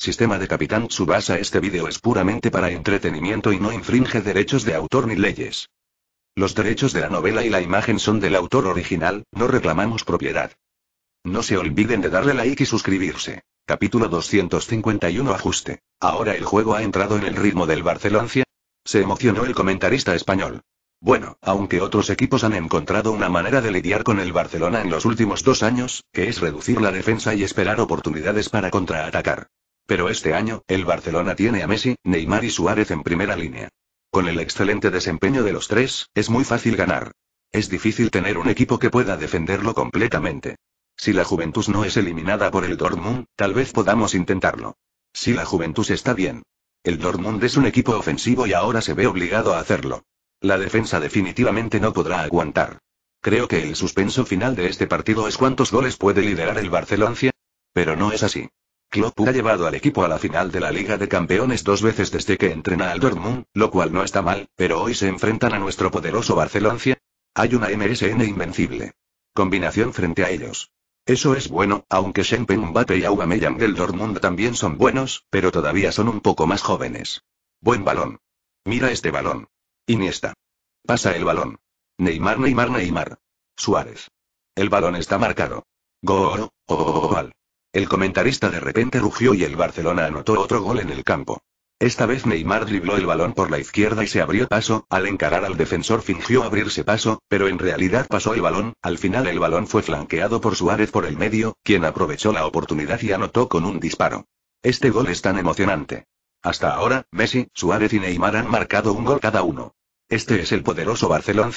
Sistema de Capitán Tsubasa Este vídeo es puramente para entretenimiento y no infringe derechos de autor ni leyes. Los derechos de la novela y la imagen son del autor original, no reclamamos propiedad. No se olviden de darle like y suscribirse. Capítulo 251 Ajuste. Ahora el juego ha entrado en el ritmo del Barcelona. Se emocionó el comentarista español. Bueno, aunque otros equipos han encontrado una manera de lidiar con el Barcelona en los últimos dos años, que es reducir la defensa y esperar oportunidades para contraatacar. Pero este año, el Barcelona tiene a Messi, Neymar y Suárez en primera línea. Con el excelente desempeño de los tres, es muy fácil ganar. Es difícil tener un equipo que pueda defenderlo completamente. Si la Juventus no es eliminada por el Dortmund, tal vez podamos intentarlo. Si la Juventus está bien. El Dortmund es un equipo ofensivo y ahora se ve obligado a hacerlo. La defensa definitivamente no podrá aguantar. Creo que el suspenso final de este partido es cuántos goles puede liderar el Barcelona, pero no es así. Klopp ha llevado al equipo a la final de la Liga de Campeones dos veces desde que entrena al Dortmund, lo cual no está mal, pero hoy se enfrentan a nuestro poderoso Barceloncia. Hay una MSN invencible. Combinación frente a ellos. Eso es bueno, aunque Schenpen Mbappe y Aubameyang del Dortmund también son buenos, pero todavía son un poco más jóvenes. Buen balón. Mira este balón. Iniesta. Pasa el balón. Neymar, Neymar, Neymar. Suárez. El balón está marcado. o Oval. El comentarista de repente rugió y el Barcelona anotó otro gol en el campo. Esta vez Neymar dribló el balón por la izquierda y se abrió paso, al encarar al defensor fingió abrirse paso, pero en realidad pasó el balón, al final el balón fue flanqueado por Suárez por el medio, quien aprovechó la oportunidad y anotó con un disparo. Este gol es tan emocionante. Hasta ahora, Messi, Suárez y Neymar han marcado un gol cada uno. Este es el poderoso Barcelona.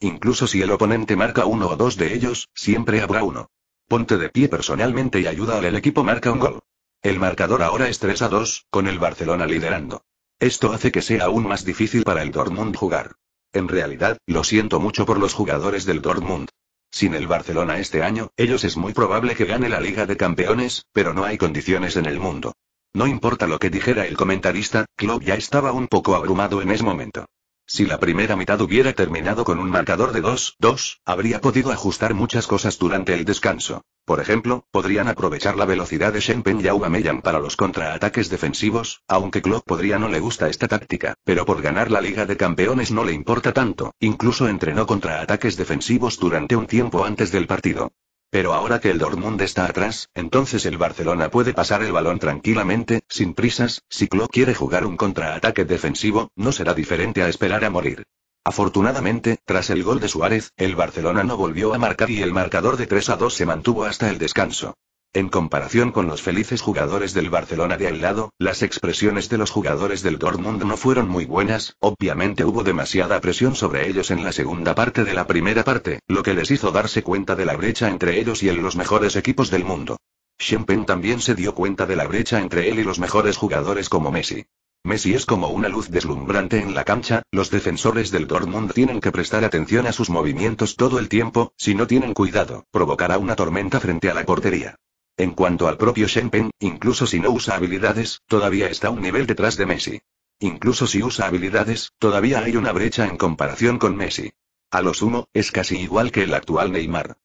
Incluso si el oponente marca uno o dos de ellos, siempre habrá uno. Ponte de pie personalmente y ayuda al equipo marca un gol. El marcador ahora es 3 a 2, con el Barcelona liderando. Esto hace que sea aún más difícil para el Dortmund jugar. En realidad, lo siento mucho por los jugadores del Dortmund. Sin el Barcelona este año, ellos es muy probable que gane la Liga de Campeones, pero no hay condiciones en el mundo. No importa lo que dijera el comentarista, Klopp ya estaba un poco abrumado en ese momento. Si la primera mitad hubiera terminado con un marcador de 2-2, habría podido ajustar muchas cosas durante el descanso. Por ejemplo, podrían aprovechar la velocidad de Shenpen y Aubameyang para los contraataques defensivos, aunque Klopp podría no le gusta esta táctica, pero por ganar la Liga de Campeones no le importa tanto, incluso entrenó contraataques defensivos durante un tiempo antes del partido. Pero ahora que el Dortmund está atrás, entonces el Barcelona puede pasar el balón tranquilamente, sin prisas, si Klopp quiere jugar un contraataque defensivo, no será diferente a esperar a morir. Afortunadamente, tras el gol de Suárez, el Barcelona no volvió a marcar y el marcador de 3 a 2 se mantuvo hasta el descanso. En comparación con los felices jugadores del Barcelona de al lado, las expresiones de los jugadores del Dortmund no fueron muy buenas, obviamente hubo demasiada presión sobre ellos en la segunda parte de la primera parte, lo que les hizo darse cuenta de la brecha entre ellos y en los mejores equipos del mundo. Schempen también se dio cuenta de la brecha entre él y los mejores jugadores como Messi. Messi es como una luz deslumbrante en la cancha, los defensores del Dortmund tienen que prestar atención a sus movimientos todo el tiempo, si no tienen cuidado, provocará una tormenta frente a la portería. En cuanto al propio Shenpen, incluso si no usa habilidades, todavía está un nivel detrás de Messi. Incluso si usa habilidades, todavía hay una brecha en comparación con Messi. A lo sumo, es casi igual que el actual Neymar.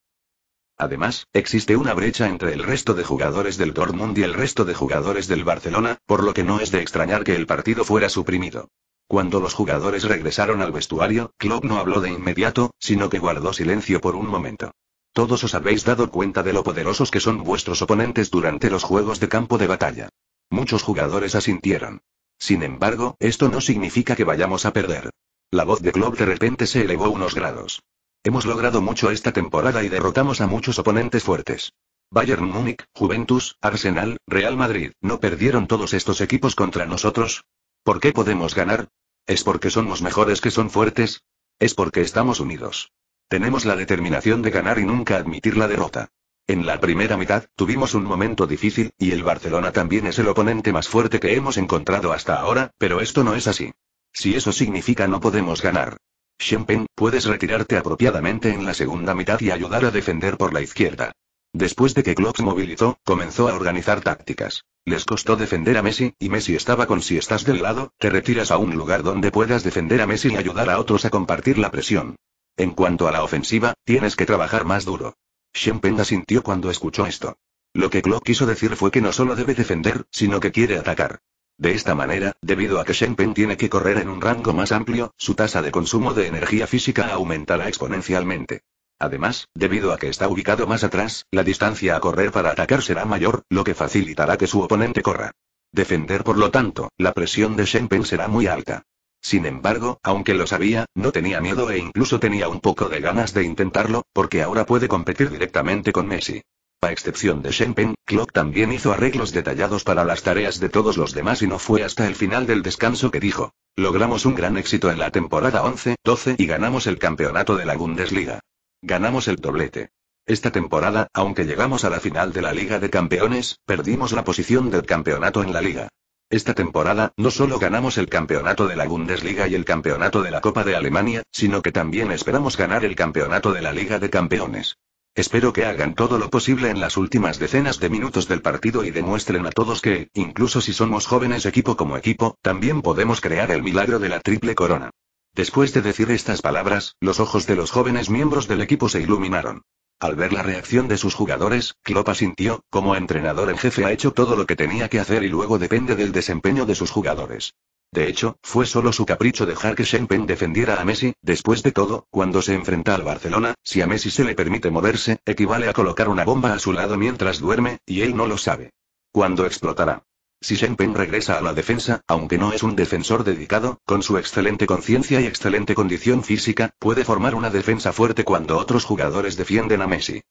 Además, existe una brecha entre el resto de jugadores del Dortmund y el resto de jugadores del Barcelona, por lo que no es de extrañar que el partido fuera suprimido. Cuando los jugadores regresaron al vestuario, Klopp no habló de inmediato, sino que guardó silencio por un momento. Todos os habéis dado cuenta de lo poderosos que son vuestros oponentes durante los juegos de campo de batalla. Muchos jugadores asintieron. Sin embargo, esto no significa que vayamos a perder. La voz de Klopp de repente se elevó unos grados. Hemos logrado mucho esta temporada y derrotamos a muchos oponentes fuertes. Bayern Múnich, Juventus, Arsenal, Real Madrid, ¿no perdieron todos estos equipos contra nosotros? ¿Por qué podemos ganar? ¿Es porque somos mejores que son fuertes? ¿Es porque estamos unidos? Tenemos la determinación de ganar y nunca admitir la derrota. En la primera mitad, tuvimos un momento difícil, y el Barcelona también es el oponente más fuerte que hemos encontrado hasta ahora, pero esto no es así. Si eso significa no podemos ganar. Champagne, puedes retirarte apropiadamente en la segunda mitad y ayudar a defender por la izquierda. Después de que Klopp movilizó, comenzó a organizar tácticas. Les costó defender a Messi, y Messi estaba con si estás del lado, te retiras a un lugar donde puedas defender a Messi y ayudar a otros a compartir la presión. En cuanto a la ofensiva, tienes que trabajar más duro. Shen Peng asintió cuando escuchó esto. Lo que Klo quiso decir fue que no solo debe defender, sino que quiere atacar. De esta manera, debido a que Shen Peng tiene que correr en un rango más amplio, su tasa de consumo de energía física aumentará exponencialmente. Además, debido a que está ubicado más atrás, la distancia a correr para atacar será mayor, lo que facilitará que su oponente corra. Defender por lo tanto, la presión de Shen Peng será muy alta. Sin embargo, aunque lo sabía, no tenía miedo e incluso tenía un poco de ganas de intentarlo, porque ahora puede competir directamente con Messi. A excepción de Shenpen, Klopp también hizo arreglos detallados para las tareas de todos los demás y no fue hasta el final del descanso que dijo, logramos un gran éxito en la temporada 11-12 y ganamos el campeonato de la Bundesliga. Ganamos el doblete. Esta temporada, aunque llegamos a la final de la Liga de Campeones, perdimos la posición del campeonato en la liga. Esta temporada, no solo ganamos el campeonato de la Bundesliga y el campeonato de la Copa de Alemania, sino que también esperamos ganar el campeonato de la Liga de Campeones. Espero que hagan todo lo posible en las últimas decenas de minutos del partido y demuestren a todos que, incluso si somos jóvenes equipo como equipo, también podemos crear el milagro de la triple corona. Después de decir estas palabras, los ojos de los jóvenes miembros del equipo se iluminaron. Al ver la reacción de sus jugadores, Klopp sintió: como entrenador en jefe ha hecho todo lo que tenía que hacer y luego depende del desempeño de sus jugadores. De hecho, fue solo su capricho dejar que Shenpen defendiera a Messi, después de todo, cuando se enfrenta al Barcelona, si a Messi se le permite moverse, equivale a colocar una bomba a su lado mientras duerme, y él no lo sabe. Cuando explotará. Si Shenpen regresa a la defensa, aunque no es un defensor dedicado, con su excelente conciencia y excelente condición física, puede formar una defensa fuerte cuando otros jugadores defienden a Messi.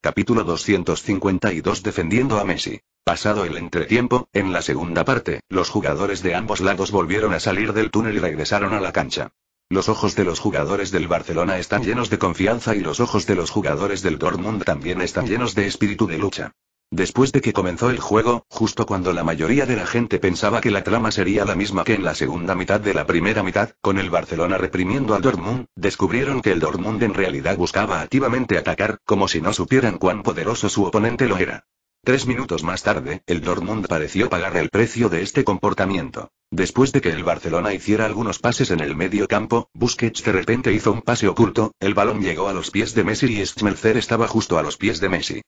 Capítulo 252 Defendiendo a Messi. Pasado el entretiempo, en la segunda parte, los jugadores de ambos lados volvieron a salir del túnel y regresaron a la cancha. Los ojos de los jugadores del Barcelona están llenos de confianza y los ojos de los jugadores del Dortmund también están llenos de espíritu de lucha. Después de que comenzó el juego, justo cuando la mayoría de la gente pensaba que la trama sería la misma que en la segunda mitad de la primera mitad, con el Barcelona reprimiendo al Dortmund, descubrieron que el Dortmund en realidad buscaba activamente atacar, como si no supieran cuán poderoso su oponente lo era. Tres minutos más tarde, el Dortmund pareció pagar el precio de este comportamiento. Después de que el Barcelona hiciera algunos pases en el medio campo, Busquets de repente hizo un pase oculto, el balón llegó a los pies de Messi y Schmelzer estaba justo a los pies de Messi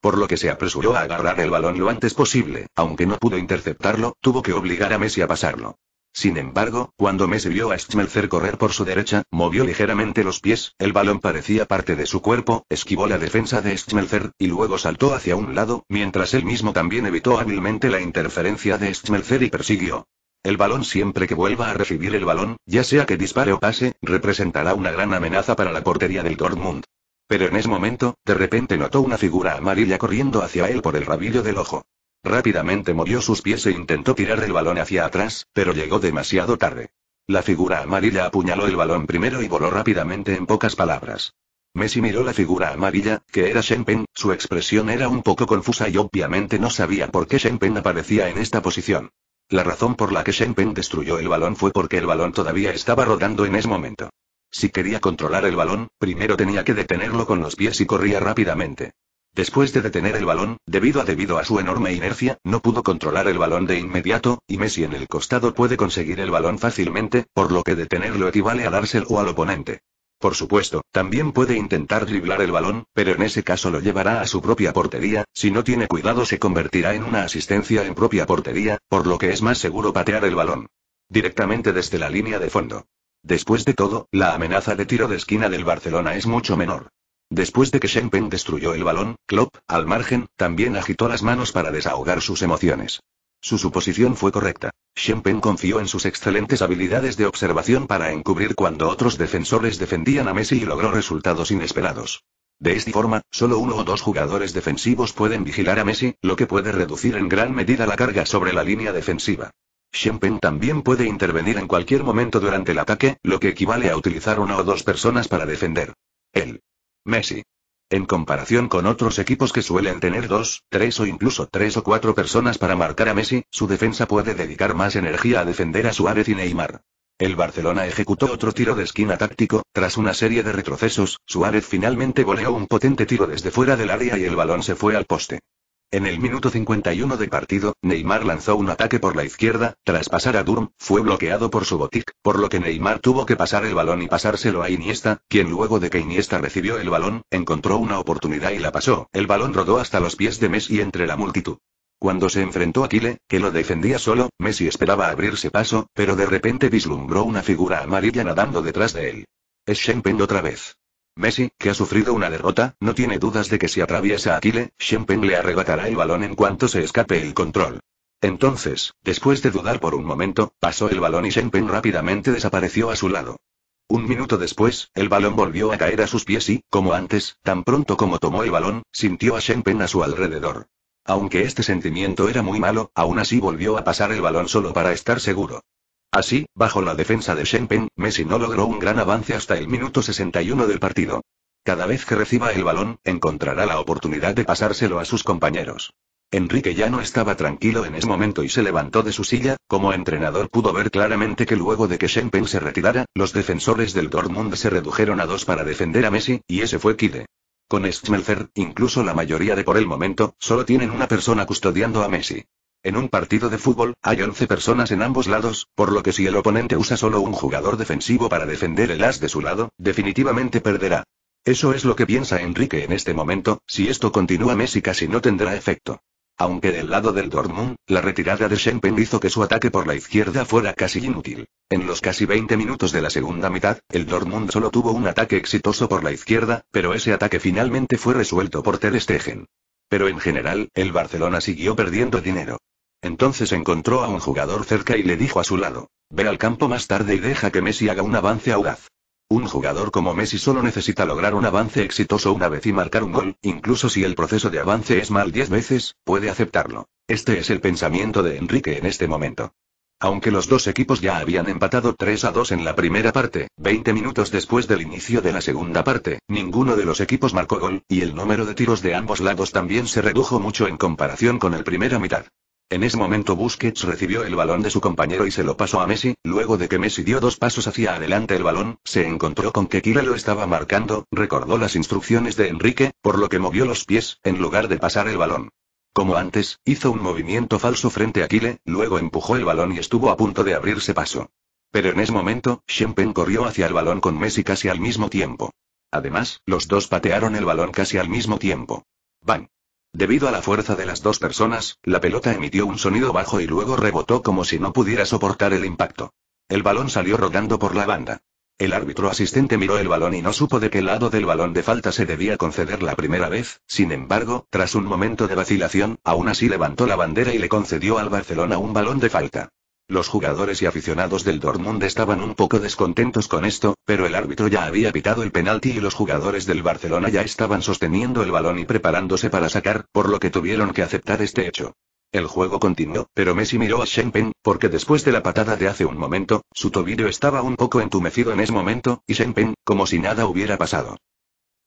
por lo que se apresuró a agarrar el balón lo antes posible, aunque no pudo interceptarlo, tuvo que obligar a Messi a pasarlo. Sin embargo, cuando Messi vio a Schmelzer correr por su derecha, movió ligeramente los pies, el balón parecía parte de su cuerpo, esquivó la defensa de Schmelzer, y luego saltó hacia un lado, mientras él mismo también evitó hábilmente la interferencia de Schmelzer y persiguió. El balón siempre que vuelva a recibir el balón, ya sea que dispare o pase, representará una gran amenaza para la portería del Dortmund. Pero en ese momento, de repente notó una figura amarilla corriendo hacia él por el rabillo del ojo. Rápidamente movió sus pies e intentó tirar el balón hacia atrás, pero llegó demasiado tarde. La figura amarilla apuñaló el balón primero y voló rápidamente en pocas palabras. Messi miró la figura amarilla, que era Shenpen, su expresión era un poco confusa y obviamente no sabía por qué Shenpen aparecía en esta posición. La razón por la que Shenpen destruyó el balón fue porque el balón todavía estaba rodando en ese momento. Si quería controlar el balón, primero tenía que detenerlo con los pies y corría rápidamente. Después de detener el balón, debido a debido a su enorme inercia, no pudo controlar el balón de inmediato, y Messi en el costado puede conseguir el balón fácilmente, por lo que detenerlo equivale a dárselo al oponente. Por supuesto, también puede intentar driblar el balón, pero en ese caso lo llevará a su propia portería, si no tiene cuidado se convertirá en una asistencia en propia portería, por lo que es más seguro patear el balón. Directamente desde la línea de fondo. Después de todo, la amenaza de tiro de esquina del Barcelona es mucho menor. Después de que Schenpen destruyó el balón, Klopp, al margen, también agitó las manos para desahogar sus emociones. Su suposición fue correcta. Schenpen confió en sus excelentes habilidades de observación para encubrir cuando otros defensores defendían a Messi y logró resultados inesperados. De esta forma, solo uno o dos jugadores defensivos pueden vigilar a Messi, lo que puede reducir en gran medida la carga sobre la línea defensiva. Schempen también puede intervenir en cualquier momento durante el ataque, lo que equivale a utilizar una o dos personas para defender. El Messi. En comparación con otros equipos que suelen tener dos, tres o incluso tres o cuatro personas para marcar a Messi, su defensa puede dedicar más energía a defender a Suárez y Neymar. El Barcelona ejecutó otro tiro de esquina táctico, tras una serie de retrocesos, Suárez finalmente voleó un potente tiro desde fuera del área y el balón se fue al poste. En el minuto 51 de partido, Neymar lanzó un ataque por la izquierda, tras pasar a Durm, fue bloqueado por su botic, por lo que Neymar tuvo que pasar el balón y pasárselo a Iniesta, quien luego de que Iniesta recibió el balón, encontró una oportunidad y la pasó. El balón rodó hasta los pies de Messi entre la multitud. Cuando se enfrentó a Kile, que lo defendía solo, Messi esperaba abrirse paso, pero de repente vislumbró una figura amarilla nadando detrás de él. Es Shenpen otra vez. Messi, que ha sufrido una derrota, no tiene dudas de que si atraviesa a Chile, Shenpen le arrebatará el balón en cuanto se escape el control. Entonces, después de dudar por un momento, pasó el balón y Shenpen rápidamente desapareció a su lado. Un minuto después, el balón volvió a caer a sus pies y, como antes, tan pronto como tomó el balón, sintió a Shenpen a su alrededor. Aunque este sentimiento era muy malo, aún así volvió a pasar el balón solo para estar seguro. Así, bajo la defensa de Shenpen, Messi no logró un gran avance hasta el minuto 61 del partido. Cada vez que reciba el balón, encontrará la oportunidad de pasárselo a sus compañeros. Enrique ya no estaba tranquilo en ese momento y se levantó de su silla, como entrenador pudo ver claramente que luego de que Shenpen se retirara, los defensores del Dortmund se redujeron a dos para defender a Messi, y ese fue Kide. Con Schmelzer, incluso la mayoría de por el momento, solo tienen una persona custodiando a Messi. En un partido de fútbol, hay 11 personas en ambos lados, por lo que si el oponente usa solo un jugador defensivo para defender el as de su lado, definitivamente perderá. Eso es lo que piensa Enrique en este momento, si esto continúa Messi casi no tendrá efecto. Aunque del lado del Dortmund, la retirada de Shenpen hizo que su ataque por la izquierda fuera casi inútil. En los casi 20 minutos de la segunda mitad, el Dortmund solo tuvo un ataque exitoso por la izquierda, pero ese ataque finalmente fue resuelto por Ter Stegen. Pero en general, el Barcelona siguió perdiendo dinero. Entonces encontró a un jugador cerca y le dijo a su lado, ve al campo más tarde y deja que Messi haga un avance audaz. Un jugador como Messi solo necesita lograr un avance exitoso una vez y marcar un gol, incluso si el proceso de avance es mal 10 veces, puede aceptarlo. Este es el pensamiento de Enrique en este momento. Aunque los dos equipos ya habían empatado 3 a 2 en la primera parte, 20 minutos después del inicio de la segunda parte, ninguno de los equipos marcó gol, y el número de tiros de ambos lados también se redujo mucho en comparación con el primera mitad. En ese momento Busquets recibió el balón de su compañero y se lo pasó a Messi, luego de que Messi dio dos pasos hacia adelante el balón, se encontró con que Kira lo estaba marcando, recordó las instrucciones de Enrique, por lo que movió los pies, en lugar de pasar el balón. Como antes, hizo un movimiento falso frente a Kile, luego empujó el balón y estuvo a punto de abrirse paso. Pero en ese momento, Shempen corrió hacia el balón con Messi casi al mismo tiempo. Además, los dos patearon el balón casi al mismo tiempo. ¡Bang! Debido a la fuerza de las dos personas, la pelota emitió un sonido bajo y luego rebotó como si no pudiera soportar el impacto. El balón salió rodando por la banda. El árbitro asistente miró el balón y no supo de qué lado del balón de falta se debía conceder la primera vez, sin embargo, tras un momento de vacilación, aún así levantó la bandera y le concedió al Barcelona un balón de falta. Los jugadores y aficionados del Dortmund estaban un poco descontentos con esto, pero el árbitro ya había pitado el penalti y los jugadores del Barcelona ya estaban sosteniendo el balón y preparándose para sacar, por lo que tuvieron que aceptar este hecho. El juego continuó, pero Messi miró a Shenpen porque después de la patada de hace un momento, su tobillo estaba un poco entumecido en ese momento, y Shenpen, como si nada hubiera pasado.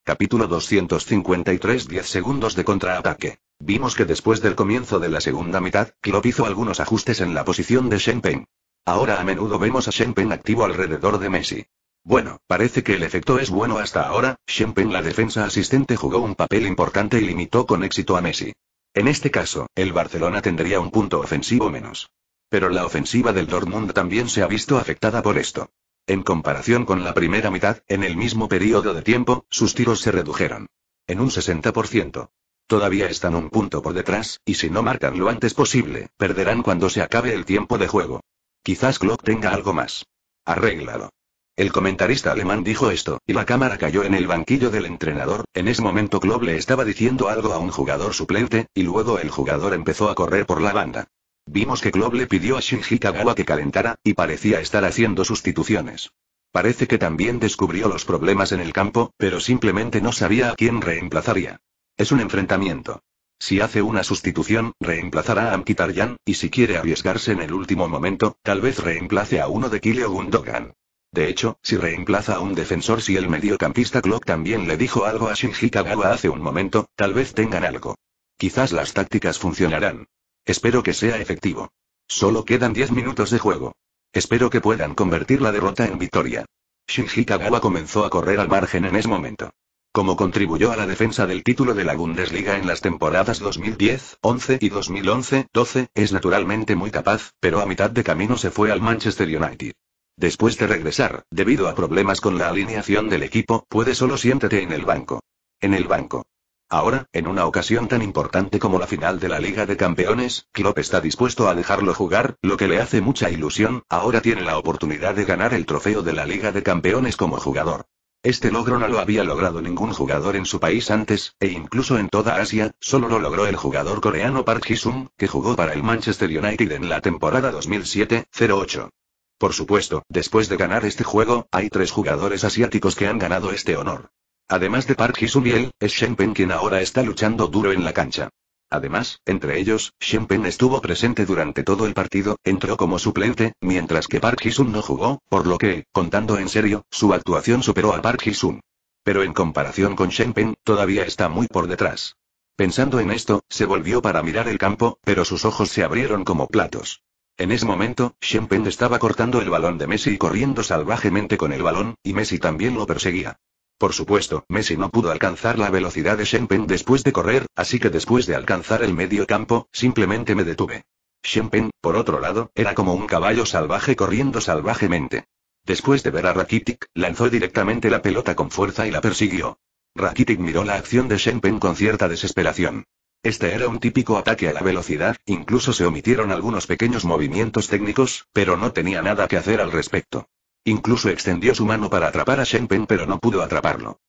Capítulo 253 10 segundos de contraataque. Vimos que después del comienzo de la segunda mitad, Klopp hizo algunos ajustes en la posición de Shenpen. Ahora a menudo vemos a Shenpen activo alrededor de Messi. Bueno, parece que el efecto es bueno hasta ahora, Shenpen, la defensa asistente jugó un papel importante y limitó con éxito a Messi. En este caso, el Barcelona tendría un punto ofensivo menos. Pero la ofensiva del Dortmund también se ha visto afectada por esto. En comparación con la primera mitad, en el mismo periodo de tiempo, sus tiros se redujeron. En un 60%. Todavía están un punto por detrás, y si no marcan lo antes posible, perderán cuando se acabe el tiempo de juego. Quizás Klopp tenga algo más. Arréglalo. El comentarista alemán dijo esto, y la cámara cayó en el banquillo del entrenador, en ese momento Klopp le estaba diciendo algo a un jugador suplente, y luego el jugador empezó a correr por la banda. Vimos que Klopp le pidió a Shinji Kagawa que calentara, y parecía estar haciendo sustituciones. Parece que también descubrió los problemas en el campo, pero simplemente no sabía a quién reemplazaría. Es un enfrentamiento. Si hace una sustitución, reemplazará a Amkitaryan, y si quiere arriesgarse en el último momento, tal vez reemplace a uno de Kilio Gundogan. De hecho, si reemplaza a un defensor si el mediocampista Klopp también le dijo algo a Shinji Kagawa hace un momento, tal vez tengan algo. Quizás las tácticas funcionarán. Espero que sea efectivo. Solo quedan 10 minutos de juego. Espero que puedan convertir la derrota en victoria. Shinji Kagawa comenzó a correr al margen en ese momento. Como contribuyó a la defensa del título de la Bundesliga en las temporadas 2010, 11 y 2011, 12, es naturalmente muy capaz, pero a mitad de camino se fue al Manchester United. Después de regresar, debido a problemas con la alineación del equipo, puede solo siéntete en el banco. En el banco. Ahora, en una ocasión tan importante como la final de la Liga de Campeones, Klopp está dispuesto a dejarlo jugar, lo que le hace mucha ilusión, ahora tiene la oportunidad de ganar el trofeo de la Liga de Campeones como jugador. Este logro no lo había logrado ningún jugador en su país antes, e incluso en toda Asia, solo lo logró el jugador coreano Park Ji-sung, que jugó para el Manchester United en la temporada 2007-08. Por supuesto, después de ganar este juego, hay tres jugadores asiáticos que han ganado este honor. Además de Park él, es Shenpen quien ahora está luchando duro en la cancha. Además, entre ellos, Shenpen estuvo presente durante todo el partido, entró como suplente, mientras que Park Hisun no jugó, por lo que, contando en serio, su actuación superó a Park Hisun. Pero en comparación con Shenpen, todavía está muy por detrás. Pensando en esto, se volvió para mirar el campo, pero sus ojos se abrieron como platos. En ese momento, Shempen mm. estaba cortando el balón de Messi y corriendo salvajemente con el balón, y Messi también lo perseguía. Por supuesto, Messi no pudo alcanzar la velocidad de Shempen después de correr, así que después de alcanzar el medio campo, simplemente me detuve. Shempen, por otro lado, era como un caballo salvaje corriendo salvajemente. Después de ver a Rakitic, lanzó directamente la pelota con fuerza y la persiguió. Rakitic miró la acción de Shempen con cierta desesperación. Este era un típico ataque a la velocidad, incluso se omitieron algunos pequeños movimientos técnicos, pero no tenía nada que hacer al respecto. Incluso extendió su mano para atrapar a Shen pero no pudo atraparlo.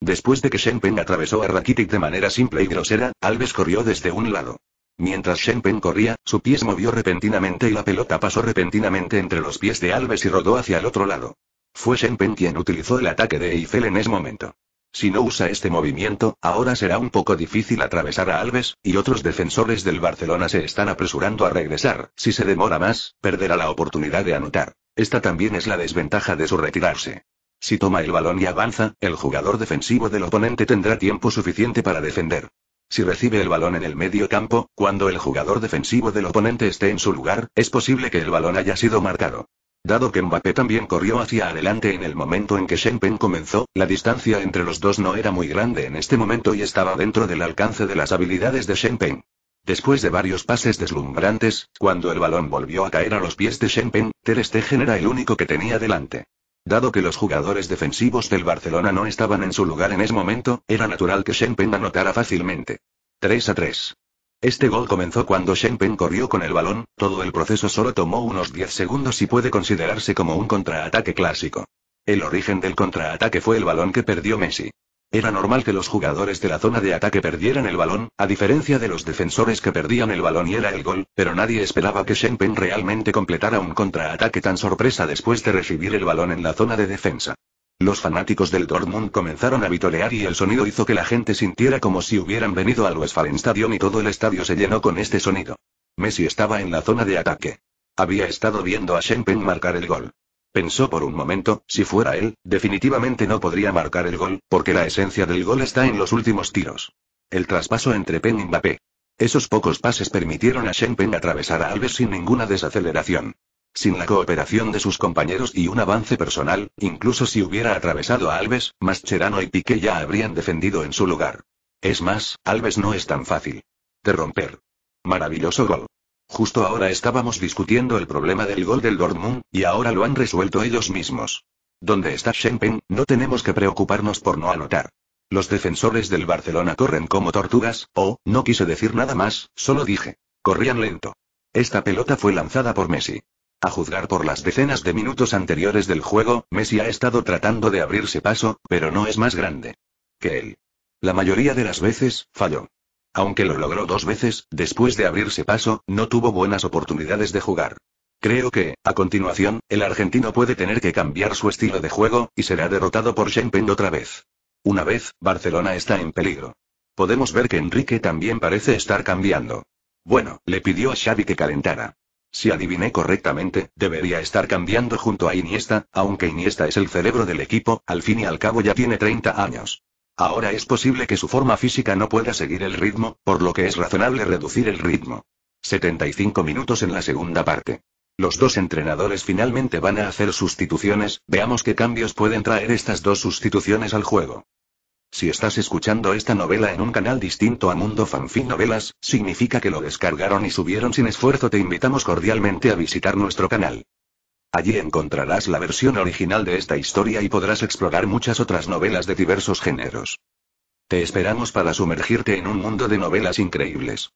Después de que Shen atravesó a Rakitic de manera simple y grosera, Alves corrió desde un lado. Mientras Shen corría, su pie movió repentinamente y la pelota pasó repentinamente entre los pies de Alves y rodó hacia el otro lado. Fue Shen quien utilizó el ataque de Eiffel en ese momento. Si no usa este movimiento, ahora será un poco difícil atravesar a Alves, y otros defensores del Barcelona se están apresurando a regresar. Si se demora más, perderá la oportunidad de anotar. Esta también es la desventaja de su retirarse. Si toma el balón y avanza, el jugador defensivo del oponente tendrá tiempo suficiente para defender. Si recibe el balón en el medio campo, cuando el jugador defensivo del oponente esté en su lugar, es posible que el balón haya sido marcado. Dado que Mbappé también corrió hacia adelante en el momento en que Shenpen comenzó, la distancia entre los dos no era muy grande en este momento y estaba dentro del alcance de las habilidades de Shenpen. Después de varios pases deslumbrantes, cuando el balón volvió a caer a los pies de Shenpen, Ter Stegen era el único que tenía delante. Dado que los jugadores defensivos del Barcelona no estaban en su lugar en ese momento, era natural que Shenpen anotara fácilmente. 3 a 3. Este gol comenzó cuando Shen corrió con el balón, todo el proceso solo tomó unos 10 segundos y puede considerarse como un contraataque clásico. El origen del contraataque fue el balón que perdió Messi. Era normal que los jugadores de la zona de ataque perdieran el balón, a diferencia de los defensores que perdían el balón y era el gol, pero nadie esperaba que Shen realmente completara un contraataque tan sorpresa después de recibir el balón en la zona de defensa. Los fanáticos del Dortmund comenzaron a vitorear y el sonido hizo que la gente sintiera como si hubieran venido al Westfalenstadion y todo el estadio se llenó con este sonido. Messi estaba en la zona de ataque. Había estado viendo a Shenpen marcar el gol. Pensó por un momento, si fuera él, definitivamente no podría marcar el gol, porque la esencia del gol está en los últimos tiros. El traspaso entre Pen y Mbappé. Esos pocos pases permitieron a Shenpen atravesar a Alves sin ninguna desaceleración. Sin la cooperación de sus compañeros y un avance personal, incluso si hubiera atravesado a Alves, Mascherano y Piqué ya habrían defendido en su lugar. Es más, Alves no es tan fácil. De romper. Maravilloso gol. Justo ahora estábamos discutiendo el problema del gol del Dortmund, y ahora lo han resuelto ellos mismos. Donde está Schenpen, no tenemos que preocuparnos por no anotar. Los defensores del Barcelona corren como tortugas, o, no quise decir nada más, solo dije. Corrían lento. Esta pelota fue lanzada por Messi. A juzgar por las decenas de minutos anteriores del juego, Messi ha estado tratando de abrirse paso, pero no es más grande que él. La mayoría de las veces, falló. Aunque lo logró dos veces, después de abrirse paso, no tuvo buenas oportunidades de jugar. Creo que, a continuación, el argentino puede tener que cambiar su estilo de juego, y será derrotado por Shenpeng otra vez. Una vez, Barcelona está en peligro. Podemos ver que Enrique también parece estar cambiando. Bueno, le pidió a Xavi que calentara. Si adiviné correctamente, debería estar cambiando junto a Iniesta, aunque Iniesta es el cerebro del equipo, al fin y al cabo ya tiene 30 años. Ahora es posible que su forma física no pueda seguir el ritmo, por lo que es razonable reducir el ritmo. 75 minutos en la segunda parte. Los dos entrenadores finalmente van a hacer sustituciones, veamos qué cambios pueden traer estas dos sustituciones al juego. Si estás escuchando esta novela en un canal distinto a Mundo Fanfin Novelas, significa que lo descargaron y subieron sin esfuerzo. Te invitamos cordialmente a visitar nuestro canal. Allí encontrarás la versión original de esta historia y podrás explorar muchas otras novelas de diversos géneros. Te esperamos para sumergirte en un mundo de novelas increíbles.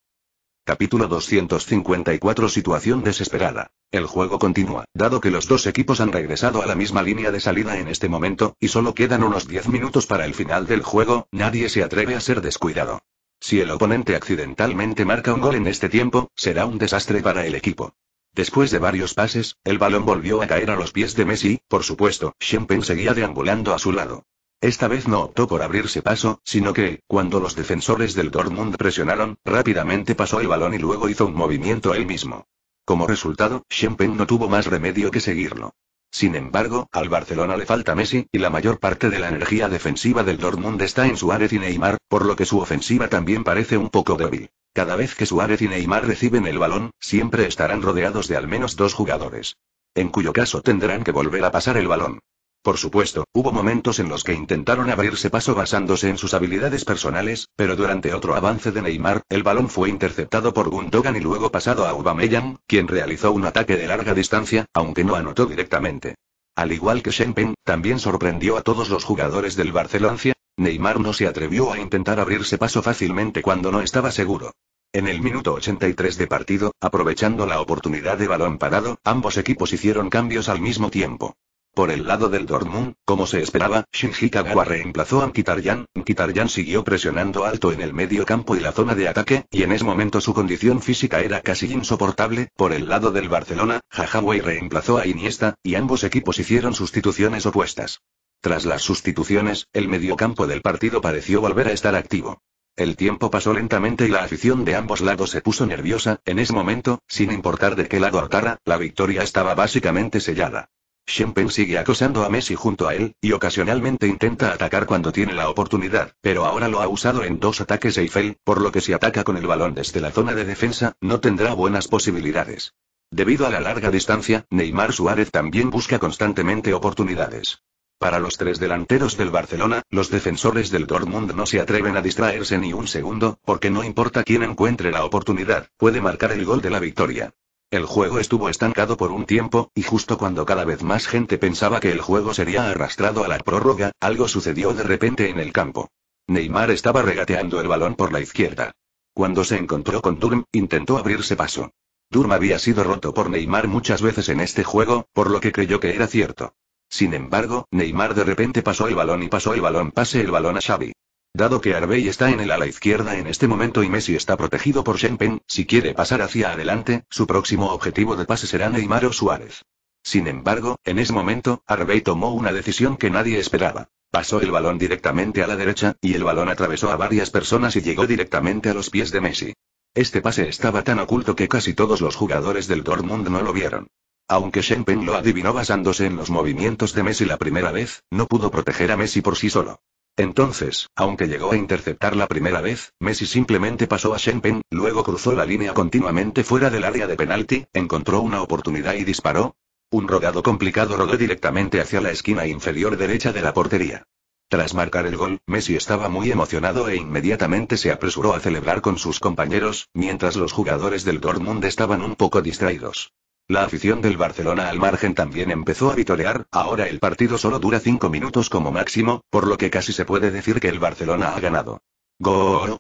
Capítulo 254 Situación desesperada. El juego continúa, dado que los dos equipos han regresado a la misma línea de salida en este momento, y solo quedan unos 10 minutos para el final del juego, nadie se atreve a ser descuidado. Si el oponente accidentalmente marca un gol en este tiempo, será un desastre para el equipo. Después de varios pases, el balón volvió a caer a los pies de Messi, por supuesto, Shempen seguía deambulando a su lado. Esta vez no optó por abrirse paso, sino que, cuando los defensores del Dortmund presionaron, rápidamente pasó el balón y luego hizo un movimiento él mismo. Como resultado, Schempen no tuvo más remedio que seguirlo. Sin embargo, al Barcelona le falta Messi, y la mayor parte de la energía defensiva del Dortmund está en Suárez y Neymar, por lo que su ofensiva también parece un poco débil. Cada vez que Suárez y Neymar reciben el balón, siempre estarán rodeados de al menos dos jugadores. En cuyo caso tendrán que volver a pasar el balón. Por supuesto, hubo momentos en los que intentaron abrirse paso basándose en sus habilidades personales, pero durante otro avance de Neymar, el balón fue interceptado por Gundogan y luego pasado a Aubameyang, quien realizó un ataque de larga distancia, aunque no anotó directamente. Al igual que Shenpen, también sorprendió a todos los jugadores del Barcelona. Neymar no se atrevió a intentar abrirse paso fácilmente cuando no estaba seguro. En el minuto 83 de partido, aprovechando la oportunidad de balón parado, ambos equipos hicieron cambios al mismo tiempo. Por el lado del Dortmund, como se esperaba, Shinji Kagawa reemplazó a Mkhitaryan, Mkhitaryan siguió presionando alto en el medio campo y la zona de ataque, y en ese momento su condición física era casi insoportable, por el lado del Barcelona, hajawei reemplazó a Iniesta, y ambos equipos hicieron sustituciones opuestas. Tras las sustituciones, el mediocampo del partido pareció volver a estar activo. El tiempo pasó lentamente y la afición de ambos lados se puso nerviosa, en ese momento, sin importar de qué lado hartara, la victoria estaba básicamente sellada. Schempen sigue acosando a Messi junto a él, y ocasionalmente intenta atacar cuando tiene la oportunidad, pero ahora lo ha usado en dos ataques Eiffel, por lo que si ataca con el balón desde la zona de defensa, no tendrá buenas posibilidades. Debido a la larga distancia, Neymar Suárez también busca constantemente oportunidades. Para los tres delanteros del Barcelona, los defensores del Dortmund no se atreven a distraerse ni un segundo, porque no importa quién encuentre la oportunidad, puede marcar el gol de la victoria. El juego estuvo estancado por un tiempo, y justo cuando cada vez más gente pensaba que el juego sería arrastrado a la prórroga, algo sucedió de repente en el campo. Neymar estaba regateando el balón por la izquierda. Cuando se encontró con Durm, intentó abrirse paso. Durm había sido roto por Neymar muchas veces en este juego, por lo que creyó que era cierto. Sin embargo, Neymar de repente pasó el balón y pasó el balón, pase el balón a Xavi. Dado que Arbey está en el ala izquierda en este momento y Messi está protegido por Shenpen, si quiere pasar hacia adelante, su próximo objetivo de pase será Neymar o Suárez. Sin embargo, en ese momento, Arbey tomó una decisión que nadie esperaba. Pasó el balón directamente a la derecha, y el balón atravesó a varias personas y llegó directamente a los pies de Messi. Este pase estaba tan oculto que casi todos los jugadores del Dortmund no lo vieron. Aunque Shenpen lo adivinó basándose en los movimientos de Messi la primera vez, no pudo proteger a Messi por sí solo. Entonces, aunque llegó a interceptar la primera vez, Messi simplemente pasó a Shenpen, luego cruzó la línea continuamente fuera del área de penalti, encontró una oportunidad y disparó. Un rodado complicado rodó directamente hacia la esquina inferior derecha de la portería. Tras marcar el gol, Messi estaba muy emocionado e inmediatamente se apresuró a celebrar con sus compañeros, mientras los jugadores del Dortmund estaban un poco distraídos. La afición del Barcelona al margen también empezó a vitorear, ahora el partido solo dura 5 minutos como máximo, por lo que casi se puede decir que el Barcelona ha ganado. Gol,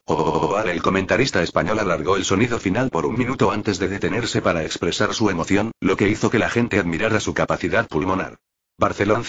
el comentarista español alargó el sonido final por un minuto antes de detenerse para expresar su emoción, lo que hizo que la gente admirara su capacidad pulmonar. Barcelona.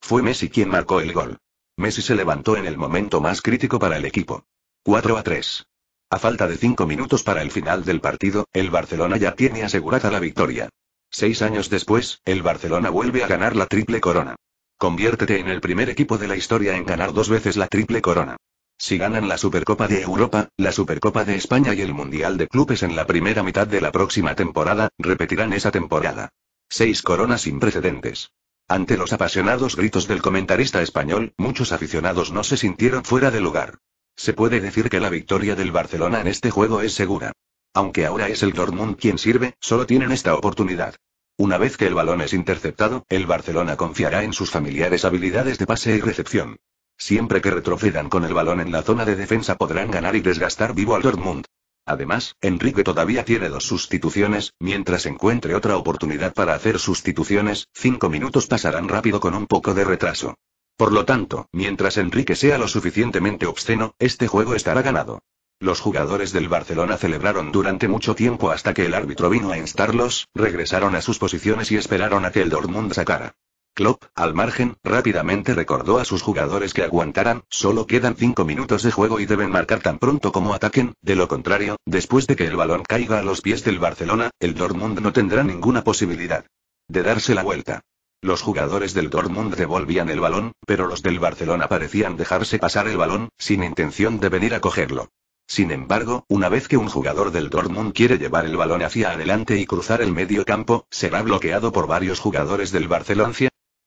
Fue Messi quien marcó el gol. Messi se levantó en el momento más crítico para el equipo. 4 a 3. A falta de cinco minutos para el final del partido, el Barcelona ya tiene asegurada la victoria. Seis años después, el Barcelona vuelve a ganar la triple corona. Conviértete en el primer equipo de la historia en ganar dos veces la triple corona. Si ganan la Supercopa de Europa, la Supercopa de España y el Mundial de Clubes en la primera mitad de la próxima temporada, repetirán esa temporada. Seis coronas sin precedentes. Ante los apasionados gritos del comentarista español, muchos aficionados no se sintieron fuera de lugar. Se puede decir que la victoria del Barcelona en este juego es segura. Aunque ahora es el Dortmund quien sirve, solo tienen esta oportunidad. Una vez que el balón es interceptado, el Barcelona confiará en sus familiares habilidades de pase y recepción. Siempre que retrocedan con el balón en la zona de defensa podrán ganar y desgastar vivo al Dortmund. Además, Enrique todavía tiene dos sustituciones, mientras encuentre otra oportunidad para hacer sustituciones, cinco minutos pasarán rápido con un poco de retraso. Por lo tanto, mientras Enrique sea lo suficientemente obsceno, este juego estará ganado. Los jugadores del Barcelona celebraron durante mucho tiempo hasta que el árbitro vino a instarlos, regresaron a sus posiciones y esperaron a que el Dortmund sacara. Klopp, al margen, rápidamente recordó a sus jugadores que aguantaran, solo quedan 5 minutos de juego y deben marcar tan pronto como ataquen, de lo contrario, después de que el balón caiga a los pies del Barcelona, el Dortmund no tendrá ninguna posibilidad de darse la vuelta. Los jugadores del Dortmund devolvían el balón, pero los del Barcelona parecían dejarse pasar el balón, sin intención de venir a cogerlo. Sin embargo, una vez que un jugador del Dortmund quiere llevar el balón hacia adelante y cruzar el medio campo, será bloqueado por varios jugadores del Barcelona.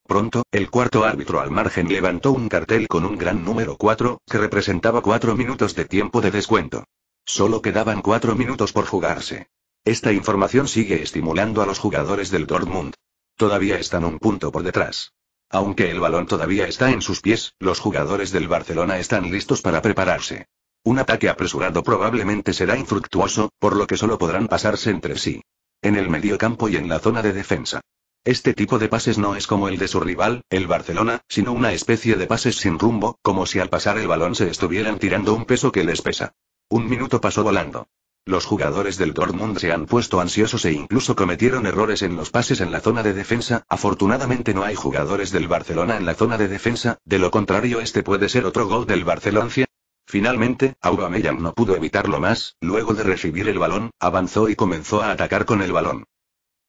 Pronto, el cuarto árbitro al margen levantó un cartel con un gran número 4, que representaba cuatro minutos de tiempo de descuento. Solo quedaban cuatro minutos por jugarse. Esta información sigue estimulando a los jugadores del Dortmund. Todavía están un punto por detrás. Aunque el balón todavía está en sus pies, los jugadores del Barcelona están listos para prepararse. Un ataque apresurado probablemente será infructuoso, por lo que solo podrán pasarse entre sí. En el mediocampo y en la zona de defensa. Este tipo de pases no es como el de su rival, el Barcelona, sino una especie de pases sin rumbo, como si al pasar el balón se estuvieran tirando un peso que les pesa. Un minuto pasó volando. Los jugadores del Dortmund se han puesto ansiosos e incluso cometieron errores en los pases en la zona de defensa, afortunadamente no hay jugadores del Barcelona en la zona de defensa, de lo contrario este puede ser otro gol del Barcelona. Finalmente, Aubameyang no pudo evitarlo más, luego de recibir el balón, avanzó y comenzó a atacar con el balón.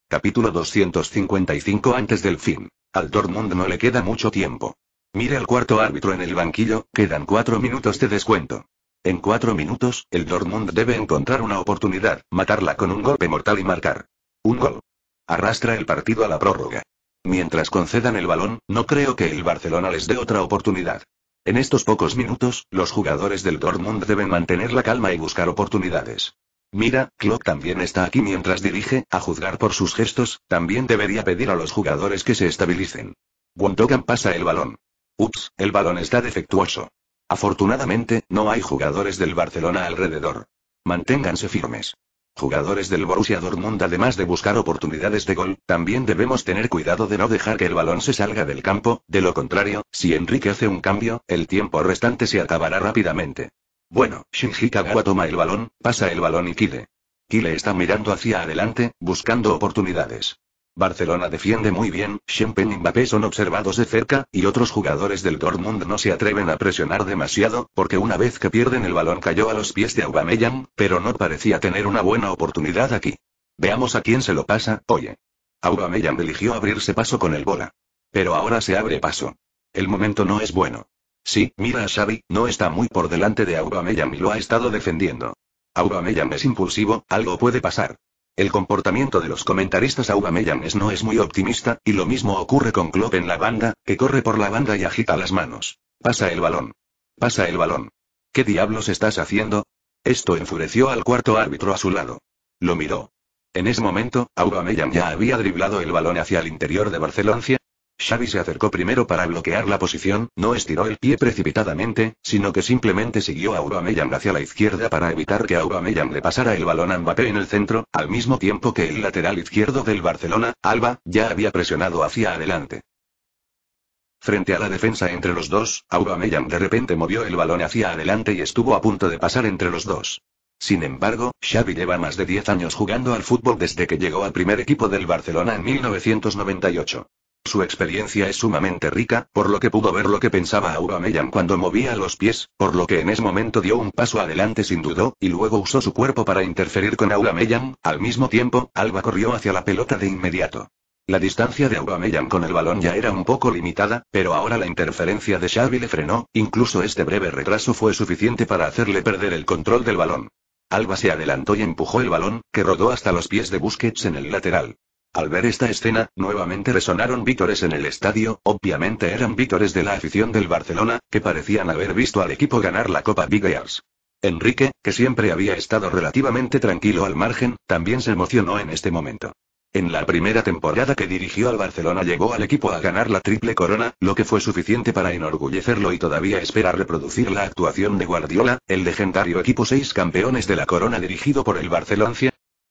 Capítulo 255 antes del fin. Al Dortmund no le queda mucho tiempo. Mire al cuarto árbitro en el banquillo, quedan cuatro minutos de descuento. En cuatro minutos, el Dortmund debe encontrar una oportunidad, matarla con un golpe mortal y marcar. Un gol. Arrastra el partido a la prórroga. Mientras concedan el balón, no creo que el Barcelona les dé otra oportunidad. En estos pocos minutos, los jugadores del Dortmund deben mantener la calma y buscar oportunidades. Mira, Klopp también está aquí mientras dirige, a juzgar por sus gestos, también debería pedir a los jugadores que se estabilicen. Wondogan pasa el balón. Ups, el balón está defectuoso. Afortunadamente, no hay jugadores del Barcelona alrededor. Manténganse firmes. Jugadores del Borussia Dortmund además de buscar oportunidades de gol, también debemos tener cuidado de no dejar que el balón se salga del campo, de lo contrario, si Enrique hace un cambio, el tiempo restante se acabará rápidamente. Bueno, Shinji Kagawa toma el balón, pasa el balón y Kile. Kile está mirando hacia adelante, buscando oportunidades. Barcelona defiende muy bien, Schempen y Mbappé son observados de cerca, y otros jugadores del Dortmund no se atreven a presionar demasiado, porque una vez que pierden el balón cayó a los pies de Aubameyang, pero no parecía tener una buena oportunidad aquí. Veamos a quién se lo pasa, oye. Aubameyang eligió abrirse paso con el bola. Pero ahora se abre paso. El momento no es bueno. Sí, mira a Xavi, no está muy por delante de Aubameyang y lo ha estado defendiendo. Aubameyang es impulsivo, algo puede pasar. El comportamiento de los comentaristas es no es muy optimista, y lo mismo ocurre con Klopp en la banda, que corre por la banda y agita las manos. Pasa el balón. Pasa el balón. ¿Qué diablos estás haciendo? Esto enfureció al cuarto árbitro a su lado. Lo miró. En ese momento, Aubameyang ya había driblado el balón hacia el interior de Barcelona Xavi se acercó primero para bloquear la posición, no estiró el pie precipitadamente, sino que simplemente siguió a Aubameyang hacia la izquierda para evitar que Aubameyang le pasara el balón a Mbappé en el centro, al mismo tiempo que el lateral izquierdo del Barcelona, Alba, ya había presionado hacia adelante. Frente a la defensa entre los dos, Aubameyang de repente movió el balón hacia adelante y estuvo a punto de pasar entre los dos. Sin embargo, Xavi lleva más de 10 años jugando al fútbol desde que llegó al primer equipo del Barcelona en 1998. Su experiencia es sumamente rica, por lo que pudo ver lo que pensaba Aubameyang cuando movía los pies, por lo que en ese momento dio un paso adelante sin dudó, y luego usó su cuerpo para interferir con Aubameyang, al mismo tiempo, Alba corrió hacia la pelota de inmediato. La distancia de Aubameyang con el balón ya era un poco limitada, pero ahora la interferencia de Xavi le frenó, incluso este breve retraso fue suficiente para hacerle perder el control del balón. Alba se adelantó y empujó el balón, que rodó hasta los pies de Busquets en el lateral. Al ver esta escena, nuevamente resonaron vítores en el estadio, obviamente eran vítores de la afición del Barcelona, que parecían haber visto al equipo ganar la Copa Ears. Enrique, que siempre había estado relativamente tranquilo al margen, también se emocionó en este momento. En la primera temporada que dirigió al Barcelona llegó al equipo a ganar la triple corona, lo que fue suficiente para enorgullecerlo y todavía espera reproducir la actuación de Guardiola, el legendario equipo 6 campeones de la corona dirigido por el Barcelona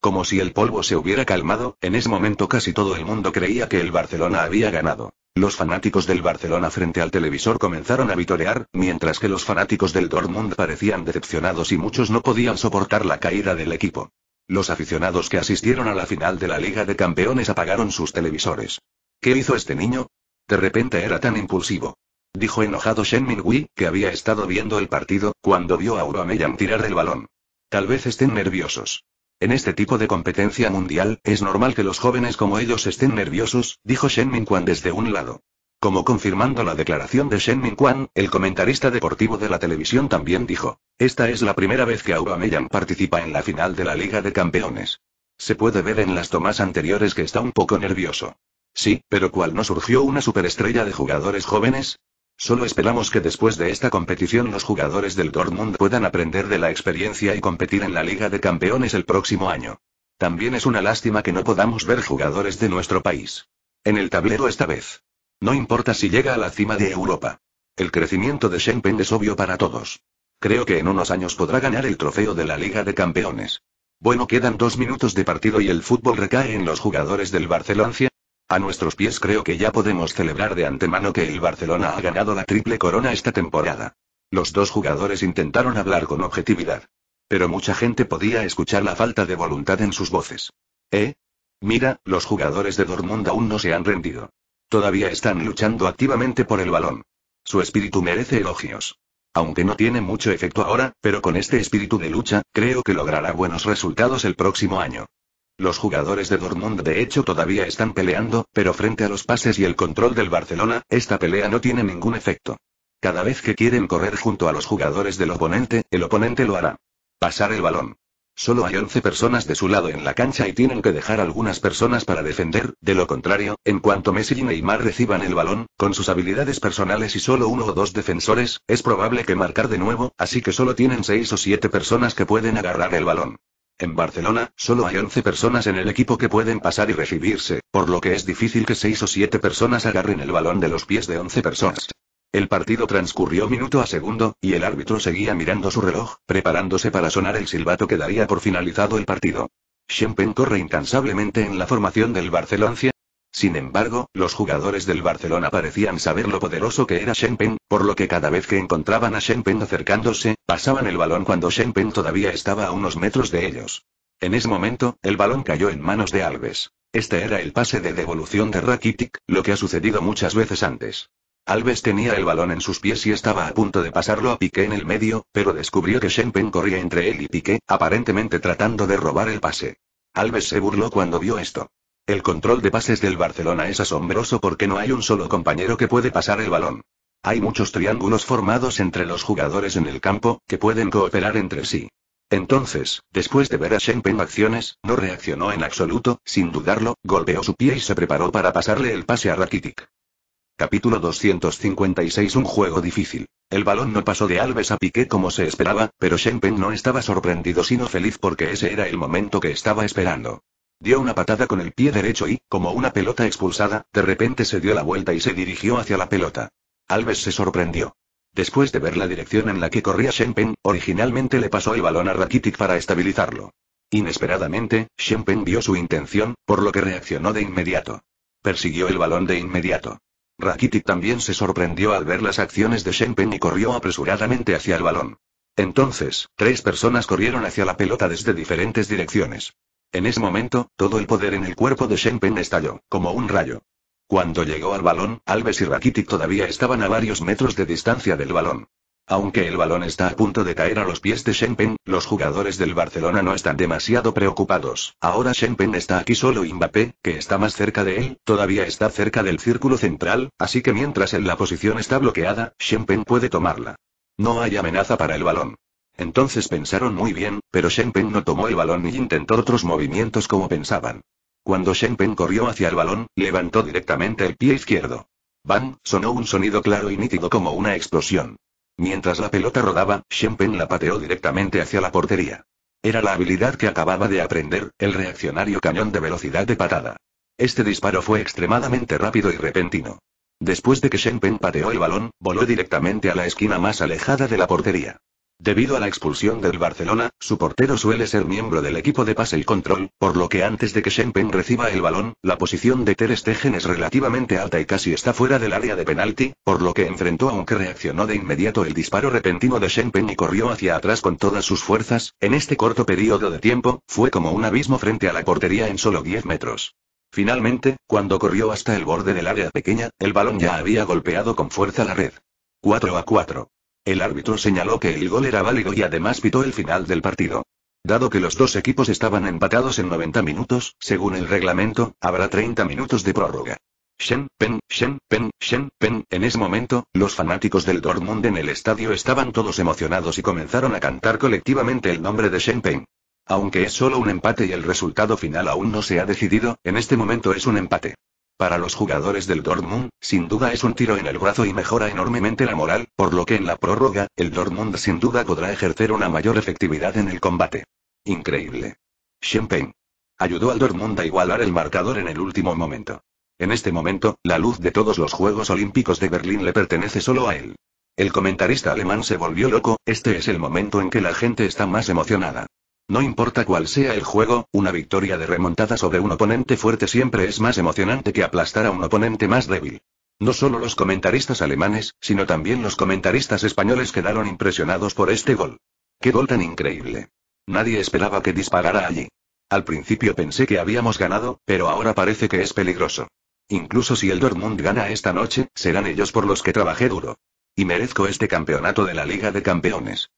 como si el polvo se hubiera calmado, en ese momento casi todo el mundo creía que el Barcelona había ganado. Los fanáticos del Barcelona frente al televisor comenzaron a vitorear, mientras que los fanáticos del Dortmund parecían decepcionados y muchos no podían soportar la caída del equipo. Los aficionados que asistieron a la final de la Liga de Campeones apagaron sus televisores. ¿Qué hizo este niño? De repente era tan impulsivo. Dijo enojado Shen Minghui, que había estado viendo el partido, cuando vio a Aubameyang tirar del balón. Tal vez estén nerviosos. En este tipo de competencia mundial, es normal que los jóvenes como ellos estén nerviosos, dijo Shen Mingquan desde un lado. Como confirmando la declaración de Shen Mingquan, el comentarista deportivo de la televisión también dijo, esta es la primera vez que Aubameyang participa en la final de la Liga de Campeones. Se puede ver en las tomas anteriores que está un poco nervioso. Sí, pero ¿cuál no surgió una superestrella de jugadores jóvenes? Solo esperamos que después de esta competición los jugadores del Dortmund puedan aprender de la experiencia y competir en la Liga de Campeones el próximo año. También es una lástima que no podamos ver jugadores de nuestro país. En el tablero esta vez. No importa si llega a la cima de Europa. El crecimiento de Schenpen es obvio para todos. Creo que en unos años podrá ganar el trofeo de la Liga de Campeones. Bueno, quedan dos minutos de partido y el fútbol recae en los jugadores del Barcelona a nuestros pies creo que ya podemos celebrar de antemano que el Barcelona ha ganado la triple corona esta temporada. Los dos jugadores intentaron hablar con objetividad. Pero mucha gente podía escuchar la falta de voluntad en sus voces. ¿Eh? Mira, los jugadores de Dortmund aún no se han rendido. Todavía están luchando activamente por el balón. Su espíritu merece elogios. Aunque no tiene mucho efecto ahora, pero con este espíritu de lucha, creo que logrará buenos resultados el próximo año. Los jugadores de Dortmund de hecho todavía están peleando, pero frente a los pases y el control del Barcelona, esta pelea no tiene ningún efecto. Cada vez que quieren correr junto a los jugadores del oponente, el oponente lo hará. Pasar el balón. Solo hay 11 personas de su lado en la cancha y tienen que dejar algunas personas para defender, de lo contrario, en cuanto Messi y Neymar reciban el balón, con sus habilidades personales y solo uno o dos defensores, es probable que marcar de nuevo, así que solo tienen 6 o 7 personas que pueden agarrar el balón. En Barcelona, solo hay 11 personas en el equipo que pueden pasar y recibirse, por lo que es difícil que 6 o 7 personas agarren el balón de los pies de 11 personas. El partido transcurrió minuto a segundo, y el árbitro seguía mirando su reloj, preparándose para sonar el silbato que daría por finalizado el partido. Shempen corre incansablemente en la formación del Barcelona sin embargo, los jugadores del Barcelona parecían saber lo poderoso que era Shenpeng, por lo que cada vez que encontraban a Shenpeng acercándose, pasaban el balón cuando Shenpeng todavía estaba a unos metros de ellos. En ese momento, el balón cayó en manos de Alves. Este era el pase de devolución de Rakitic, lo que ha sucedido muchas veces antes. Alves tenía el balón en sus pies y estaba a punto de pasarlo a Piqué en el medio, pero descubrió que Shenpeng corría entre él y Piqué, aparentemente tratando de robar el pase. Alves se burló cuando vio esto. El control de pases del Barcelona es asombroso porque no hay un solo compañero que puede pasar el balón. Hay muchos triángulos formados entre los jugadores en el campo, que pueden cooperar entre sí. Entonces, después de ver a Shenpen acciones, no reaccionó en absoluto, sin dudarlo, golpeó su pie y se preparó para pasarle el pase a Rakitic. Capítulo 256 Un juego difícil. El balón no pasó de Alves a Piqué como se esperaba, pero Shenpen no estaba sorprendido sino feliz porque ese era el momento que estaba esperando. Dio una patada con el pie derecho y, como una pelota expulsada, de repente se dio la vuelta y se dirigió hacia la pelota. Alves se sorprendió. Después de ver la dirección en la que corría Shenpen, originalmente le pasó el balón a Rakitic para estabilizarlo. Inesperadamente, Shenpen vio su intención, por lo que reaccionó de inmediato. Persiguió el balón de inmediato. Rakitic también se sorprendió al ver las acciones de Shenpen y corrió apresuradamente hacia el balón. Entonces, tres personas corrieron hacia la pelota desde diferentes direcciones. En ese momento, todo el poder en el cuerpo de Shen estalló, como un rayo. Cuando llegó al balón, Alves y Rakitic todavía estaban a varios metros de distancia del balón. Aunque el balón está a punto de caer a los pies de Shenpen, los jugadores del Barcelona no están demasiado preocupados. Ahora Shenpen está aquí solo y Mbappé, que está más cerca de él, todavía está cerca del círculo central, así que mientras en la posición está bloqueada, Shenpen puede tomarla. No hay amenaza para el balón. Entonces pensaron muy bien, pero Shen Peng no tomó el balón ni intentó otros movimientos como pensaban. Cuando Shen Peng corrió hacia el balón, levantó directamente el pie izquierdo. Bang, sonó un sonido claro y nítido como una explosión. Mientras la pelota rodaba, Shen Peng la pateó directamente hacia la portería. Era la habilidad que acababa de aprender, el reaccionario cañón de velocidad de patada. Este disparo fue extremadamente rápido y repentino. Después de que Shen Peng pateó el balón, voló directamente a la esquina más alejada de la portería. Debido a la expulsión del Barcelona, su portero suele ser miembro del equipo de pase y control, por lo que antes de que Schempen reciba el balón, la posición de Ter es relativamente alta y casi está fuera del área de penalti, por lo que enfrentó aunque reaccionó de inmediato el disparo repentino de Schempen y corrió hacia atrás con todas sus fuerzas, en este corto periodo de tiempo, fue como un abismo frente a la portería en solo 10 metros. Finalmente, cuando corrió hasta el borde del área pequeña, el balón ya había golpeado con fuerza la red. 4 a 4. El árbitro señaló que el gol era válido y además pitó el final del partido. Dado que los dos equipos estaban empatados en 90 minutos, según el reglamento, habrá 30 minutos de prórroga. Shen Pen, Shen Pen, Shen Pen. En ese momento, los fanáticos del Dortmund en el estadio estaban todos emocionados y comenzaron a cantar colectivamente el nombre de Shen Pen. Aunque es solo un empate y el resultado final aún no se ha decidido, en este momento es un empate. Para los jugadores del Dortmund, sin duda es un tiro en el brazo y mejora enormemente la moral, por lo que en la prórroga, el Dortmund sin duda podrá ejercer una mayor efectividad en el combate. Increíble. Champagne. Ayudó al Dortmund a igualar el marcador en el último momento. En este momento, la luz de todos los Juegos Olímpicos de Berlín le pertenece solo a él. El comentarista alemán se volvió loco, este es el momento en que la gente está más emocionada. No importa cuál sea el juego, una victoria de remontada sobre un oponente fuerte siempre es más emocionante que aplastar a un oponente más débil. No solo los comentaristas alemanes, sino también los comentaristas españoles quedaron impresionados por este gol. ¡Qué gol tan increíble! Nadie esperaba que disparara allí. Al principio pensé que habíamos ganado, pero ahora parece que es peligroso. Incluso si el Dortmund gana esta noche, serán ellos por los que trabajé duro. Y merezco este campeonato de la Liga de Campeones.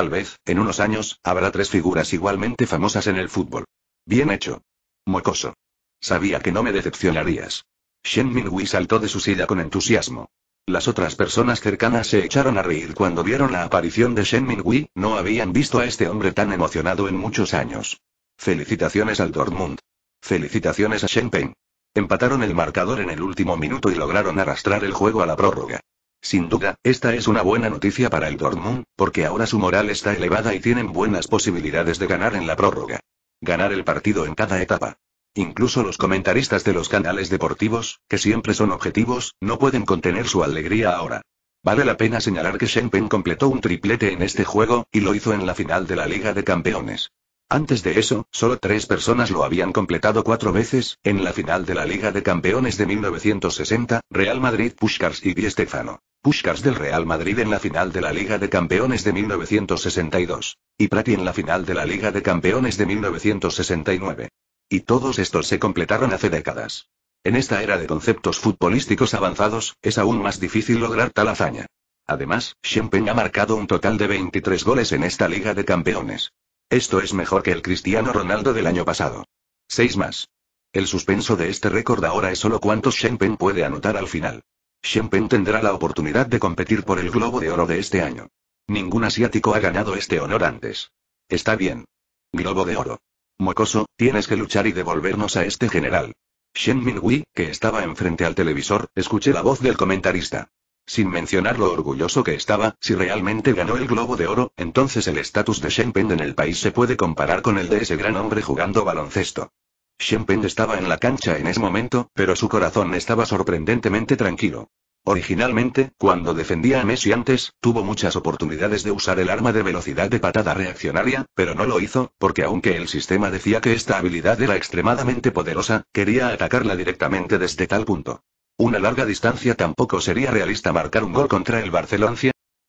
Tal vez, en unos años, habrá tres figuras igualmente famosas en el fútbol. Bien hecho. Mocoso. Sabía que no me decepcionarías. Shen Minghui saltó de su silla con entusiasmo. Las otras personas cercanas se echaron a reír cuando vieron la aparición de Shen Minghui, no habían visto a este hombre tan emocionado en muchos años. Felicitaciones al Dortmund. Felicitaciones a Shen Peng. Empataron el marcador en el último minuto y lograron arrastrar el juego a la prórroga. Sin duda, esta es una buena noticia para el Dortmund, porque ahora su moral está elevada y tienen buenas posibilidades de ganar en la prórroga. Ganar el partido en cada etapa. Incluso los comentaristas de los canales deportivos, que siempre son objetivos, no pueden contener su alegría ahora. Vale la pena señalar que Shenpen completó un triplete en este juego, y lo hizo en la final de la Liga de Campeones. Antes de eso, solo tres personas lo habían completado cuatro veces, en la final de la Liga de Campeones de 1960, Real Madrid Pushkars y Di Stefano. Puskás del Real Madrid en la final de la Liga de Campeones de 1962. Y Prati en la final de la Liga de Campeones de 1969. Y todos estos se completaron hace décadas. En esta era de conceptos futbolísticos avanzados, es aún más difícil lograr tal hazaña. Además, Champagne ha marcado un total de 23 goles en esta Liga de Campeones. Esto es mejor que el Cristiano Ronaldo del año pasado. 6 más. El suspenso de este récord ahora es solo cuántos Shenpen puede anotar al final. Shenpen tendrá la oportunidad de competir por el Globo de Oro de este año. Ningún asiático ha ganado este honor antes. Está bien. Globo de Oro. Mocoso, tienes que luchar y devolvernos a este general. Shen Minhui, que estaba enfrente al televisor, escuché la voz del comentarista. Sin mencionar lo orgulloso que estaba, si realmente ganó el Globo de Oro, entonces el estatus de Shen en el país se puede comparar con el de ese gran hombre jugando baloncesto. Shen estaba en la cancha en ese momento, pero su corazón estaba sorprendentemente tranquilo. Originalmente, cuando defendía a Messi antes, tuvo muchas oportunidades de usar el arma de velocidad de patada reaccionaria, pero no lo hizo, porque aunque el sistema decía que esta habilidad era extremadamente poderosa, quería atacarla directamente desde tal punto. Una larga distancia tampoco sería realista marcar un gol contra el Barcelona.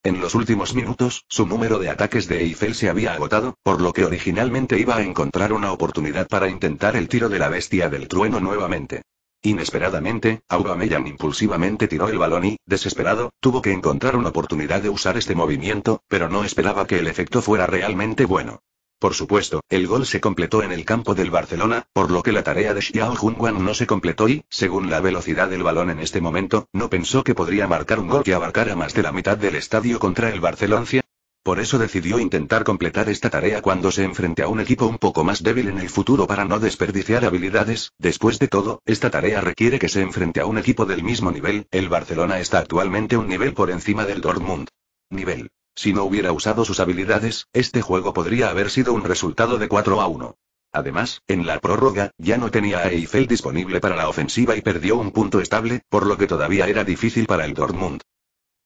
En los últimos minutos, su número de ataques de Eiffel se había agotado, por lo que originalmente iba a encontrar una oportunidad para intentar el tiro de la bestia del trueno nuevamente. Inesperadamente, Aubameyang impulsivamente tiró el balón y, desesperado, tuvo que encontrar una oportunidad de usar este movimiento, pero no esperaba que el efecto fuera realmente bueno. Por supuesto, el gol se completó en el campo del Barcelona, por lo que la tarea de Xiao Junwan no se completó y, según la velocidad del balón en este momento, no pensó que podría marcar un gol que abarcara más de la mitad del estadio contra el Barcelona. Por eso decidió intentar completar esta tarea cuando se enfrente a un equipo un poco más débil en el futuro para no desperdiciar habilidades. Después de todo, esta tarea requiere que se enfrente a un equipo del mismo nivel. El Barcelona está actualmente un nivel por encima del Dortmund. Nivel. Si no hubiera usado sus habilidades, este juego podría haber sido un resultado de 4 a 1. Además, en la prórroga, ya no tenía a Eiffel disponible para la ofensiva y perdió un punto estable, por lo que todavía era difícil para el Dortmund.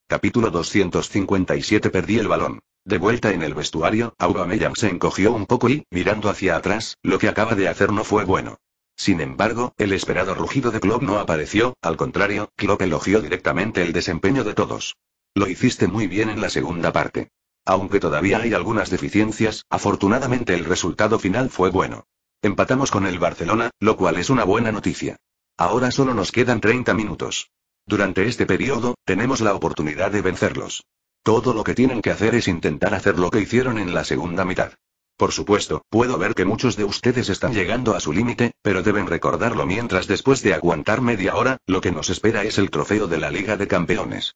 Capítulo 257 Perdí el balón. De vuelta en el vestuario, Aubameyang se encogió un poco y, mirando hacia atrás, lo que acaba de hacer no fue bueno. Sin embargo, el esperado rugido de Klopp no apareció, al contrario, Klopp elogió directamente el desempeño de todos. Lo hiciste muy bien en la segunda parte. Aunque todavía hay algunas deficiencias, afortunadamente el resultado final fue bueno. Empatamos con el Barcelona, lo cual es una buena noticia. Ahora solo nos quedan 30 minutos. Durante este periodo, tenemos la oportunidad de vencerlos. Todo lo que tienen que hacer es intentar hacer lo que hicieron en la segunda mitad. Por supuesto, puedo ver que muchos de ustedes están llegando a su límite, pero deben recordarlo mientras después de aguantar media hora, lo que nos espera es el trofeo de la Liga de Campeones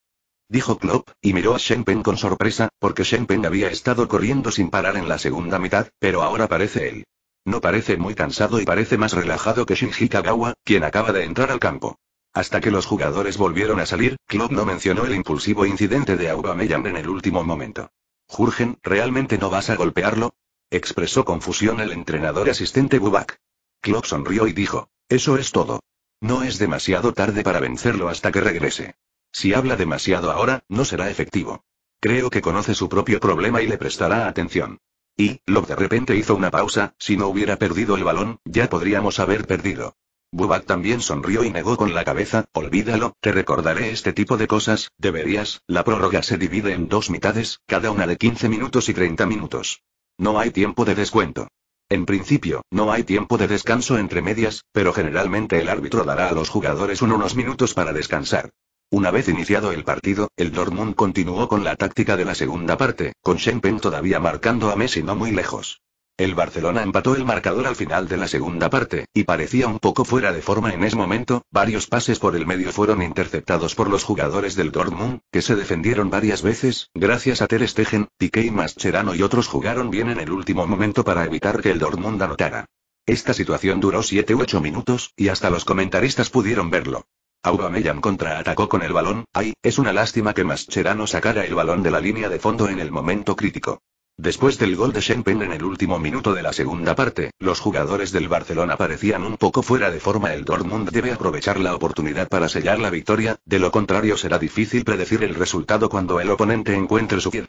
dijo Klopp, y miró a Shenpen con sorpresa, porque Shenpen había estado corriendo sin parar en la segunda mitad, pero ahora parece él. No parece muy cansado y parece más relajado que Shinji Kagawa, quien acaba de entrar al campo. Hasta que los jugadores volvieron a salir, Klopp no mencionó el impulsivo incidente de Aubameyang en el último momento. Jurgen, ¿realmente no vas a golpearlo? expresó confusión el entrenador asistente Bubak. Klopp sonrió y dijo, eso es todo. No es demasiado tarde para vencerlo hasta que regrese. Si habla demasiado ahora, no será efectivo. Creo que conoce su propio problema y le prestará atención. Y, Lob de repente hizo una pausa, si no hubiera perdido el balón, ya podríamos haber perdido. Bubak también sonrió y negó con la cabeza, olvídalo, te recordaré este tipo de cosas, deberías, la prórroga se divide en dos mitades, cada una de 15 minutos y 30 minutos. No hay tiempo de descuento. En principio, no hay tiempo de descanso entre medias, pero generalmente el árbitro dará a los jugadores unos minutos para descansar. Una vez iniciado el partido, el Dortmund continuó con la táctica de la segunda parte, con Schenpen todavía marcando a Messi no muy lejos. El Barcelona empató el marcador al final de la segunda parte, y parecía un poco fuera de forma en ese momento, varios pases por el medio fueron interceptados por los jugadores del Dortmund, que se defendieron varias veces, gracias a Ter Stegen, Piqué Mascherano y otros jugaron bien en el último momento para evitar que el Dortmund anotara. Esta situación duró 7 u 8 minutos, y hasta los comentaristas pudieron verlo. Aubameyang contraatacó con el balón, ay, es una lástima que Mascherano sacara el balón de la línea de fondo en el momento crítico. Después del gol de Schenpen en el último minuto de la segunda parte, los jugadores del Barcelona parecían un poco fuera de forma. El Dortmund debe aprovechar la oportunidad para sellar la victoria, de lo contrario será difícil predecir el resultado cuando el oponente encuentre su pie.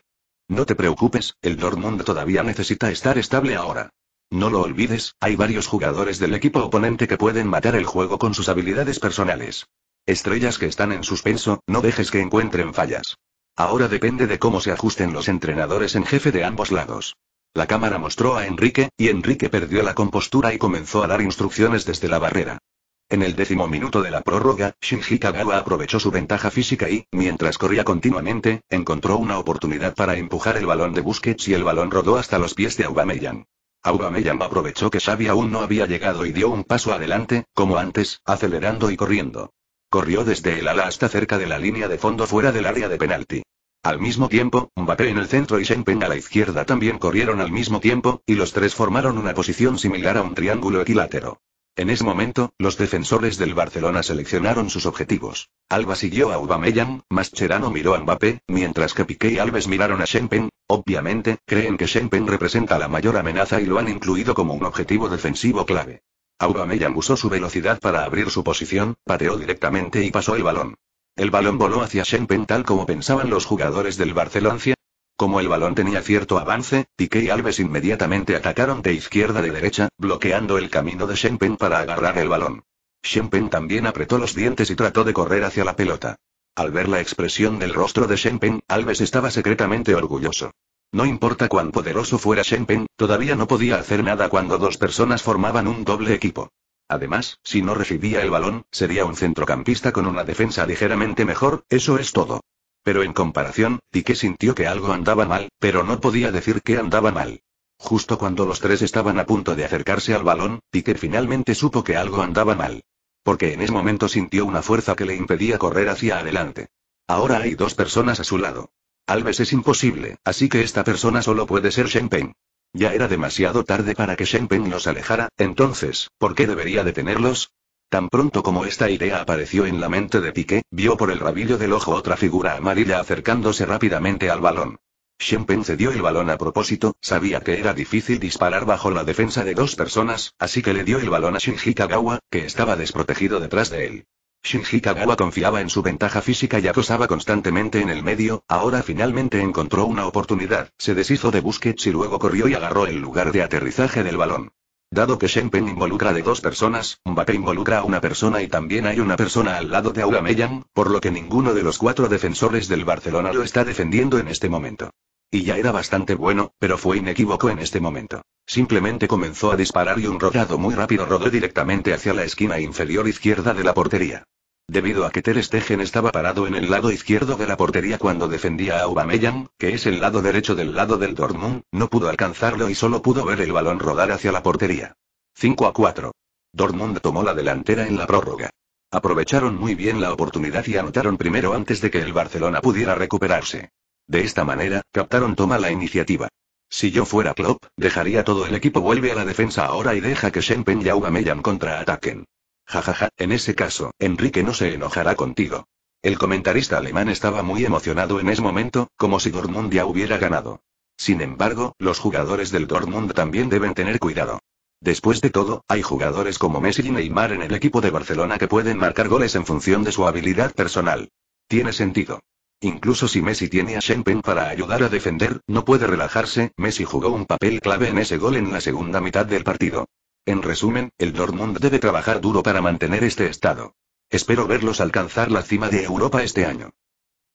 No te preocupes, el Dortmund todavía necesita estar estable ahora. No lo olvides, hay varios jugadores del equipo oponente que pueden matar el juego con sus habilidades personales. Estrellas que están en suspenso, no dejes que encuentren fallas. Ahora depende de cómo se ajusten los entrenadores en jefe de ambos lados. La cámara mostró a Enrique, y Enrique perdió la compostura y comenzó a dar instrucciones desde la barrera. En el décimo minuto de la prórroga, Shinji Kagawa aprovechó su ventaja física y, mientras corría continuamente, encontró una oportunidad para empujar el balón de Busquets y el balón rodó hasta los pies de Aubameyang. Aubameyang aprovechó que Xavi aún no había llegado y dio un paso adelante, como antes, acelerando y corriendo. Corrió desde el ala hasta cerca de la línea de fondo fuera del área de penalti. Al mismo tiempo, Mbappé en el centro y Shenpeng a la izquierda también corrieron al mismo tiempo, y los tres formaron una posición similar a un triángulo equilátero. En ese momento, los defensores del Barcelona seleccionaron sus objetivos. Alba siguió a Aubameyang, Mascherano miró a Mbappé, mientras que Piqué y Alves miraron a Shenpeng, Obviamente, creen que Shenpen representa la mayor amenaza y lo han incluido como un objetivo defensivo clave. Aubameyang usó su velocidad para abrir su posición, pateó directamente y pasó el balón. El balón voló hacia Shenpen tal como pensaban los jugadores del Barcelona. Como el balón tenía cierto avance, Piqué y Alves inmediatamente atacaron de izquierda de derecha, bloqueando el camino de Shenpen para agarrar el balón. Shenpen también apretó los dientes y trató de correr hacia la pelota. Al ver la expresión del rostro de Shenpen, Alves estaba secretamente orgulloso. No importa cuán poderoso fuera Shenpen, todavía no podía hacer nada cuando dos personas formaban un doble equipo. Además, si no recibía el balón, sería un centrocampista con una defensa ligeramente mejor, eso es todo. Pero en comparación, Piqué sintió que algo andaba mal, pero no podía decir que andaba mal. Justo cuando los tres estaban a punto de acercarse al balón, Piqué finalmente supo que algo andaba mal porque en ese momento sintió una fuerza que le impedía correr hacia adelante. Ahora hay dos personas a su lado. Alves es imposible, así que esta persona solo puede ser Shen Peng. Ya era demasiado tarde para que Shen Peng los alejara, entonces, ¿por qué debería detenerlos? Tan pronto como esta idea apareció en la mente de Piqué, vio por el rabillo del ojo otra figura amarilla acercándose rápidamente al balón. Shenpen cedió el balón a propósito, sabía que era difícil disparar bajo la defensa de dos personas, así que le dio el balón a Shinji Kagawa, que estaba desprotegido detrás de él. Shinji Kagawa confiaba en su ventaja física y acosaba constantemente en el medio, ahora finalmente encontró una oportunidad, se deshizo de Busquets y luego corrió y agarró el lugar de aterrizaje del balón. Dado que Shenpen mm. involucra de dos personas, Mbappé involucra a una persona y también hay una persona al lado de Aubameyang, por lo que ninguno de los cuatro defensores del Barcelona lo está defendiendo en este momento. Y ya era bastante bueno, pero fue inequívoco en este momento. Simplemente comenzó a disparar y un rodado muy rápido rodó directamente hacia la esquina inferior izquierda de la portería. Debido a que Ter Stegen estaba parado en el lado izquierdo de la portería cuando defendía a Aubameyang, que es el lado derecho del lado del Dortmund, no pudo alcanzarlo y solo pudo ver el balón rodar hacia la portería. 5 a 4. Dortmund tomó la delantera en la prórroga. Aprovecharon muy bien la oportunidad y anotaron primero antes de que el Barcelona pudiera recuperarse. De esta manera, captaron toma la iniciativa. Si yo fuera Klopp, dejaría todo el equipo vuelve a la defensa ahora y deja que Schenpen y Aubameyang contraataquen. Jajaja, en ese caso, Enrique no se enojará contigo. El comentarista alemán estaba muy emocionado en ese momento, como si Dortmund ya hubiera ganado. Sin embargo, los jugadores del Dortmund también deben tener cuidado. Después de todo, hay jugadores como Messi y Neymar en el equipo de Barcelona que pueden marcar goles en función de su habilidad personal. Tiene sentido. Incluso si Messi tiene a Schenpen para ayudar a defender, no puede relajarse, Messi jugó un papel clave en ese gol en la segunda mitad del partido. En resumen, el Dortmund debe trabajar duro para mantener este estado. Espero verlos alcanzar la cima de Europa este año.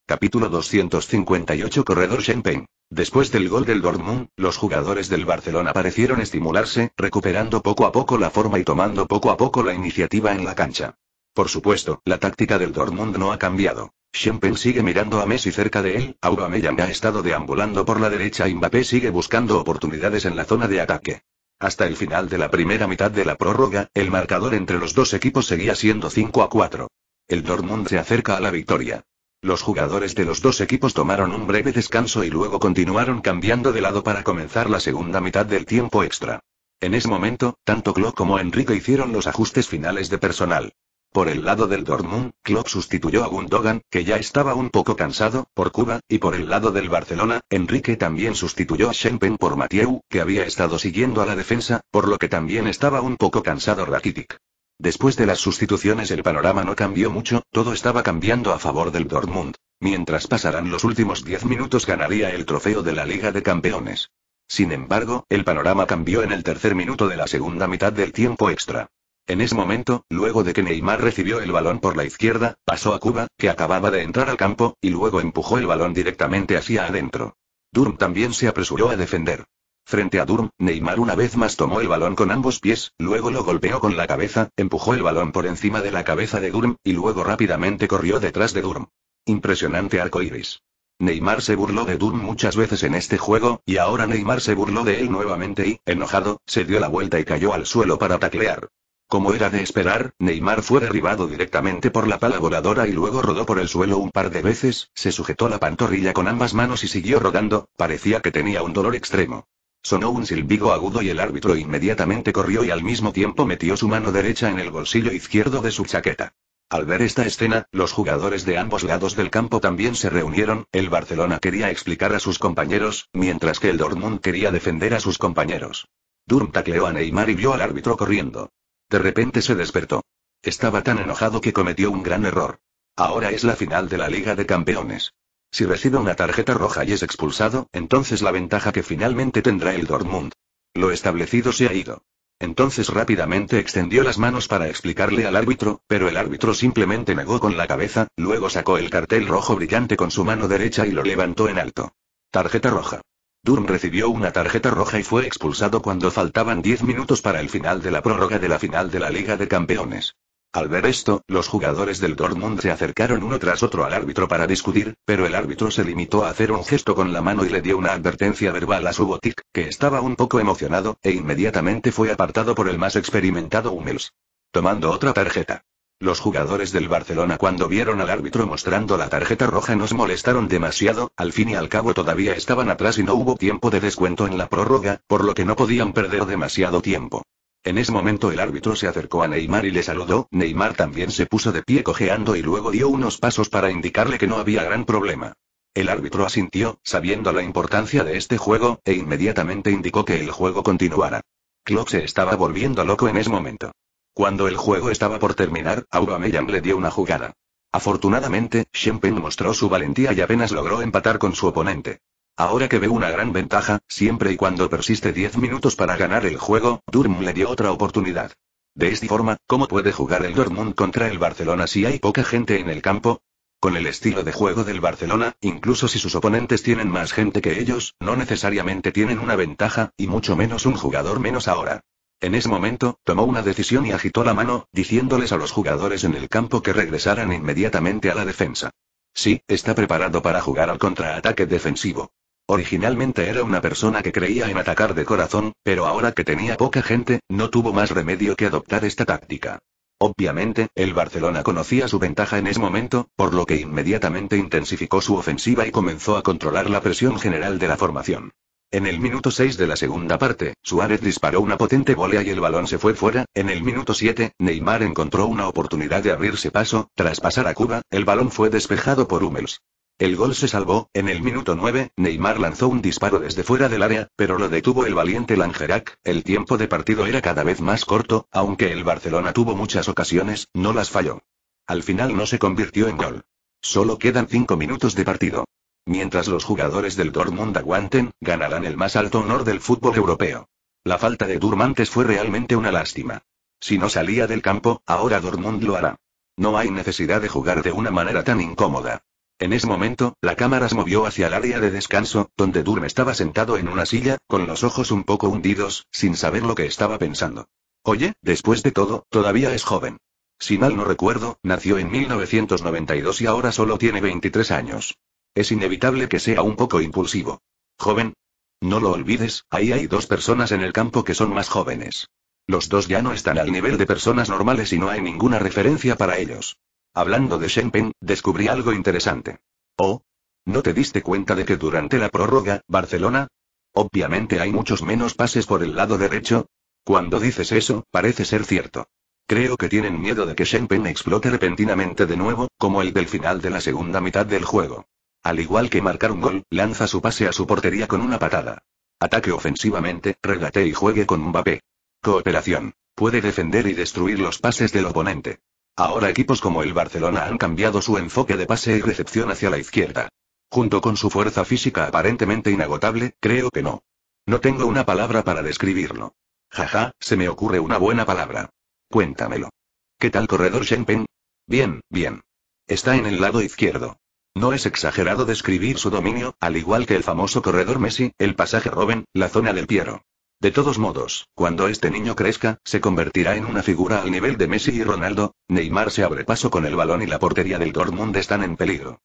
Capítulo 258 Corredor Champagne. Después del gol del Dortmund, los jugadores del Barcelona parecieron estimularse, recuperando poco a poco la forma y tomando poco a poco la iniciativa en la cancha. Por supuesto, la táctica del Dortmund no ha cambiado. Schempen sigue mirando a Messi cerca de él, Aubameyang ha estado deambulando por la derecha y Mbappé sigue buscando oportunidades en la zona de ataque. Hasta el final de la primera mitad de la prórroga, el marcador entre los dos equipos seguía siendo 5 a 4. El Dortmund se acerca a la victoria. Los jugadores de los dos equipos tomaron un breve descanso y luego continuaron cambiando de lado para comenzar la segunda mitad del tiempo extra. En ese momento, tanto Klopp como Enrique hicieron los ajustes finales de personal. Por el lado del Dortmund, Klopp sustituyó a Gundogan, que ya estaba un poco cansado, por Cuba, y por el lado del Barcelona, Enrique también sustituyó a Schenpen por Mathieu, que había estado siguiendo a la defensa, por lo que también estaba un poco cansado Rakitic. Después de las sustituciones el panorama no cambió mucho, todo estaba cambiando a favor del Dortmund. Mientras pasaran los últimos 10 minutos ganaría el trofeo de la Liga de Campeones. Sin embargo, el panorama cambió en el tercer minuto de la segunda mitad del tiempo extra. En ese momento, luego de que Neymar recibió el balón por la izquierda, pasó a Cuba, que acababa de entrar al campo, y luego empujó el balón directamente hacia adentro. Durm también se apresuró a defender. Frente a Durm, Neymar una vez más tomó el balón con ambos pies, luego lo golpeó con la cabeza, empujó el balón por encima de la cabeza de Durm, y luego rápidamente corrió detrás de Durm. Impresionante arco iris. Neymar se burló de Durm muchas veces en este juego, y ahora Neymar se burló de él nuevamente y, enojado, se dio la vuelta y cayó al suelo para taclear. Como era de esperar, Neymar fue derribado directamente por la pala voladora y luego rodó por el suelo un par de veces, se sujetó la pantorrilla con ambas manos y siguió rodando, parecía que tenía un dolor extremo. Sonó un silbigo agudo y el árbitro inmediatamente corrió y al mismo tiempo metió su mano derecha en el bolsillo izquierdo de su chaqueta. Al ver esta escena, los jugadores de ambos lados del campo también se reunieron, el Barcelona quería explicar a sus compañeros, mientras que el Dortmund quería defender a sus compañeros. Durm tacleó a Neymar y vio al árbitro corriendo. De repente se despertó. Estaba tan enojado que cometió un gran error. Ahora es la final de la Liga de Campeones. Si recibe una tarjeta roja y es expulsado, entonces la ventaja que finalmente tendrá el Dortmund. Lo establecido se ha ido. Entonces rápidamente extendió las manos para explicarle al árbitro, pero el árbitro simplemente negó con la cabeza, luego sacó el cartel rojo brillante con su mano derecha y lo levantó en alto. Tarjeta roja. Durm recibió una tarjeta roja y fue expulsado cuando faltaban 10 minutos para el final de la prórroga de la final de la Liga de Campeones. Al ver esto, los jugadores del Dortmund se acercaron uno tras otro al árbitro para discutir, pero el árbitro se limitó a hacer un gesto con la mano y le dio una advertencia verbal a su botic, que estaba un poco emocionado, e inmediatamente fue apartado por el más experimentado Hummels. Tomando otra tarjeta. Los jugadores del Barcelona cuando vieron al árbitro mostrando la tarjeta roja nos molestaron demasiado, al fin y al cabo todavía estaban atrás y no hubo tiempo de descuento en la prórroga, por lo que no podían perder demasiado tiempo. En ese momento el árbitro se acercó a Neymar y le saludó, Neymar también se puso de pie cojeando y luego dio unos pasos para indicarle que no había gran problema. El árbitro asintió, sabiendo la importancia de este juego, e inmediatamente indicó que el juego continuara. Klopp se estaba volviendo loco en ese momento. Cuando el juego estaba por terminar, Aubameyang le dio una jugada. Afortunadamente, Shempen mostró su valentía y apenas logró empatar con su oponente. Ahora que ve una gran ventaja, siempre y cuando persiste 10 minutos para ganar el juego, Durm le dio otra oportunidad. De esta forma, ¿cómo puede jugar el Dortmund contra el Barcelona si hay poca gente en el campo? Con el estilo de juego del Barcelona, incluso si sus oponentes tienen más gente que ellos, no necesariamente tienen una ventaja, y mucho menos un jugador menos ahora. En ese momento, tomó una decisión y agitó la mano, diciéndoles a los jugadores en el campo que regresaran inmediatamente a la defensa. Sí, está preparado para jugar al contraataque defensivo. Originalmente era una persona que creía en atacar de corazón, pero ahora que tenía poca gente, no tuvo más remedio que adoptar esta táctica. Obviamente, el Barcelona conocía su ventaja en ese momento, por lo que inmediatamente intensificó su ofensiva y comenzó a controlar la presión general de la formación. En el minuto 6 de la segunda parte, Suárez disparó una potente volea y el balón se fue fuera. En el minuto 7, Neymar encontró una oportunidad de abrirse paso, tras pasar a Cuba, el balón fue despejado por Hummels. El gol se salvó, en el minuto 9, Neymar lanzó un disparo desde fuera del área, pero lo detuvo el valiente Langerac, el tiempo de partido era cada vez más corto, aunque el Barcelona tuvo muchas ocasiones, no las falló. Al final no se convirtió en gol. Solo quedan 5 minutos de partido. Mientras los jugadores del Dortmund aguanten, ganarán el más alto honor del fútbol europeo. La falta de Durmantes fue realmente una lástima. Si no salía del campo, ahora Dortmund lo hará. No hay necesidad de jugar de una manera tan incómoda. En ese momento, la cámara se movió hacia el área de descanso, donde Durm estaba sentado en una silla, con los ojos un poco hundidos, sin saber lo que estaba pensando. Oye, después de todo, todavía es joven. Si mal no recuerdo, nació en 1992 y ahora solo tiene 23 años. Es inevitable que sea un poco impulsivo. Joven. No lo olvides, ahí hay dos personas en el campo que son más jóvenes. Los dos ya no están al nivel de personas normales y no hay ninguna referencia para ellos. Hablando de Shenpen, descubrí algo interesante. Oh. ¿No te diste cuenta de que durante la prórroga, Barcelona? Obviamente hay muchos menos pases por el lado derecho. Cuando dices eso, parece ser cierto. Creo que tienen miedo de que Shenpen explote repentinamente de nuevo, como el del final de la segunda mitad del juego. Al igual que marcar un gol, lanza su pase a su portería con una patada. Ataque ofensivamente, regate y juegue con Mbappé. Cooperación. Puede defender y destruir los pases del oponente. Ahora equipos como el Barcelona han cambiado su enfoque de pase y recepción hacia la izquierda. Junto con su fuerza física aparentemente inagotable, creo que no. No tengo una palabra para describirlo. Jaja, se me ocurre una buena palabra. Cuéntamelo. ¿Qué tal corredor Shenpen? Bien, bien. Está en el lado izquierdo. No es exagerado describir su dominio, al igual que el famoso corredor Messi, el pasaje Robin, la zona del Piero. De todos modos, cuando este niño crezca, se convertirá en una figura al nivel de Messi y Ronaldo, Neymar se abre paso con el balón y la portería del Dortmund están en peligro.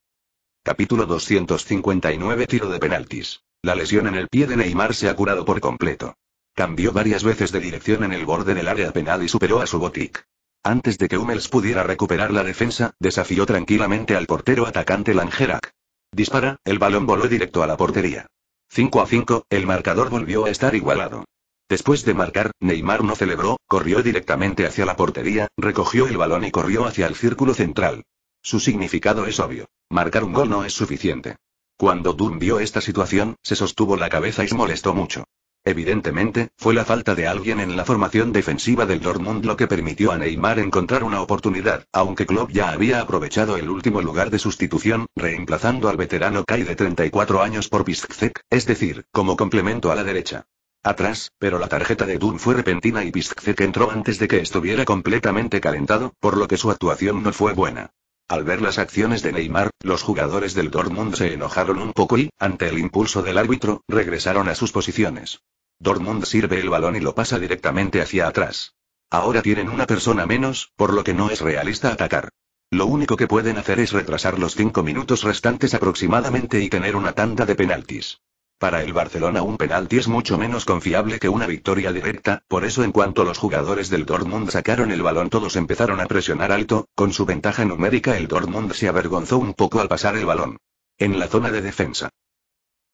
Capítulo 259 Tiro de penaltis. La lesión en el pie de Neymar se ha curado por completo. Cambió varias veces de dirección en el borde del área penal y superó a su botic. Antes de que Hummels pudiera recuperar la defensa, desafió tranquilamente al portero atacante Langerak. Dispara, el balón voló directo a la portería. 5 a 5, el marcador volvió a estar igualado. Después de marcar, Neymar no celebró, corrió directamente hacia la portería, recogió el balón y corrió hacia el círculo central. Su significado es obvio. Marcar un gol no es suficiente. Cuando Dunn vio esta situación, se sostuvo la cabeza y se molestó mucho. Evidentemente, fue la falta de alguien en la formación defensiva del Dortmund lo que permitió a Neymar encontrar una oportunidad, aunque Klopp ya había aprovechado el último lugar de sustitución, reemplazando al veterano Kai de 34 años por Piszczek, es decir, como complemento a la derecha atrás, pero la tarjeta de Dunn fue repentina y Piszczek entró antes de que estuviera completamente calentado, por lo que su actuación no fue buena. Al ver las acciones de Neymar, los jugadores del Dortmund se enojaron un poco y, ante el impulso del árbitro, regresaron a sus posiciones. Dortmund sirve el balón y lo pasa directamente hacia atrás. Ahora tienen una persona menos, por lo que no es realista atacar. Lo único que pueden hacer es retrasar los cinco minutos restantes aproximadamente y tener una tanda de penaltis. Para el Barcelona un penalti es mucho menos confiable que una victoria directa, por eso en cuanto los jugadores del Dortmund sacaron el balón todos empezaron a presionar alto, con su ventaja numérica el Dortmund se avergonzó un poco al pasar el balón. En la zona de defensa.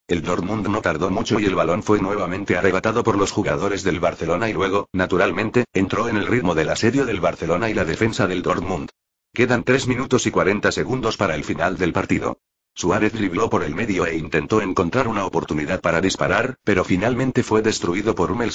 El Dortmund no tardó mucho y el balón fue nuevamente arrebatado por los jugadores del Barcelona y luego, naturalmente, entró en el ritmo del asedio del Barcelona y la defensa del Dortmund. Quedan 3 minutos y 40 segundos para el final del partido. Suárez dribló por el medio e intentó encontrar una oportunidad para disparar, pero finalmente fue destruido por un y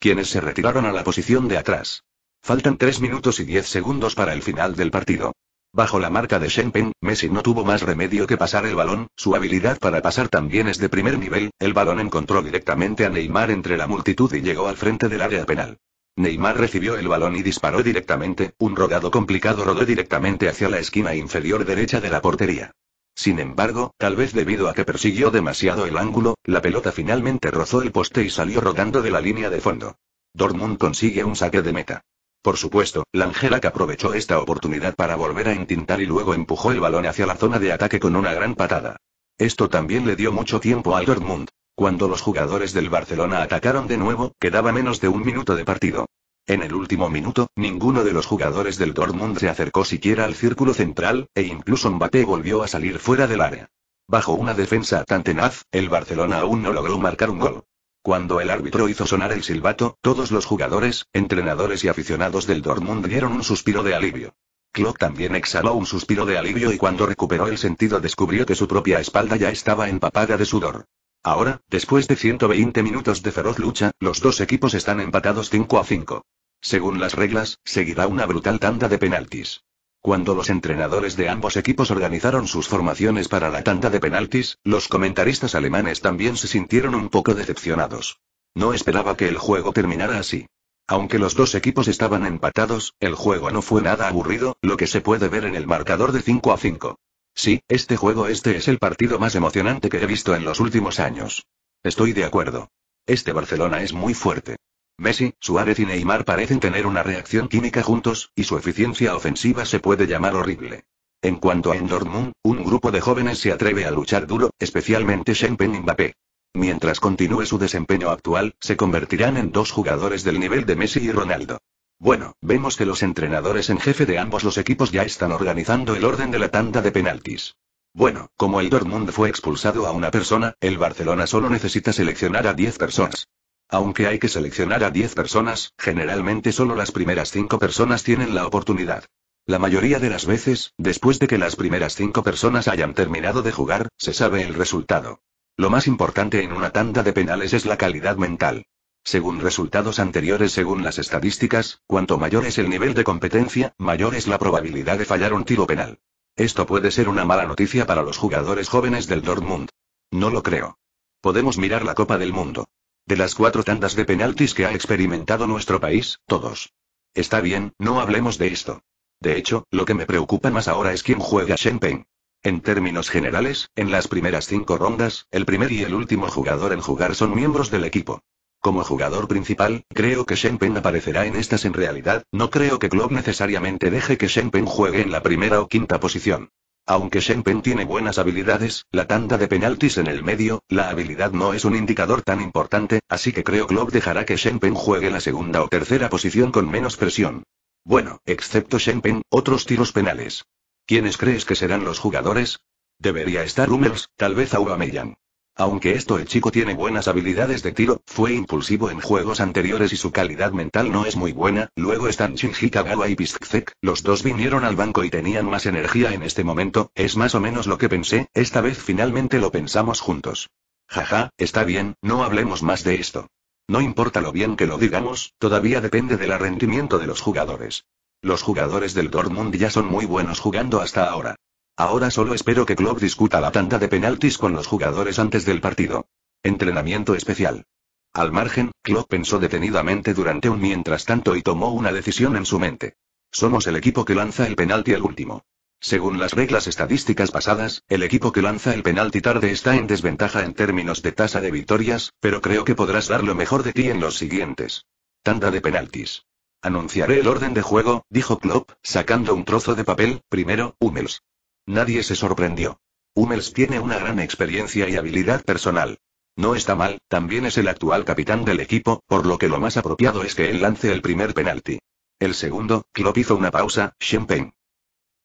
quienes se retiraron a la posición de atrás. Faltan 3 minutos y 10 segundos para el final del partido. Bajo la marca de Shenpen, Messi no tuvo más remedio que pasar el balón, su habilidad para pasar también es de primer nivel, el balón encontró directamente a Neymar entre la multitud y llegó al frente del área penal. Neymar recibió el balón y disparó directamente, un rodado complicado rodó directamente hacia la esquina inferior derecha de la portería. Sin embargo, tal vez debido a que persiguió demasiado el ángulo, la pelota finalmente rozó el poste y salió rodando de la línea de fondo. Dortmund consigue un saque de meta. Por supuesto, Langelac aprovechó esta oportunidad para volver a entintar y luego empujó el balón hacia la zona de ataque con una gran patada. Esto también le dio mucho tiempo al Dortmund. Cuando los jugadores del Barcelona atacaron de nuevo, quedaba menos de un minuto de partido. En el último minuto, ninguno de los jugadores del Dortmund se acercó siquiera al círculo central, e incluso Mbappé volvió a salir fuera del área. Bajo una defensa tan tenaz, el Barcelona aún no logró marcar un gol. Cuando el árbitro hizo sonar el silbato, todos los jugadores, entrenadores y aficionados del Dortmund dieron un suspiro de alivio. Klopp también exhaló un suspiro de alivio y cuando recuperó el sentido descubrió que su propia espalda ya estaba empapada de sudor. Ahora, después de 120 minutos de feroz lucha, los dos equipos están empatados 5 a 5. Según las reglas, seguirá una brutal tanda de penaltis. Cuando los entrenadores de ambos equipos organizaron sus formaciones para la tanda de penaltis, los comentaristas alemanes también se sintieron un poco decepcionados. No esperaba que el juego terminara así. Aunque los dos equipos estaban empatados, el juego no fue nada aburrido, lo que se puede ver en el marcador de 5 a 5. Sí, este juego este es el partido más emocionante que he visto en los últimos años. Estoy de acuerdo. Este Barcelona es muy fuerte. Messi, Suárez y Neymar parecen tener una reacción química juntos, y su eficiencia ofensiva se puede llamar horrible. En cuanto a Endormund, Dortmund, un grupo de jóvenes se atreve a luchar duro, especialmente Shenpen y Mbappé. Mientras continúe su desempeño actual, se convertirán en dos jugadores del nivel de Messi y Ronaldo. Bueno, vemos que los entrenadores en jefe de ambos los equipos ya están organizando el orden de la tanda de penaltis. Bueno, como el Dortmund fue expulsado a una persona, el Barcelona solo necesita seleccionar a 10 personas. Aunque hay que seleccionar a 10 personas, generalmente solo las primeras 5 personas tienen la oportunidad. La mayoría de las veces, después de que las primeras 5 personas hayan terminado de jugar, se sabe el resultado. Lo más importante en una tanda de penales es la calidad mental. Según resultados anteriores, según las estadísticas, cuanto mayor es el nivel de competencia, mayor es la probabilidad de fallar un tiro penal. Esto puede ser una mala noticia para los jugadores jóvenes del Dortmund. No lo creo. Podemos mirar la Copa del Mundo. De las cuatro tandas de penaltis que ha experimentado nuestro país, todos. Está bien, no hablemos de esto. De hecho, lo que me preocupa más ahora es quién juega Shenpeng. En términos generales, en las primeras cinco rondas, el primer y el último jugador en jugar son miembros del equipo. Como jugador principal, creo que Shenpen aparecerá en estas en realidad, no creo que Klopp necesariamente deje que Shenpen juegue en la primera o quinta posición. Aunque Shenpen tiene buenas habilidades, la tanda de penaltis en el medio, la habilidad no es un indicador tan importante, así que creo Klopp dejará que Shenpen juegue la segunda o tercera posición con menos presión. Bueno, excepto Shenpen, otros tiros penales. ¿Quiénes crees que serán los jugadores? Debería estar Hummels, tal vez Aubameyang. Aunque esto el chico tiene buenas habilidades de tiro, fue impulsivo en juegos anteriores y su calidad mental no es muy buena, luego están Shinji Kagawa y Pizkzek, los dos vinieron al banco y tenían más energía en este momento, es más o menos lo que pensé, esta vez finalmente lo pensamos juntos. Jaja, está bien, no hablemos más de esto. No importa lo bien que lo digamos, todavía depende del rendimiento de los jugadores. Los jugadores del Dortmund ya son muy buenos jugando hasta ahora. Ahora solo espero que Klopp discuta la tanda de penaltis con los jugadores antes del partido. Entrenamiento especial. Al margen, Klopp pensó detenidamente durante un mientras tanto y tomó una decisión en su mente. Somos el equipo que lanza el penalti al último. Según las reglas estadísticas pasadas, el equipo que lanza el penalti tarde está en desventaja en términos de tasa de victorias, pero creo que podrás dar lo mejor de ti en los siguientes. Tanda de penaltis. Anunciaré el orden de juego, dijo Klopp, sacando un trozo de papel, primero, Hummels. Nadie se sorprendió. Hummels tiene una gran experiencia y habilidad personal. No está mal, también es el actual capitán del equipo, por lo que lo más apropiado es que él lance el primer penalti. El segundo, Klopp hizo una pausa, Champagne.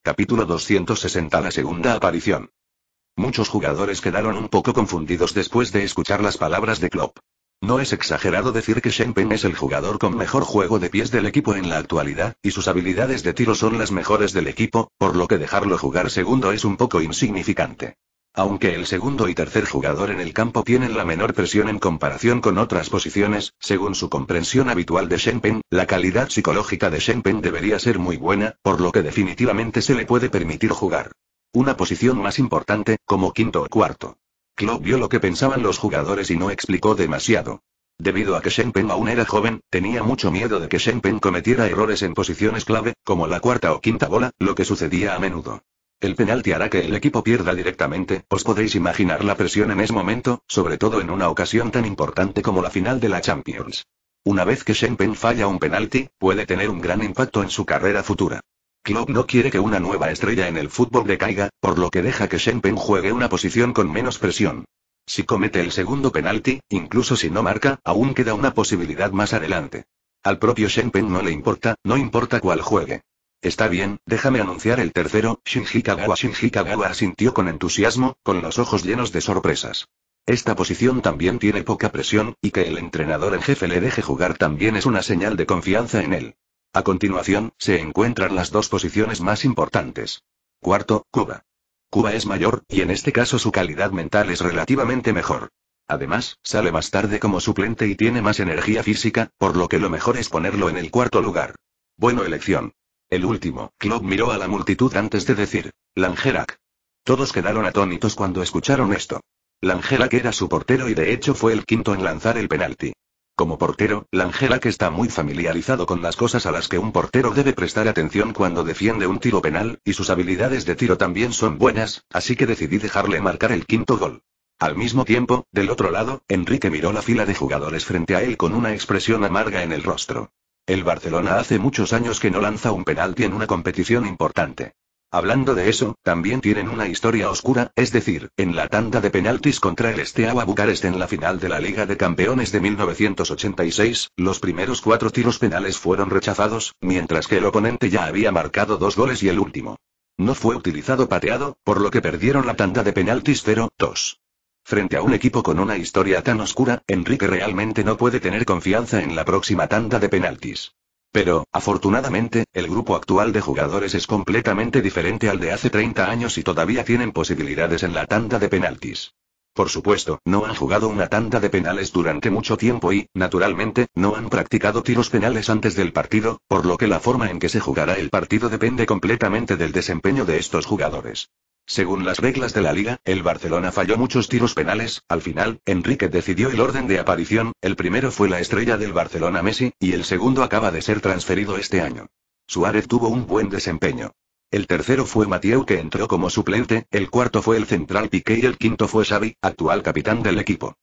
Capítulo 260 La segunda aparición. Muchos jugadores quedaron un poco confundidos después de escuchar las palabras de Klopp. No es exagerado decir que Shen es el jugador con mejor juego de pies del equipo en la actualidad, y sus habilidades de tiro son las mejores del equipo, por lo que dejarlo jugar segundo es un poco insignificante. Aunque el segundo y tercer jugador en el campo tienen la menor presión en comparación con otras posiciones, según su comprensión habitual de Shenpen, la calidad psicológica de Shenpen debería ser muy buena, por lo que definitivamente se le puede permitir jugar. Una posición más importante, como quinto o cuarto. Klopp vio lo que pensaban los jugadores y no explicó demasiado. Debido a que Shenpen aún era joven, tenía mucho miedo de que Shenpen cometiera errores en posiciones clave, como la cuarta o quinta bola, lo que sucedía a menudo. El penalti hará que el equipo pierda directamente, os podéis imaginar la presión en ese momento, sobre todo en una ocasión tan importante como la final de la Champions. Una vez que Shenpen falla un penalti, puede tener un gran impacto en su carrera futura club no quiere que una nueva estrella en el fútbol caiga, por lo que deja que Peng juegue una posición con menos presión. Si comete el segundo penalti, incluso si no marca, aún queda una posibilidad más adelante. Al propio Peng no le importa, no importa cuál juegue. Está bien, déjame anunciar el tercero, Shinji Kagawa. Shinji Kagawa asintió con entusiasmo, con los ojos llenos de sorpresas. Esta posición también tiene poca presión, y que el entrenador en jefe le deje jugar también es una señal de confianza en él. A continuación, se encuentran las dos posiciones más importantes. Cuarto, Cuba. Cuba es mayor, y en este caso su calidad mental es relativamente mejor. Además, sale más tarde como suplente y tiene más energía física, por lo que lo mejor es ponerlo en el cuarto lugar. Bueno elección. El último, Klopp miró a la multitud antes de decir, Langerak. Todos quedaron atónitos cuando escucharon esto. Langerak era su portero y de hecho fue el quinto en lanzar el penalti. Como portero, Langela que está muy familiarizado con las cosas a las que un portero debe prestar atención cuando defiende un tiro penal, y sus habilidades de tiro también son buenas, así que decidí dejarle marcar el quinto gol. Al mismo tiempo, del otro lado, Enrique miró la fila de jugadores frente a él con una expresión amarga en el rostro. El Barcelona hace muchos años que no lanza un penalti en una competición importante. Hablando de eso, también tienen una historia oscura, es decir, en la tanda de penaltis contra el Steaua Bucarest en la final de la Liga de Campeones de 1986, los primeros cuatro tiros penales fueron rechazados, mientras que el oponente ya había marcado dos goles y el último. No fue utilizado pateado, por lo que perdieron la tanda de penaltis 0-2. Frente a un equipo con una historia tan oscura, Enrique realmente no puede tener confianza en la próxima tanda de penaltis. Pero, afortunadamente, el grupo actual de jugadores es completamente diferente al de hace 30 años y todavía tienen posibilidades en la tanda de penaltis. Por supuesto, no han jugado una tanda de penales durante mucho tiempo y, naturalmente, no han practicado tiros penales antes del partido, por lo que la forma en que se jugará el partido depende completamente del desempeño de estos jugadores. Según las reglas de la liga, el Barcelona falló muchos tiros penales, al final, Enrique decidió el orden de aparición, el primero fue la estrella del Barcelona Messi, y el segundo acaba de ser transferido este año. Suárez tuvo un buen desempeño. El tercero fue Mathieu que entró como suplente, el cuarto fue el central Piqué y el quinto fue Xavi, actual capitán del equipo.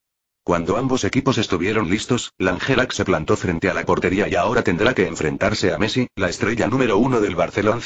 Cuando ambos equipos estuvieron listos, Langelac se plantó frente a la portería y ahora tendrá que enfrentarse a Messi, la estrella número uno del Barcelona,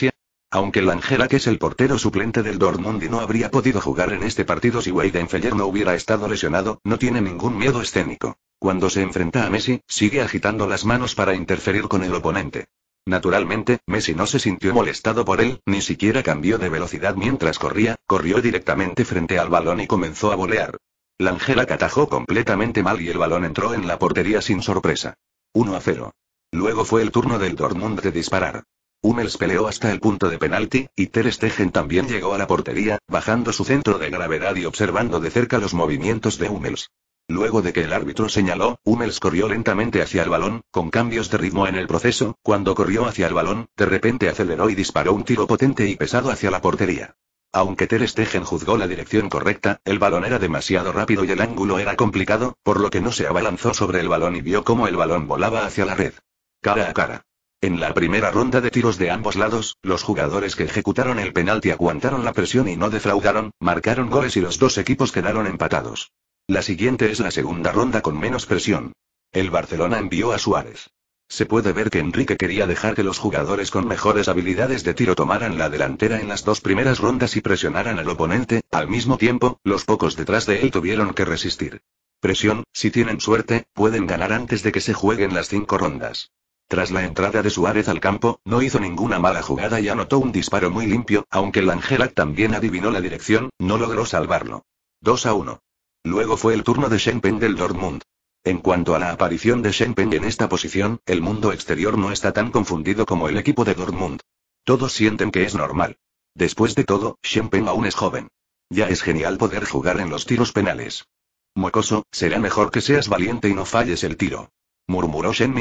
aunque Langela, que es el portero suplente del Dortmund y no habría podido jugar en este partido si Weidenfeller no hubiera estado lesionado, no tiene ningún miedo escénico. Cuando se enfrenta a Messi, sigue agitando las manos para interferir con el oponente. Naturalmente, Messi no se sintió molestado por él, ni siquiera cambió de velocidad mientras corría, corrió directamente frente al balón y comenzó a volear. Langela atajó completamente mal y el balón entró en la portería sin sorpresa. 1 a 0. Luego fue el turno del Dortmund de disparar. Hummels peleó hasta el punto de penalti, y Ter Stegen también llegó a la portería, bajando su centro de gravedad y observando de cerca los movimientos de Hummels. Luego de que el árbitro señaló, Hummels corrió lentamente hacia el balón, con cambios de ritmo en el proceso, cuando corrió hacia el balón, de repente aceleró y disparó un tiro potente y pesado hacia la portería. Aunque Ter Stegen juzgó la dirección correcta, el balón era demasiado rápido y el ángulo era complicado, por lo que no se abalanzó sobre el balón y vio cómo el balón volaba hacia la red. Cara a cara. En la primera ronda de tiros de ambos lados, los jugadores que ejecutaron el penalti aguantaron la presión y no defraudaron, marcaron goles y los dos equipos quedaron empatados. La siguiente es la segunda ronda con menos presión. El Barcelona envió a Suárez. Se puede ver que Enrique quería dejar que los jugadores con mejores habilidades de tiro tomaran la delantera en las dos primeras rondas y presionaran al oponente, al mismo tiempo, los pocos detrás de él tuvieron que resistir. Presión, si tienen suerte, pueden ganar antes de que se jueguen las cinco rondas. Tras la entrada de Suárez al campo, no hizo ninguna mala jugada y anotó un disparo muy limpio, aunque Langela también adivinó la dirección, no logró salvarlo. 2 a 1. Luego fue el turno de Shenpeng del Dortmund. En cuanto a la aparición de Shenpeng en esta posición, el mundo exterior no está tan confundido como el equipo de Dortmund. Todos sienten que es normal. Después de todo, Shenpeng aún es joven. Ya es genial poder jugar en los tiros penales. Mocoso, será mejor que seas valiente y no falles el tiro. Murmuró Shen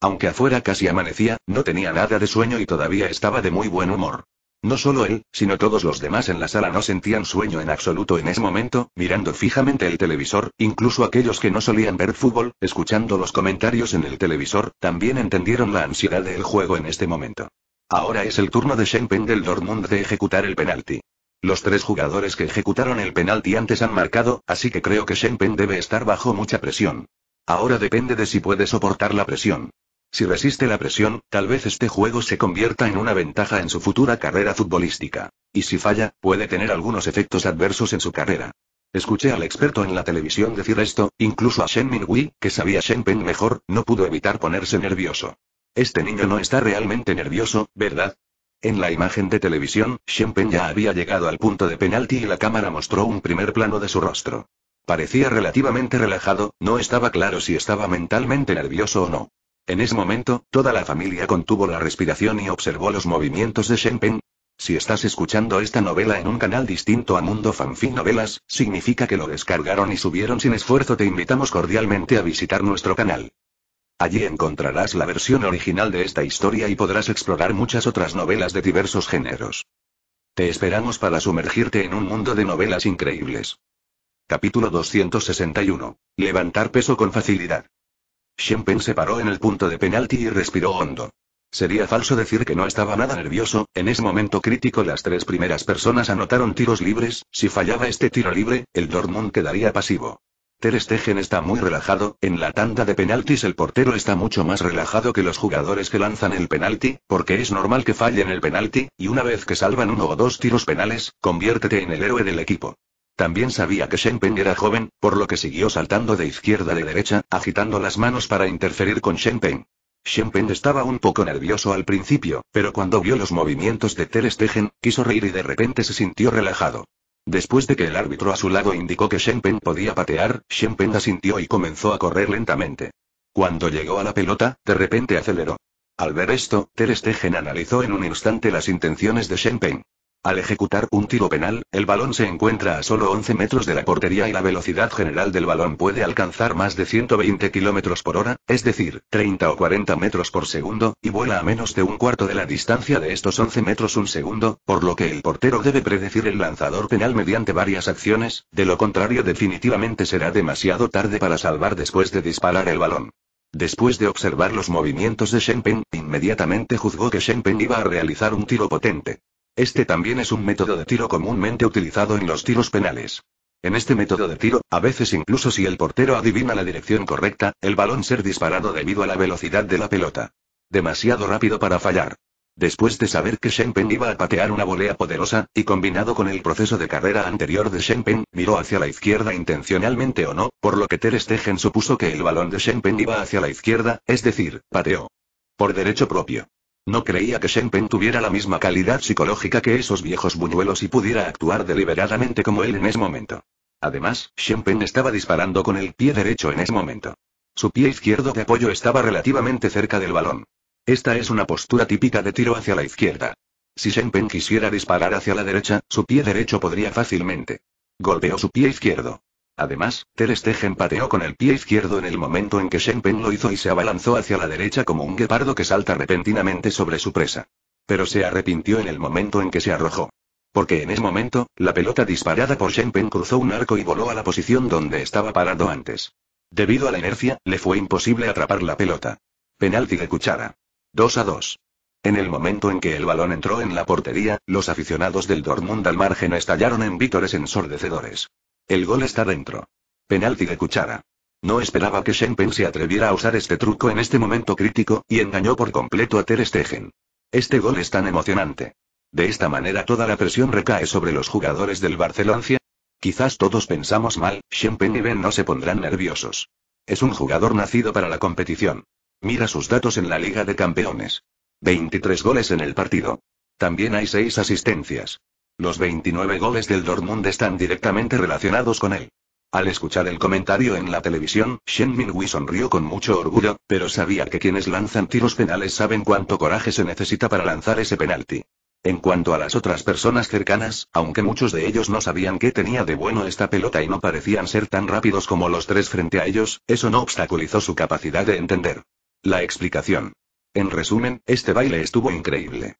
aunque afuera casi amanecía, no tenía nada de sueño y todavía estaba de muy buen humor. No solo él, sino todos los demás en la sala no sentían sueño en absoluto en ese momento, mirando fijamente el televisor, incluso aquellos que no solían ver fútbol, escuchando los comentarios en el televisor, también entendieron la ansiedad del juego en este momento. Ahora es el turno de Schenpen del Dortmund de ejecutar el penalti. Los tres jugadores que ejecutaron el penalti antes han marcado, así que creo que Shenpen debe estar bajo mucha presión. Ahora depende de si puede soportar la presión. Si resiste la presión, tal vez este juego se convierta en una ventaja en su futura carrera futbolística. Y si falla, puede tener algunos efectos adversos en su carrera. Escuché al experto en la televisión decir esto, incluso a Shen Minghui, que sabía Shen Peng mejor, no pudo evitar ponerse nervioso. Este niño no está realmente nervioso, ¿verdad? En la imagen de televisión, Shen ya había llegado al punto de penalti y la cámara mostró un primer plano de su rostro. Parecía relativamente relajado, no estaba claro si estaba mentalmente nervioso o no. En ese momento, toda la familia contuvo la respiración y observó los movimientos de Peng. Si estás escuchando esta novela en un canal distinto a Mundo Fanfic Novelas, significa que lo descargaron y subieron sin esfuerzo. Te invitamos cordialmente a visitar nuestro canal. Allí encontrarás la versión original de esta historia y podrás explorar muchas otras novelas de diversos géneros. Te esperamos para sumergirte en un mundo de novelas increíbles. Capítulo 261. Levantar peso con facilidad. Shempen se paró en el punto de penalti y respiró hondo. Sería falso decir que no estaba nada nervioso, en ese momento crítico las tres primeras personas anotaron tiros libres, si fallaba este tiro libre, el Dortmund quedaría pasivo. Ter Stegen está muy relajado, en la tanda de penaltis el portero está mucho más relajado que los jugadores que lanzan el penalti, porque es normal que fallen el penalti, y una vez que salvan uno o dos tiros penales, conviértete en el héroe del equipo. También sabía que Shenpeng era joven, por lo que siguió saltando de izquierda a derecha, agitando las manos para interferir con Shenpeng. Shenpeng estaba un poco nervioso al principio, pero cuando vio los movimientos de Ter Stegen, quiso reír y de repente se sintió relajado. Después de que el árbitro a su lado indicó que Shenpeng podía patear, Shenpeng asintió y comenzó a correr lentamente. Cuando llegó a la pelota, de repente aceleró. Al ver esto, Ter Stegen analizó en un instante las intenciones de Shenpeng. Al ejecutar un tiro penal, el balón se encuentra a solo 11 metros de la portería y la velocidad general del balón puede alcanzar más de 120 km por hora, es decir, 30 o 40 metros por segundo, y vuela a menos de un cuarto de la distancia de estos 11 metros un segundo, por lo que el portero debe predecir el lanzador penal mediante varias acciones, de lo contrario definitivamente será demasiado tarde para salvar después de disparar el balón. Después de observar los movimientos de Peng, inmediatamente juzgó que Peng iba a realizar un tiro potente. Este también es un método de tiro comúnmente utilizado en los tiros penales. En este método de tiro, a veces incluso si el portero adivina la dirección correcta, el balón ser disparado debido a la velocidad de la pelota. Demasiado rápido para fallar. Después de saber que Shenpen iba a patear una volea poderosa, y combinado con el proceso de carrera anterior de Shenpen, miró hacia la izquierda intencionalmente o no, por lo que Ter Stegen supuso que el balón de Shenpen iba hacia la izquierda, es decir, pateó. Por derecho propio. No creía que Shenpen tuviera la misma calidad psicológica que esos viejos buñuelos y pudiera actuar deliberadamente como él en ese momento. Además, Shenpen estaba disparando con el pie derecho en ese momento. Su pie izquierdo de apoyo estaba relativamente cerca del balón. Esta es una postura típica de tiro hacia la izquierda. Si Shenpen quisiera disparar hacia la derecha, su pie derecho podría fácilmente. Golpeó su pie izquierdo. Además, Ter Stegen pateó con el pie izquierdo en el momento en que Shen lo hizo y se abalanzó hacia la derecha como un guepardo que salta repentinamente sobre su presa. Pero se arrepintió en el momento en que se arrojó. Porque en ese momento, la pelota disparada por Shen cruzó un arco y voló a la posición donde estaba parado antes. Debido a la inercia, le fue imposible atrapar la pelota. Penalti de cuchara. 2 a 2. En el momento en que el balón entró en la portería, los aficionados del Dortmund al margen estallaron en vítores ensordecedores. El gol está dentro. Penalti de cuchara. No esperaba que shenpen se atreviera a usar este truco en este momento crítico, y engañó por completo a Ter Stegen. Este gol es tan emocionante. De esta manera toda la presión recae sobre los jugadores del Barcelona. Quizás todos pensamos mal, shenpen y Ben no se pondrán nerviosos. Es un jugador nacido para la competición. Mira sus datos en la Liga de Campeones. 23 goles en el partido. También hay 6 asistencias. Los 29 goles del Dortmund están directamente relacionados con él. Al escuchar el comentario en la televisión, Shen Minhui sonrió con mucho orgullo, pero sabía que quienes lanzan tiros penales saben cuánto coraje se necesita para lanzar ese penalti. En cuanto a las otras personas cercanas, aunque muchos de ellos no sabían qué tenía de bueno esta pelota y no parecían ser tan rápidos como los tres frente a ellos, eso no obstaculizó su capacidad de entender. La explicación. En resumen, este baile estuvo increíble.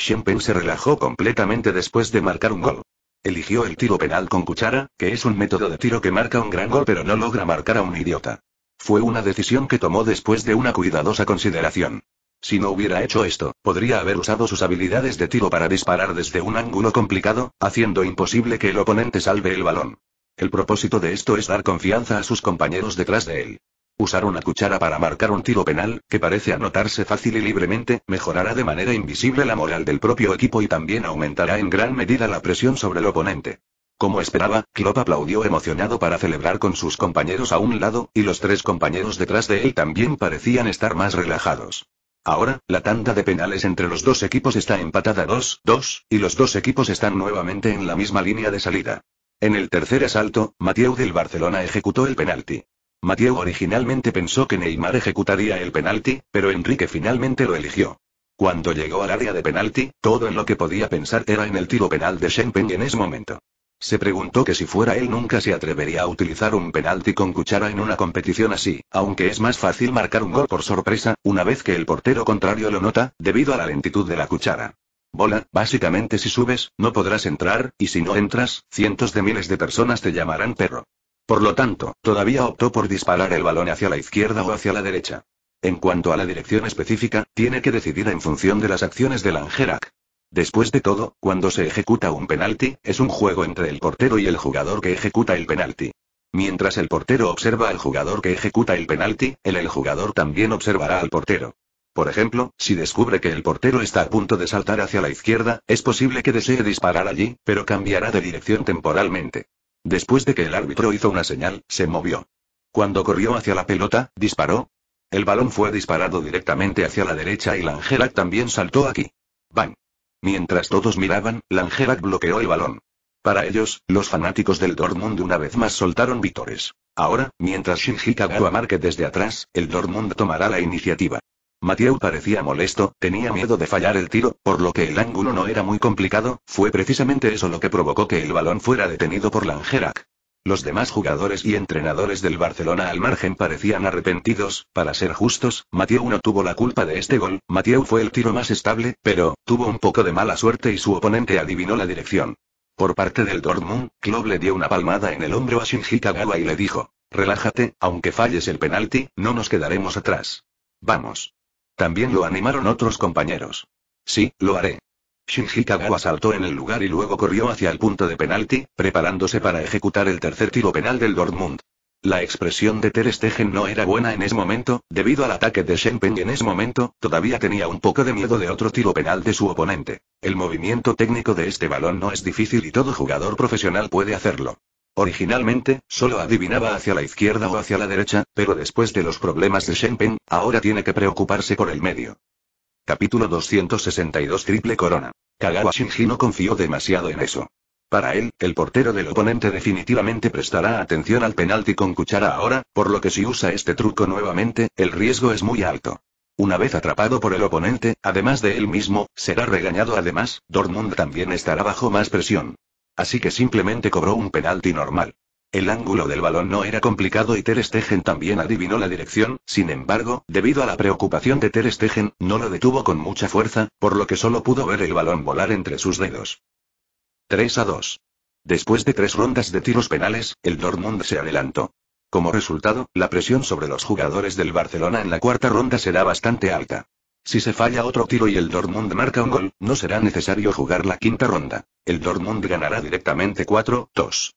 Shenpen se relajó completamente después de marcar un gol. Eligió el tiro penal con cuchara, que es un método de tiro que marca un gran gol pero no logra marcar a un idiota. Fue una decisión que tomó después de una cuidadosa consideración. Si no hubiera hecho esto, podría haber usado sus habilidades de tiro para disparar desde un ángulo complicado, haciendo imposible que el oponente salve el balón. El propósito de esto es dar confianza a sus compañeros detrás de él. Usar una cuchara para marcar un tiro penal, que parece anotarse fácil y libremente, mejorará de manera invisible la moral del propio equipo y también aumentará en gran medida la presión sobre el oponente. Como esperaba, Klopp aplaudió emocionado para celebrar con sus compañeros a un lado, y los tres compañeros detrás de él también parecían estar más relajados. Ahora, la tanda de penales entre los dos equipos está empatada 2-2, y los dos equipos están nuevamente en la misma línea de salida. En el tercer asalto, Mateo del Barcelona ejecutó el penalti. Mathieu originalmente pensó que Neymar ejecutaría el penalti, pero Enrique finalmente lo eligió. Cuando llegó al área de penalti, todo en lo que podía pensar era en el tiro penal de Schenpen en ese momento. Se preguntó que si fuera él nunca se atrevería a utilizar un penalti con cuchara en una competición así, aunque es más fácil marcar un gol por sorpresa, una vez que el portero contrario lo nota, debido a la lentitud de la cuchara. Bola, básicamente si subes, no podrás entrar, y si no entras, cientos de miles de personas te llamarán perro. Por lo tanto, todavía optó por disparar el balón hacia la izquierda o hacia la derecha. En cuanto a la dirección específica, tiene que decidir en función de las acciones del Angerac. Después de todo, cuando se ejecuta un penalti, es un juego entre el portero y el jugador que ejecuta el penalti. Mientras el portero observa al jugador que ejecuta el penalti, el, el jugador también observará al portero. Por ejemplo, si descubre que el portero está a punto de saltar hacia la izquierda, es posible que desee disparar allí, pero cambiará de dirección temporalmente. Después de que el árbitro hizo una señal, se movió. Cuando corrió hacia la pelota, disparó. El balón fue disparado directamente hacia la derecha y Langerak también saltó aquí. ¡Bang! Mientras todos miraban, Langerak bloqueó el balón. Para ellos, los fanáticos del Dortmund una vez más soltaron vítores. Ahora, mientras Shinji Kagawa marque desde atrás, el Dortmund tomará la iniciativa. Mateu parecía molesto, tenía miedo de fallar el tiro, por lo que el ángulo no era muy complicado, fue precisamente eso lo que provocó que el balón fuera detenido por Langerac. Los demás jugadores y entrenadores del Barcelona al margen parecían arrepentidos, para ser justos, Mathieu no tuvo la culpa de este gol, Mateu fue el tiro más estable, pero, tuvo un poco de mala suerte y su oponente adivinó la dirección. Por parte del Dortmund, Klopp le dio una palmada en el hombro a Shinji Kagawa y le dijo, relájate, aunque falles el penalti, no nos quedaremos atrás. Vamos. También lo animaron otros compañeros. Sí, lo haré. Shinji Kagawa saltó en el lugar y luego corrió hacia el punto de penalti, preparándose para ejecutar el tercer tiro penal del Dortmund. La expresión de Ter Stegen no era buena en ese momento, debido al ataque de Shenpeng en ese momento, todavía tenía un poco de miedo de otro tiro penal de su oponente. El movimiento técnico de este balón no es difícil y todo jugador profesional puede hacerlo. Originalmente, solo adivinaba hacia la izquierda o hacia la derecha, pero después de los problemas de Shenpen, ahora tiene que preocuparse por el medio. Capítulo 262 Triple Corona. Kagawa Shinji no confió demasiado en eso. Para él, el portero del oponente definitivamente prestará atención al penalti con cuchara ahora, por lo que si usa este truco nuevamente, el riesgo es muy alto. Una vez atrapado por el oponente, además de él mismo, será regañado además, Dortmund también estará bajo más presión. Así que simplemente cobró un penalti normal. El ángulo del balón no era complicado y Ter Stegen también adivinó la dirección, sin embargo, debido a la preocupación de Ter Stegen, no lo detuvo con mucha fuerza, por lo que solo pudo ver el balón volar entre sus dedos. 3 a 2. Después de tres rondas de tiros penales, el Dortmund se adelantó. Como resultado, la presión sobre los jugadores del Barcelona en la cuarta ronda será bastante alta. Si se falla otro tiro y el Dortmund marca un gol, no será necesario jugar la quinta ronda. El Dortmund ganará directamente 4-2.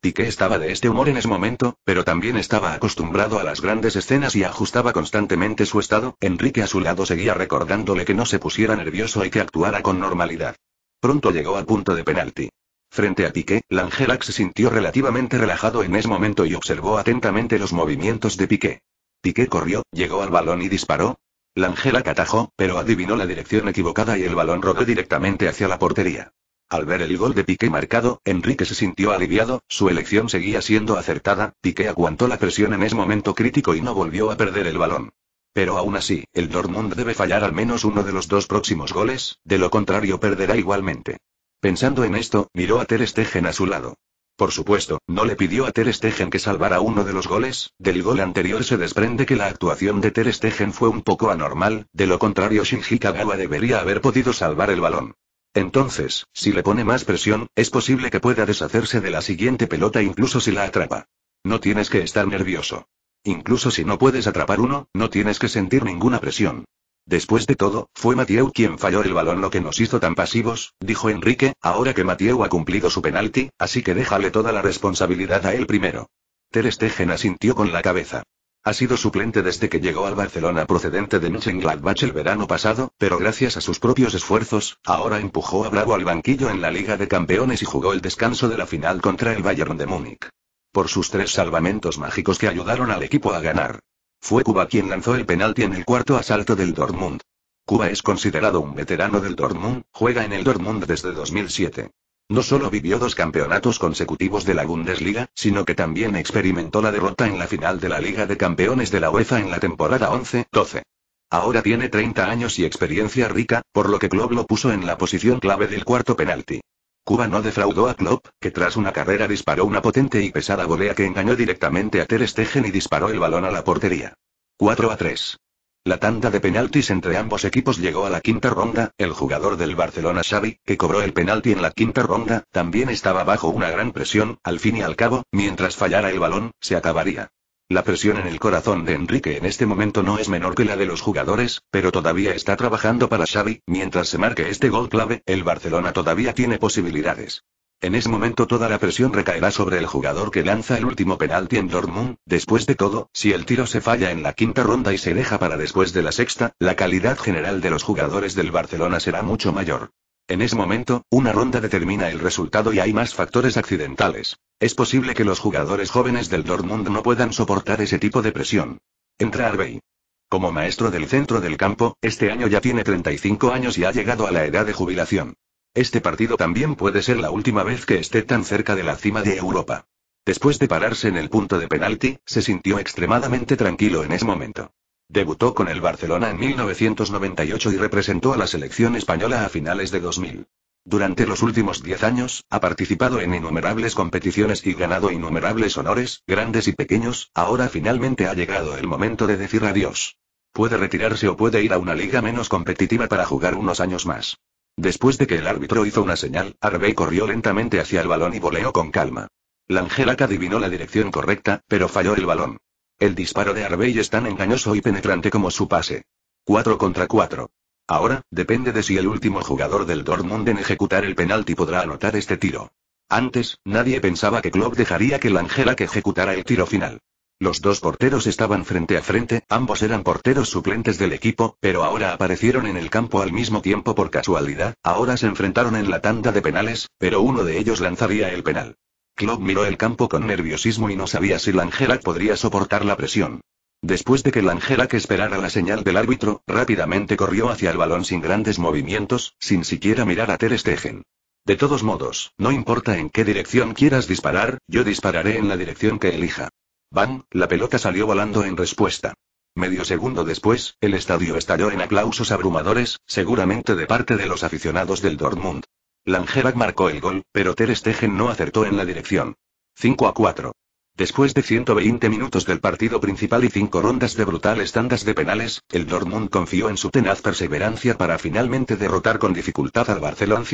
Piqué estaba de este humor en ese momento, pero también estaba acostumbrado a las grandes escenas y ajustaba constantemente su estado. Enrique a su lado seguía recordándole que no se pusiera nervioso y que actuara con normalidad. Pronto llegó al punto de penalti. Frente a Piqué, Langelax se sintió relativamente relajado en ese momento y observó atentamente los movimientos de Piqué. Piqué corrió, llegó al balón y disparó, Langela catajó, pero adivinó la dirección equivocada y el balón rodó directamente hacia la portería. Al ver el gol de Piqué marcado, Enrique se sintió aliviado, su elección seguía siendo acertada, Piqué aguantó la presión en ese momento crítico y no volvió a perder el balón. Pero aún así, el Dortmund debe fallar al menos uno de los dos próximos goles, de lo contrario perderá igualmente. Pensando en esto, miró a Ter Stegen a su lado. Por supuesto, no le pidió a Ter Stegen que salvara uno de los goles, del gol anterior se desprende que la actuación de Ter Stegen fue un poco anormal, de lo contrario Shinji Kagawa debería haber podido salvar el balón. Entonces, si le pone más presión, es posible que pueda deshacerse de la siguiente pelota incluso si la atrapa. No tienes que estar nervioso. Incluso si no puedes atrapar uno, no tienes que sentir ninguna presión. Después de todo, fue Mathieu quien falló el balón lo que nos hizo tan pasivos, dijo Enrique, ahora que Mathieu ha cumplido su penalti, así que déjale toda la responsabilidad a él primero. Ter Stegen asintió con la cabeza. Ha sido suplente desde que llegó al Barcelona procedente de Mönchengladbach el verano pasado, pero gracias a sus propios esfuerzos, ahora empujó a Bravo al banquillo en la Liga de Campeones y jugó el descanso de la final contra el Bayern de Múnich. Por sus tres salvamentos mágicos que ayudaron al equipo a ganar. Fue Cuba quien lanzó el penalti en el cuarto asalto del Dortmund. Cuba es considerado un veterano del Dortmund, juega en el Dortmund desde 2007. No solo vivió dos campeonatos consecutivos de la Bundesliga, sino que también experimentó la derrota en la final de la Liga de Campeones de la UEFA en la temporada 11-12. Ahora tiene 30 años y experiencia rica, por lo que Klopp lo puso en la posición clave del cuarto penalti. Cuba no defraudó a Klopp, que tras una carrera disparó una potente y pesada volea que engañó directamente a Ter Stegen y disparó el balón a la portería. 4 a 3. La tanda de penaltis entre ambos equipos llegó a la quinta ronda, el jugador del Barcelona Xavi, que cobró el penalti en la quinta ronda, también estaba bajo una gran presión, al fin y al cabo, mientras fallara el balón, se acabaría. La presión en el corazón de Enrique en este momento no es menor que la de los jugadores, pero todavía está trabajando para Xavi, mientras se marque este gol clave, el Barcelona todavía tiene posibilidades. En ese momento toda la presión recaerá sobre el jugador que lanza el último penalti en Dortmund, después de todo, si el tiro se falla en la quinta ronda y se deja para después de la sexta, la calidad general de los jugadores del Barcelona será mucho mayor. En ese momento, una ronda determina el resultado y hay más factores accidentales. Es posible que los jugadores jóvenes del Dortmund no puedan soportar ese tipo de presión. Entra Arbey. Como maestro del centro del campo, este año ya tiene 35 años y ha llegado a la edad de jubilación. Este partido también puede ser la última vez que esté tan cerca de la cima de Europa. Después de pararse en el punto de penalti, se sintió extremadamente tranquilo en ese momento. Debutó con el Barcelona en 1998 y representó a la selección española a finales de 2000. Durante los últimos 10 años, ha participado en innumerables competiciones y ganado innumerables honores, grandes y pequeños, ahora finalmente ha llegado el momento de decir adiós. Puede retirarse o puede ir a una liga menos competitiva para jugar unos años más. Después de que el árbitro hizo una señal, Arbey corrió lentamente hacia el balón y voleó con calma. Langelac adivinó la dirección correcta, pero falló el balón. El disparo de Harvey es tan engañoso y penetrante como su pase. 4 contra 4. Ahora, depende de si el último jugador del Dortmund en ejecutar el penalti podrá anotar este tiro. Antes, nadie pensaba que Klopp dejaría que Langela que ejecutara el tiro final. Los dos porteros estaban frente a frente, ambos eran porteros suplentes del equipo, pero ahora aparecieron en el campo al mismo tiempo por casualidad, ahora se enfrentaron en la tanda de penales, pero uno de ellos lanzaría el penal. Klopp miró el campo con nerviosismo y no sabía si Langela podría soportar la presión. Después de que Langela esperara la señal del árbitro, rápidamente corrió hacia el balón sin grandes movimientos, sin siquiera mirar a Ter Stegen. De todos modos, no importa en qué dirección quieras disparar, yo dispararé en la dirección que elija. Van, la pelota salió volando en respuesta. Medio segundo después, el estadio estalló en aplausos abrumadores, seguramente de parte de los aficionados del Dortmund. Langevac marcó el gol, pero Ter Stegen no acertó en la dirección. 5 a 4. Después de 120 minutos del partido principal y cinco rondas de brutales tandas de penales, el Dortmund confió en su tenaz perseverancia para finalmente derrotar con dificultad al Barcelona.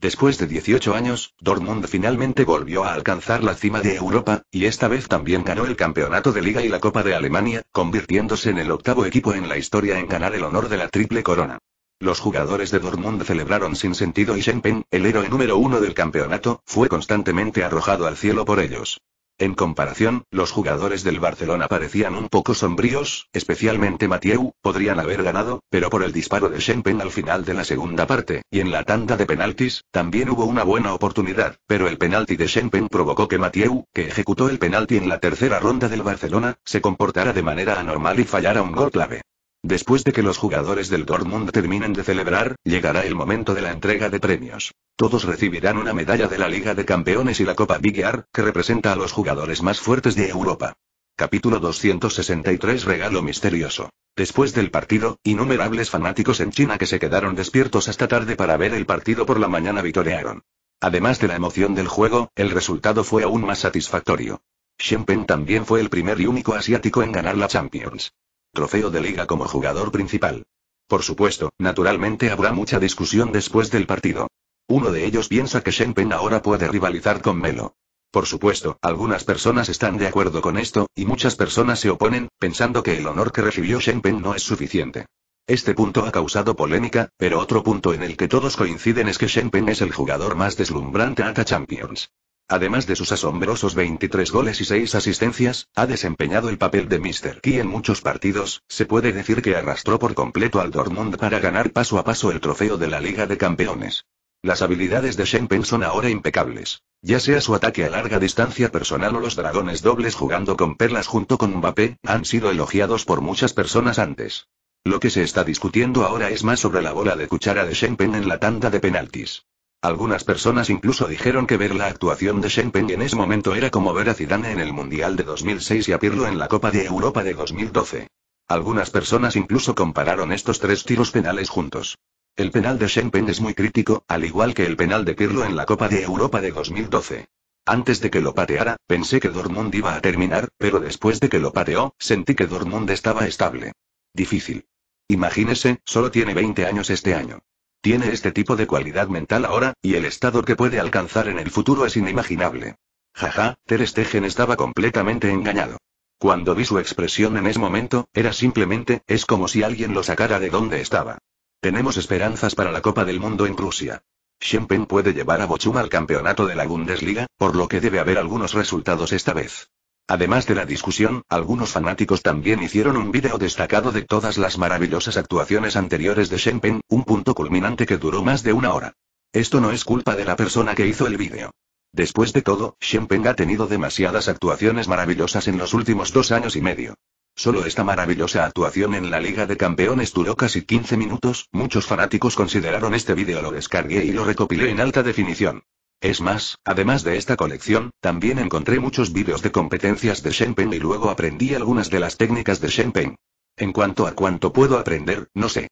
Después de 18 años, Dortmund finalmente volvió a alcanzar la cima de Europa, y esta vez también ganó el campeonato de Liga y la Copa de Alemania, convirtiéndose en el octavo equipo en la historia en ganar el honor de la triple corona. Los jugadores de Dortmund celebraron sin sentido y Shenpen, el héroe número uno del campeonato, fue constantemente arrojado al cielo por ellos. En comparación, los jugadores del Barcelona parecían un poco sombríos, especialmente Mathieu, podrían haber ganado, pero por el disparo de Shenpen al final de la segunda parte, y en la tanda de penaltis, también hubo una buena oportunidad, pero el penalti de Shenpen provocó que Mathieu, que ejecutó el penalti en la tercera ronda del Barcelona, se comportara de manera anormal y fallara un gol clave. Después de que los jugadores del Dortmund terminen de celebrar, llegará el momento de la entrega de premios. Todos recibirán una medalla de la Liga de Campeones y la Copa Villar, que representa a los jugadores más fuertes de Europa. Capítulo 263 Regalo misterioso. Después del partido, innumerables fanáticos en China que se quedaron despiertos hasta tarde para ver el partido por la mañana vitorearon. Además de la emoción del juego, el resultado fue aún más satisfactorio. Shen también fue el primer y único asiático en ganar la Champions. Trofeo de liga como jugador principal. Por supuesto, naturalmente habrá mucha discusión después del partido. Uno de ellos piensa que Shen ahora puede rivalizar con Melo. Por supuesto, algunas personas están de acuerdo con esto, y muchas personas se oponen, pensando que el honor que recibió Shen no es suficiente. Este punto ha causado polémica, pero otro punto en el que todos coinciden es que Shen es el jugador más deslumbrante ATA Champions. Además de sus asombrosos 23 goles y 6 asistencias, ha desempeñado el papel de Mr. Key en muchos partidos, se puede decir que arrastró por completo al Dortmund para ganar paso a paso el trofeo de la Liga de Campeones. Las habilidades de Shenpen son ahora impecables. Ya sea su ataque a larga distancia personal o los dragones dobles jugando con perlas junto con Mbappé, han sido elogiados por muchas personas antes. Lo que se está discutiendo ahora es más sobre la bola de cuchara de Shenpen en la tanda de penaltis. Algunas personas incluso dijeron que ver la actuación de Shen en ese momento era como ver a Zidane en el Mundial de 2006 y a Pirlo en la Copa de Europa de 2012. Algunas personas incluso compararon estos tres tiros penales juntos. El penal de Shen es muy crítico, al igual que el penal de Pirlo en la Copa de Europa de 2012. Antes de que lo pateara, pensé que Dortmund iba a terminar, pero después de que lo pateó, sentí que Dortmund estaba estable. Difícil. Imagínese, solo tiene 20 años este año. Tiene este tipo de cualidad mental ahora, y el estado que puede alcanzar en el futuro es inimaginable. Jaja, Ter Stegen estaba completamente engañado. Cuando vi su expresión en ese momento, era simplemente, es como si alguien lo sacara de donde estaba. Tenemos esperanzas para la Copa del Mundo en Rusia. Shempen puede llevar a Bochum al campeonato de la Bundesliga, por lo que debe haber algunos resultados esta vez. Además de la discusión, algunos fanáticos también hicieron un vídeo destacado de todas las maravillosas actuaciones anteriores de Shen un punto culminante que duró más de una hora. Esto no es culpa de la persona que hizo el vídeo. Después de todo, Shen ha tenido demasiadas actuaciones maravillosas en los últimos dos años y medio. Solo esta maravillosa actuación en la Liga de Campeones duró casi 15 minutos, muchos fanáticos consideraron este vídeo lo descargué y lo recopilé en alta definición. Es más, además de esta colección, también encontré muchos vídeos de competencias de Shenpeng y luego aprendí algunas de las técnicas de Shenpeng. En cuanto a cuánto puedo aprender, no sé.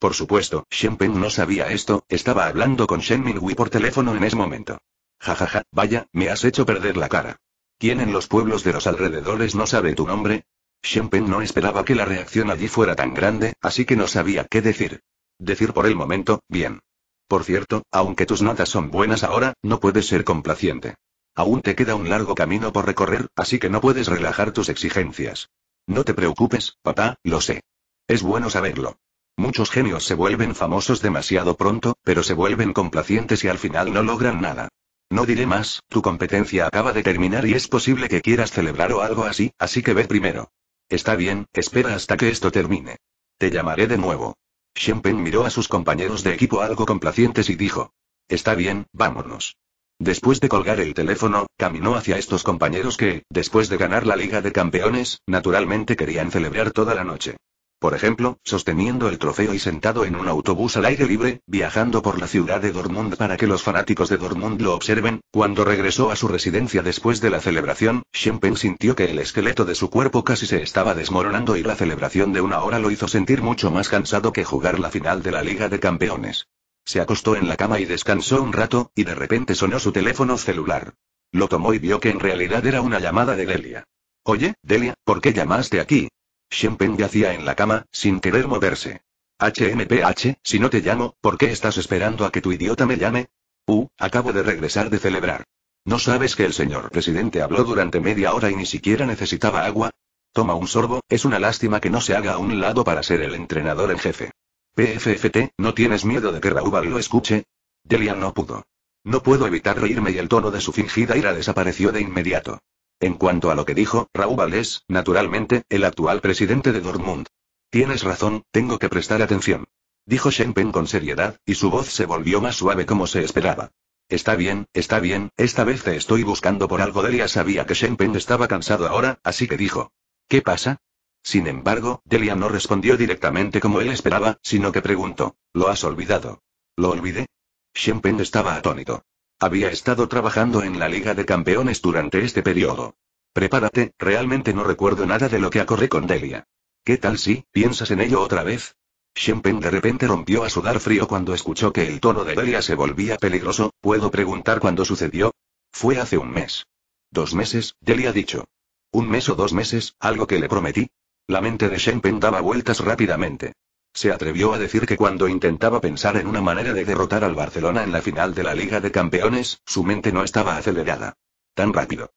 Por supuesto, Shenpeng no sabía esto, estaba hablando con Shen Minghui por teléfono en ese momento. Jajaja, ja, ja, vaya, me has hecho perder la cara. ¿Quién en los pueblos de los alrededores no sabe tu nombre? Shenpeng no esperaba que la reacción allí fuera tan grande, así que no sabía qué decir. Decir por el momento, bien. Por cierto, aunque tus notas son buenas ahora, no puedes ser complaciente. Aún te queda un largo camino por recorrer, así que no puedes relajar tus exigencias. No te preocupes, papá, lo sé. Es bueno saberlo. Muchos genios se vuelven famosos demasiado pronto, pero se vuelven complacientes y al final no logran nada. No diré más, tu competencia acaba de terminar y es posible que quieras celebrar o algo así, así que ve primero. Está bien, espera hasta que esto termine. Te llamaré de nuevo. Shenpen miró a sus compañeros de equipo algo complacientes y dijo. Está bien, vámonos. Después de colgar el teléfono, caminó hacia estos compañeros que, después de ganar la Liga de Campeones, naturalmente querían celebrar toda la noche. Por ejemplo, sosteniendo el trofeo y sentado en un autobús al aire libre, viajando por la ciudad de Dortmund para que los fanáticos de Dortmund lo observen, cuando regresó a su residencia después de la celebración, Schempen sintió que el esqueleto de su cuerpo casi se estaba desmoronando y la celebración de una hora lo hizo sentir mucho más cansado que jugar la final de la Liga de Campeones. Se acostó en la cama y descansó un rato, y de repente sonó su teléfono celular. Lo tomó y vio que en realidad era una llamada de Delia. Oye, Delia, ¿por qué llamaste aquí? Shenpen yacía en la cama, sin querer moverse. HMPH, si no te llamo, ¿por qué estás esperando a que tu idiota me llame? Uh, acabo de regresar de celebrar. ¿No sabes que el señor presidente habló durante media hora y ni siquiera necesitaba agua? Toma un sorbo, es una lástima que no se haga a un lado para ser el entrenador en jefe. PFFT, ¿no tienes miedo de que Raúl lo escuche? Delian no pudo. No puedo evitar reírme y el tono de su fingida ira desapareció de inmediato. En cuanto a lo que dijo, Raúl es, naturalmente, el actual presidente de Dortmund. Tienes razón, tengo que prestar atención. Dijo Shenpen con seriedad, y su voz se volvió más suave como se esperaba. Está bien, está bien, esta vez te estoy buscando por algo. Delia sabía que Shenpen estaba cansado ahora, así que dijo. ¿Qué pasa? Sin embargo, Delia no respondió directamente como él esperaba, sino que preguntó. ¿Lo has olvidado? ¿Lo olvidé? Shenpen estaba atónito. Había estado trabajando en la Liga de Campeones durante este periodo. Prepárate, realmente no recuerdo nada de lo que ocurrió con Delia. ¿Qué tal si piensas en ello otra vez? Shenpen de repente rompió a sudar frío cuando escuchó que el tono de Delia se volvía peligroso. ¿Puedo preguntar cuándo sucedió? Fue hace un mes. Dos meses, Delia dicho. Un mes o dos meses, algo que le prometí. La mente de Shenpen daba vueltas rápidamente. Se atrevió a decir que cuando intentaba pensar en una manera de derrotar al Barcelona en la final de la Liga de Campeones, su mente no estaba acelerada. Tan rápido.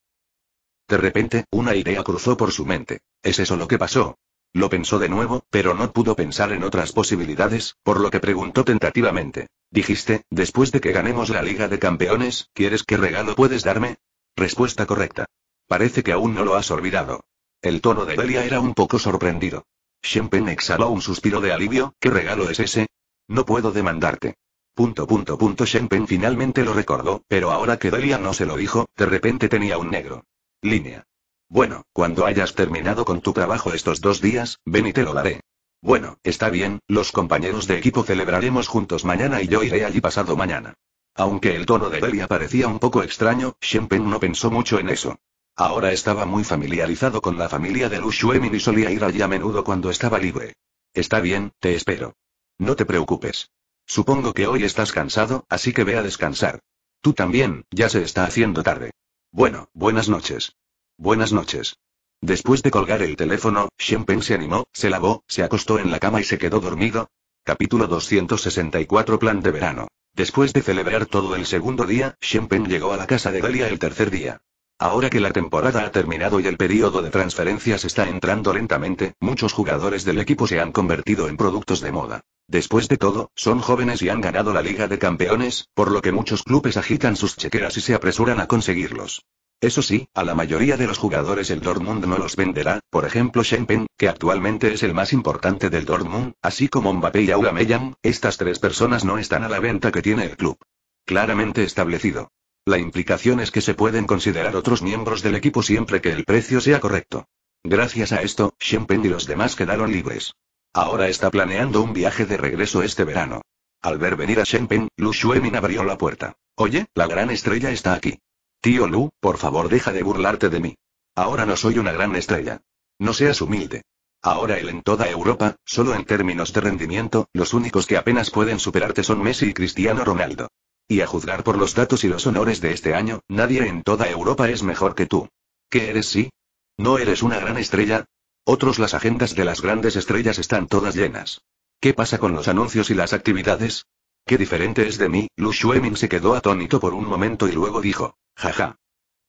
De repente, una idea cruzó por su mente. ¿Es eso lo que pasó? Lo pensó de nuevo, pero no pudo pensar en otras posibilidades, por lo que preguntó tentativamente. Dijiste, después de que ganemos la Liga de Campeones, ¿quieres qué regalo puedes darme? Respuesta correcta. Parece que aún no lo has olvidado. El tono de Belia era un poco sorprendido. Shenpen exhaló un suspiro de alivio, ¿qué regalo es ese? No puedo demandarte. Punto punto punto Shenpen finalmente lo recordó, pero ahora que Delia no se lo dijo, de repente tenía un negro. Línea. Bueno, cuando hayas terminado con tu trabajo estos dos días, ven y te lo daré. Bueno, está bien, los compañeros de equipo celebraremos juntos mañana y yo iré allí pasado mañana. Aunque el tono de Delia parecía un poco extraño, Shenpen no pensó mucho en eso. Ahora estaba muy familiarizado con la familia de Lu Shuemin y solía ir allí a menudo cuando estaba libre. Está bien, te espero. No te preocupes. Supongo que hoy estás cansado, así que ve a descansar. Tú también, ya se está haciendo tarde. Bueno, buenas noches. Buenas noches. Después de colgar el teléfono, Shen Peng se animó, se lavó, se acostó en la cama y se quedó dormido. Capítulo 264 Plan de verano. Después de celebrar todo el segundo día, Shen Peng llegó a la casa de Delia el tercer día. Ahora que la temporada ha terminado y el periodo de transferencias está entrando lentamente, muchos jugadores del equipo se han convertido en productos de moda. Después de todo, son jóvenes y han ganado la Liga de Campeones, por lo que muchos clubes agitan sus chequeras y se apresuran a conseguirlos. Eso sí, a la mayoría de los jugadores el Dortmund no los venderá, por ejemplo Schenpen, que actualmente es el más importante del Dortmund, así como Mbappé y Aubameyang, estas tres personas no están a la venta que tiene el club. Claramente establecido. La implicación es que se pueden considerar otros miembros del equipo siempre que el precio sea correcto. Gracias a esto, Shenpen y los demás quedaron libres. Ahora está planeando un viaje de regreso este verano. Al ver venir a Shenpen, Lu Xuemin abrió la puerta. Oye, la gran estrella está aquí. Tío Lu, por favor deja de burlarte de mí. Ahora no soy una gran estrella. No seas humilde. Ahora él en toda Europa, solo en términos de rendimiento, los únicos que apenas pueden superarte son Messi y Cristiano Ronaldo. Y a juzgar por los datos y los honores de este año, nadie en toda Europa es mejor que tú. ¿Qué eres sí? ¿No eres una gran estrella? Otros las agendas de las grandes estrellas están todas llenas. ¿Qué pasa con los anuncios y las actividades? Qué diferente es de mí, Lu Shueming se quedó atónito por un momento y luego dijo, jaja.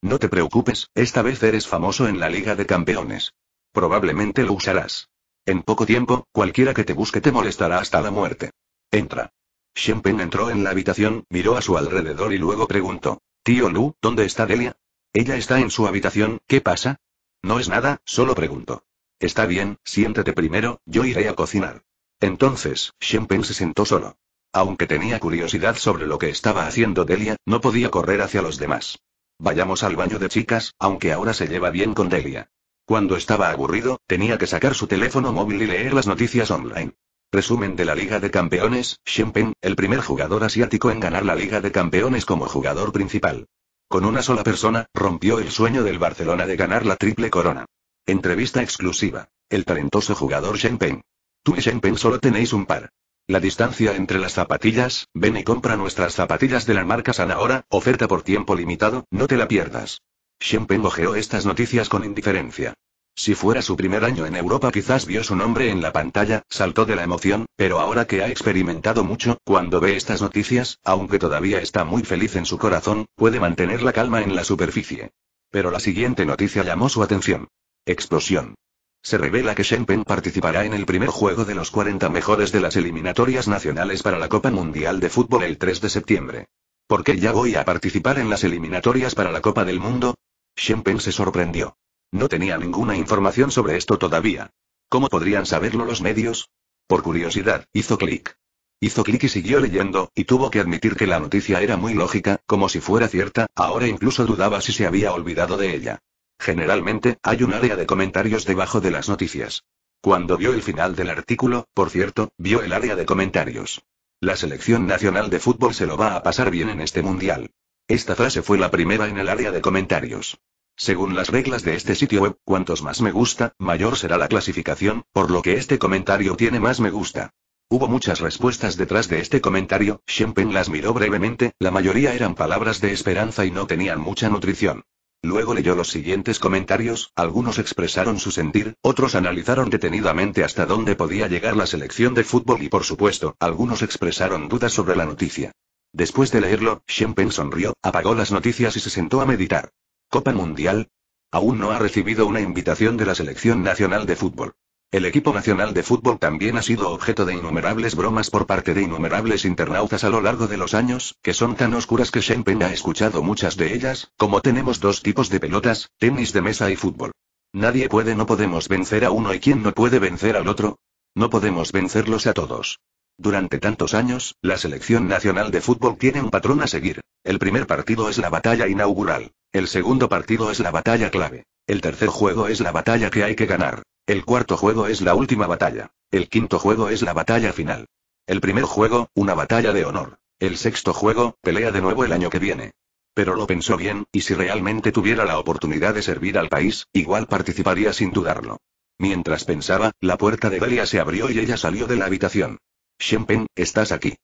No te preocupes, esta vez eres famoso en la Liga de Campeones. Probablemente lo usarás. En poco tiempo, cualquiera que te busque te molestará hasta la muerte. Entra. Shenpen entró en la habitación, miró a su alrededor y luego preguntó. Tío Lu, ¿dónde está Delia? Ella está en su habitación, ¿qué pasa? No es nada, solo pregunto. Está bien, siéntate primero, yo iré a cocinar. Entonces, Shenpen se sentó solo. Aunque tenía curiosidad sobre lo que estaba haciendo Delia, no podía correr hacia los demás. Vayamos al baño de chicas, aunque ahora se lleva bien con Delia. Cuando estaba aburrido, tenía que sacar su teléfono móvil y leer las noticias online. Resumen de la Liga de Campeones, Shenpeng, el primer jugador asiático en ganar la Liga de Campeones como jugador principal. Con una sola persona, rompió el sueño del Barcelona de ganar la triple corona. Entrevista exclusiva. El talentoso jugador Shenpeng. Tú y Shenpeng solo tenéis un par. La distancia entre las zapatillas, ven y compra nuestras zapatillas de la marca Sanahora, oferta por tiempo limitado, no te la pierdas. Shenpeng ojeó estas noticias con indiferencia. Si fuera su primer año en Europa quizás vio su nombre en la pantalla, saltó de la emoción, pero ahora que ha experimentado mucho, cuando ve estas noticias, aunque todavía está muy feliz en su corazón, puede mantener la calma en la superficie. Pero la siguiente noticia llamó su atención. Explosión. Se revela que Shenpen participará en el primer juego de los 40 mejores de las eliminatorias nacionales para la Copa Mundial de Fútbol el 3 de septiembre. ¿Por qué ya voy a participar en las eliminatorias para la Copa del Mundo? Shenpen se sorprendió. No tenía ninguna información sobre esto todavía. ¿Cómo podrían saberlo los medios? Por curiosidad, hizo clic. Hizo clic y siguió leyendo, y tuvo que admitir que la noticia era muy lógica, como si fuera cierta, ahora incluso dudaba si se había olvidado de ella. Generalmente, hay un área de comentarios debajo de las noticias. Cuando vio el final del artículo, por cierto, vio el área de comentarios. La selección nacional de fútbol se lo va a pasar bien en este mundial. Esta frase fue la primera en el área de comentarios. Según las reglas de este sitio web, cuantos más me gusta, mayor será la clasificación, por lo que este comentario tiene más me gusta. Hubo muchas respuestas detrás de este comentario, Shempen las miró brevemente, la mayoría eran palabras de esperanza y no tenían mucha nutrición. Luego leyó los siguientes comentarios, algunos expresaron su sentir, otros analizaron detenidamente hasta dónde podía llegar la selección de fútbol y por supuesto, algunos expresaron dudas sobre la noticia. Después de leerlo, Shempen sonrió, apagó las noticias y se sentó a meditar. Copa Mundial. Aún no ha recibido una invitación de la Selección Nacional de Fútbol. El equipo nacional de fútbol también ha sido objeto de innumerables bromas por parte de innumerables internautas a lo largo de los años, que son tan oscuras que Peng ha escuchado muchas de ellas, como tenemos dos tipos de pelotas, tenis de mesa y fútbol. Nadie puede no podemos vencer a uno y quien no puede vencer al otro. No podemos vencerlos a todos. Durante tantos años, la selección nacional de fútbol tiene un patrón a seguir. El primer partido es la batalla inaugural. El segundo partido es la batalla clave. El tercer juego es la batalla que hay que ganar. El cuarto juego es la última batalla. El quinto juego es la batalla final. El primer juego, una batalla de honor. El sexto juego, pelea de nuevo el año que viene. Pero lo pensó bien, y si realmente tuviera la oportunidad de servir al país, igual participaría sin dudarlo. Mientras pensaba, la puerta de Delia se abrió y ella salió de la habitación. Shenpeng, estás aquí.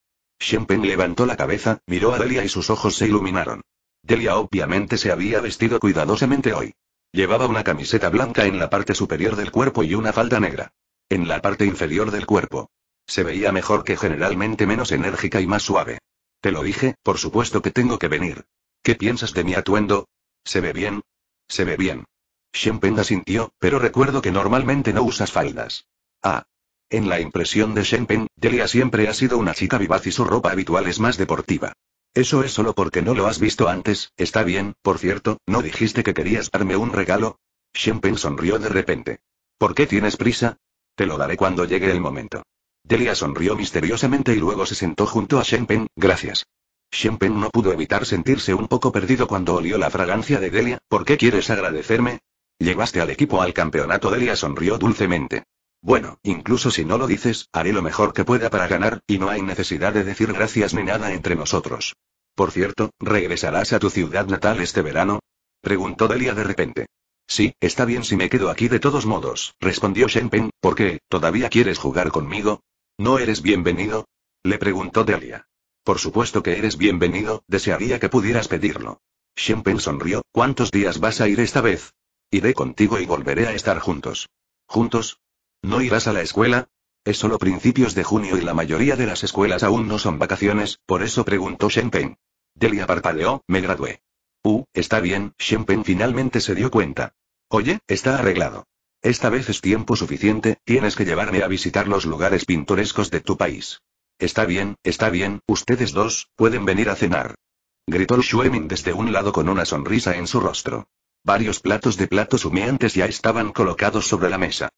Shenpeng levantó la cabeza, miró a Delia y sus ojos se iluminaron. Delia obviamente se había vestido cuidadosamente hoy. Llevaba una camiseta blanca en la parte superior del cuerpo y una falda negra. En la parte inferior del cuerpo. Se veía mejor que generalmente menos enérgica y más suave. Te lo dije, por supuesto que tengo que venir. ¿Qué piensas de mi atuendo? ¿Se ve bien? Se ve bien. Shenpeng asintió, pero recuerdo que normalmente no usas faldas. Ah, en la impresión de Shen Delia siempre ha sido una chica vivaz y su ropa habitual es más deportiva. Eso es solo porque no lo has visto antes, está bien, por cierto, ¿no dijiste que querías darme un regalo? Shen sonrió de repente. ¿Por qué tienes prisa? Te lo daré cuando llegue el momento. Delia sonrió misteriosamente y luego se sentó junto a Shen gracias. Shen no pudo evitar sentirse un poco perdido cuando olió la fragancia de Delia, ¿por qué quieres agradecerme? Llevaste al equipo al campeonato, Delia sonrió dulcemente. Bueno, incluso si no lo dices, haré lo mejor que pueda para ganar, y no hay necesidad de decir gracias ni nada entre nosotros. Por cierto, ¿regresarás a tu ciudad natal este verano? Preguntó Delia de repente. Sí, está bien si me quedo aquí de todos modos, respondió Shenpen, ¿por qué? ¿Todavía quieres jugar conmigo? ¿No eres bienvenido? Le preguntó Delia. Por supuesto que eres bienvenido, desearía que pudieras pedirlo. Shenpen sonrió, ¿cuántos días vas a ir esta vez? Iré contigo y volveré a estar juntos. ¿Juntos? ¿No irás a la escuela? Es solo principios de junio y la mayoría de las escuelas aún no son vacaciones, por eso preguntó Shen Delia parpadeó, me gradué. Uh, está bien, Shen finalmente se dio cuenta. Oye, está arreglado. Esta vez es tiempo suficiente, tienes que llevarme a visitar los lugares pintorescos de tu país. Está bien, está bien, ustedes dos, pueden venir a cenar. Gritó Shueming desde un lado con una sonrisa en su rostro. Varios platos de platos humeantes ya estaban colocados sobre la mesa.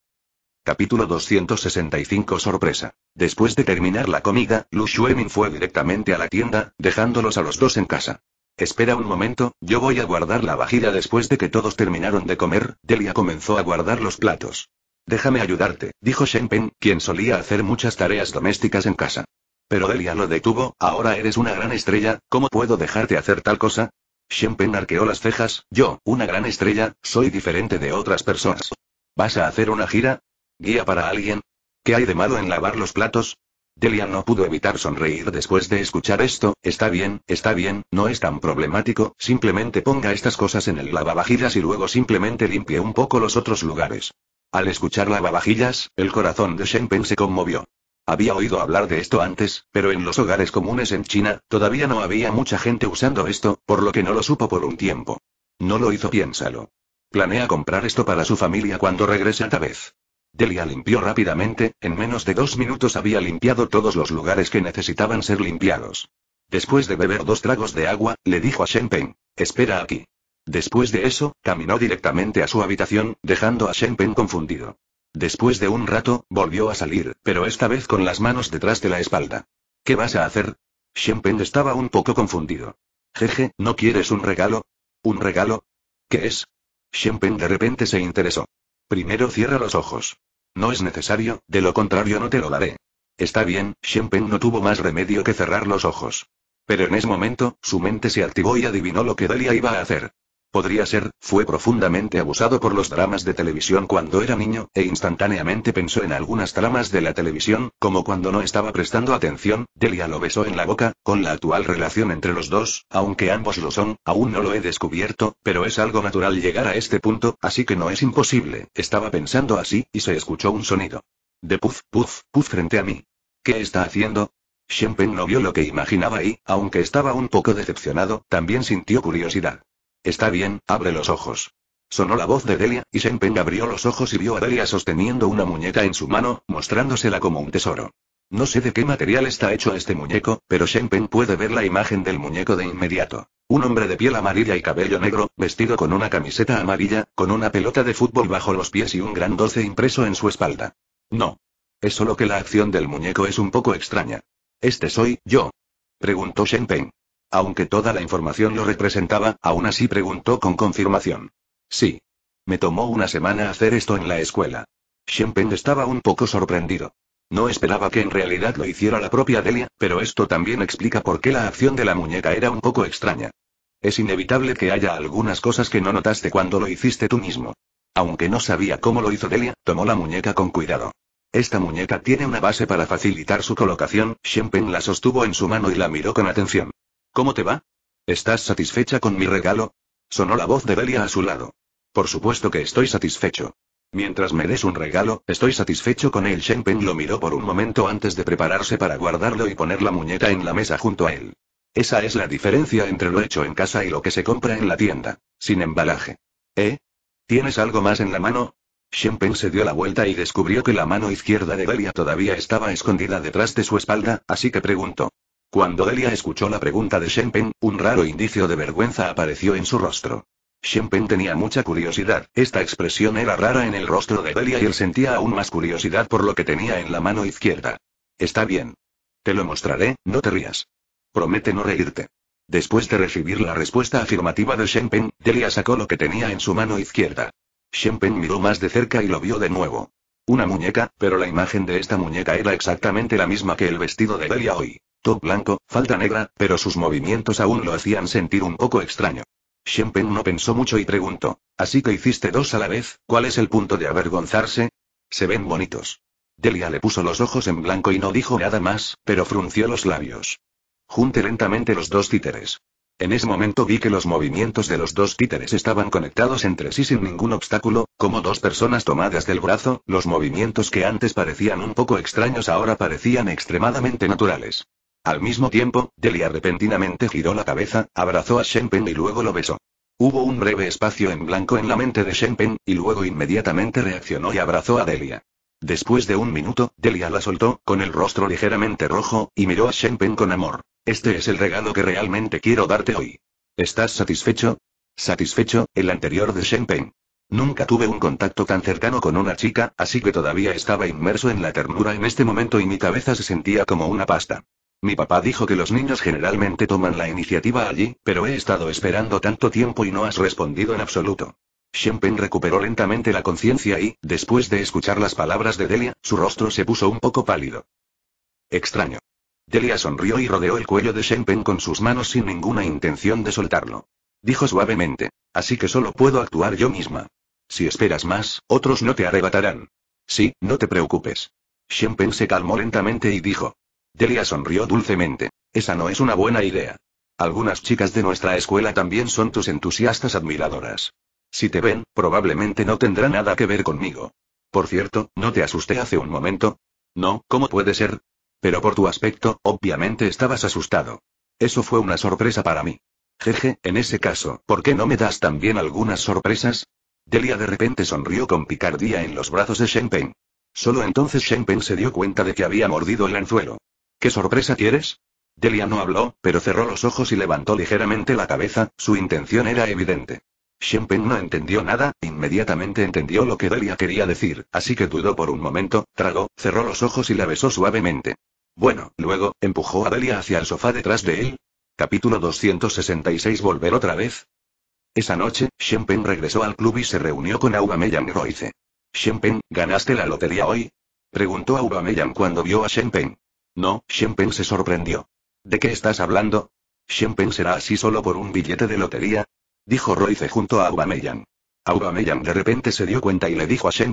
Capítulo 265 Sorpresa. Después de terminar la comida, Lu Xuemin fue directamente a la tienda, dejándolos a los dos en casa. Espera un momento, yo voy a guardar la vajilla después de que todos terminaron de comer, Delia comenzó a guardar los platos. Déjame ayudarte, dijo Shenpen, quien solía hacer muchas tareas domésticas en casa. Pero Delia lo detuvo, ahora eres una gran estrella, ¿cómo puedo dejarte hacer tal cosa? Shenpen arqueó las cejas, yo, una gran estrella, soy diferente de otras personas. ¿Vas a hacer una gira? ¿Guía para alguien? ¿Qué hay de malo en lavar los platos? Delia no pudo evitar sonreír después de escuchar esto, está bien, está bien, no es tan problemático, simplemente ponga estas cosas en el lavavajillas y luego simplemente limpie un poco los otros lugares. Al escuchar lavavajillas, el corazón de Shen se conmovió. Había oído hablar de esto antes, pero en los hogares comunes en China, todavía no había mucha gente usando esto, por lo que no lo supo por un tiempo. No lo hizo, piénsalo. Planea comprar esto para su familia cuando regrese a vez. Delia limpió rápidamente, en menos de dos minutos había limpiado todos los lugares que necesitaban ser limpiados. Después de beber dos tragos de agua, le dijo a Shen Peng, espera aquí. Después de eso, caminó directamente a su habitación, dejando a Shen Peng confundido. Después de un rato, volvió a salir, pero esta vez con las manos detrás de la espalda. ¿Qué vas a hacer? Shen Peng estaba un poco confundido. Jeje, ¿no quieres un regalo? ¿Un regalo? ¿Qué es? Shen Peng de repente se interesó. Primero cierra los ojos. No es necesario, de lo contrario no te lo daré. Está bien, Shenpen no tuvo más remedio que cerrar los ojos. Pero en ese momento, su mente se activó y adivinó lo que Delia iba a hacer. Podría ser, fue profundamente abusado por los dramas de televisión cuando era niño, e instantáneamente pensó en algunas tramas de la televisión, como cuando no estaba prestando atención, Delia lo besó en la boca, con la actual relación entre los dos, aunque ambos lo son, aún no lo he descubierto, pero es algo natural llegar a este punto, así que no es imposible, estaba pensando así, y se escuchó un sonido. De puf, puf, puf frente a mí. ¿Qué está haciendo? Shenpen no vio lo que imaginaba y, aunque estaba un poco decepcionado, también sintió curiosidad. Está bien, abre los ojos. Sonó la voz de Delia, y Shenpeng abrió los ojos y vio a Delia sosteniendo una muñeca en su mano, mostrándosela como un tesoro. No sé de qué material está hecho este muñeco, pero Shenpeng puede ver la imagen del muñeco de inmediato. Un hombre de piel amarilla y cabello negro, vestido con una camiseta amarilla, con una pelota de fútbol bajo los pies y un gran doce impreso en su espalda. No. Es solo que la acción del muñeco es un poco extraña. ¿Este soy yo? Preguntó Shenpeng. Aunque toda la información lo representaba, aún así preguntó con confirmación. Sí. Me tomó una semana hacer esto en la escuela. Shempen estaba un poco sorprendido. No esperaba que en realidad lo hiciera la propia Delia, pero esto también explica por qué la acción de la muñeca era un poco extraña. Es inevitable que haya algunas cosas que no notaste cuando lo hiciste tú mismo. Aunque no sabía cómo lo hizo Delia, tomó la muñeca con cuidado. Esta muñeca tiene una base para facilitar su colocación, Shempen la sostuvo en su mano y la miró con atención. ¿Cómo te va? ¿Estás satisfecha con mi regalo? Sonó la voz de Delia a su lado. Por supuesto que estoy satisfecho. Mientras me des un regalo, estoy satisfecho con él. Shenpen lo miró por un momento antes de prepararse para guardarlo y poner la muñeca en la mesa junto a él. Esa es la diferencia entre lo hecho en casa y lo que se compra en la tienda, sin embalaje. ¿Eh? ¿Tienes algo más en la mano? Shenpen se dio la vuelta y descubrió que la mano izquierda de Delia todavía estaba escondida detrás de su espalda, así que preguntó. Cuando Delia escuchó la pregunta de Shenpen, un raro indicio de vergüenza apareció en su rostro. Shenpen tenía mucha curiosidad, esta expresión era rara en el rostro de Delia y él sentía aún más curiosidad por lo que tenía en la mano izquierda. Está bien. Te lo mostraré, no te rías. Promete no reírte. Después de recibir la respuesta afirmativa de Shenpen, Delia sacó lo que tenía en su mano izquierda. Shenpen miró más de cerca y lo vio de nuevo. Una muñeca, pero la imagen de esta muñeca era exactamente la misma que el vestido de Delia hoy top blanco, falda negra, pero sus movimientos aún lo hacían sentir un poco extraño. Shenpen no pensó mucho y preguntó, así que hiciste dos a la vez, ¿cuál es el punto de avergonzarse? Se ven bonitos. Delia le puso los ojos en blanco y no dijo nada más, pero frunció los labios. Junte lentamente los dos títeres. En ese momento vi que los movimientos de los dos títeres estaban conectados entre sí sin ningún obstáculo, como dos personas tomadas del brazo, los movimientos que antes parecían un poco extraños ahora parecían extremadamente naturales. Al mismo tiempo, Delia repentinamente giró la cabeza, abrazó a Shen y luego lo besó. Hubo un breve espacio en blanco en la mente de Shen y luego inmediatamente reaccionó y abrazó a Delia. Después de un minuto, Delia la soltó, con el rostro ligeramente rojo, y miró a Shen con amor. Este es el regalo que realmente quiero darte hoy. ¿Estás satisfecho? Satisfecho, el anterior de Shen Nunca tuve un contacto tan cercano con una chica, así que todavía estaba inmerso en la ternura en este momento y mi cabeza se sentía como una pasta. Mi papá dijo que los niños generalmente toman la iniciativa allí, pero he estado esperando tanto tiempo y no has respondido en absoluto. Shenpen recuperó lentamente la conciencia y, después de escuchar las palabras de Delia, su rostro se puso un poco pálido. Extraño. Delia sonrió y rodeó el cuello de Shenpen con sus manos sin ninguna intención de soltarlo. Dijo suavemente, así que solo puedo actuar yo misma. Si esperas más, otros no te arrebatarán. Sí, no te preocupes. Shenpen se calmó lentamente y dijo, Delia sonrió dulcemente. Esa no es una buena idea. Algunas chicas de nuestra escuela también son tus entusiastas admiradoras. Si te ven, probablemente no tendrá nada que ver conmigo. Por cierto, ¿no te asusté hace un momento? No, ¿cómo puede ser? Pero por tu aspecto, obviamente estabas asustado. Eso fue una sorpresa para mí. Jeje, en ese caso, ¿por qué no me das también algunas sorpresas? Delia de repente sonrió con picardía en los brazos de Peng. Solo entonces Peng se dio cuenta de que había mordido el anzuelo. ¿Qué sorpresa quieres? Delia no habló, pero cerró los ojos y levantó ligeramente la cabeza, su intención era evidente. Shenpen no entendió nada, inmediatamente entendió lo que Delia quería decir, así que dudó por un momento, tragó, cerró los ojos y la besó suavemente. Bueno, luego, empujó a Delia hacia el sofá detrás de él. Capítulo 266 Volver otra vez. Esa noche, Shenpeng regresó al club y se reunió con Aubameyang Royce. Shenpeng, ¿ganaste la lotería hoy? Preguntó Aubameyang cuando vio a Shenpeng. No, Shenpen se sorprendió. ¿De qué estás hablando? Shenpen será así solo por un billete de lotería? Dijo Royce junto a Aubameyang. Aubameyang de repente se dio cuenta y le dijo a ja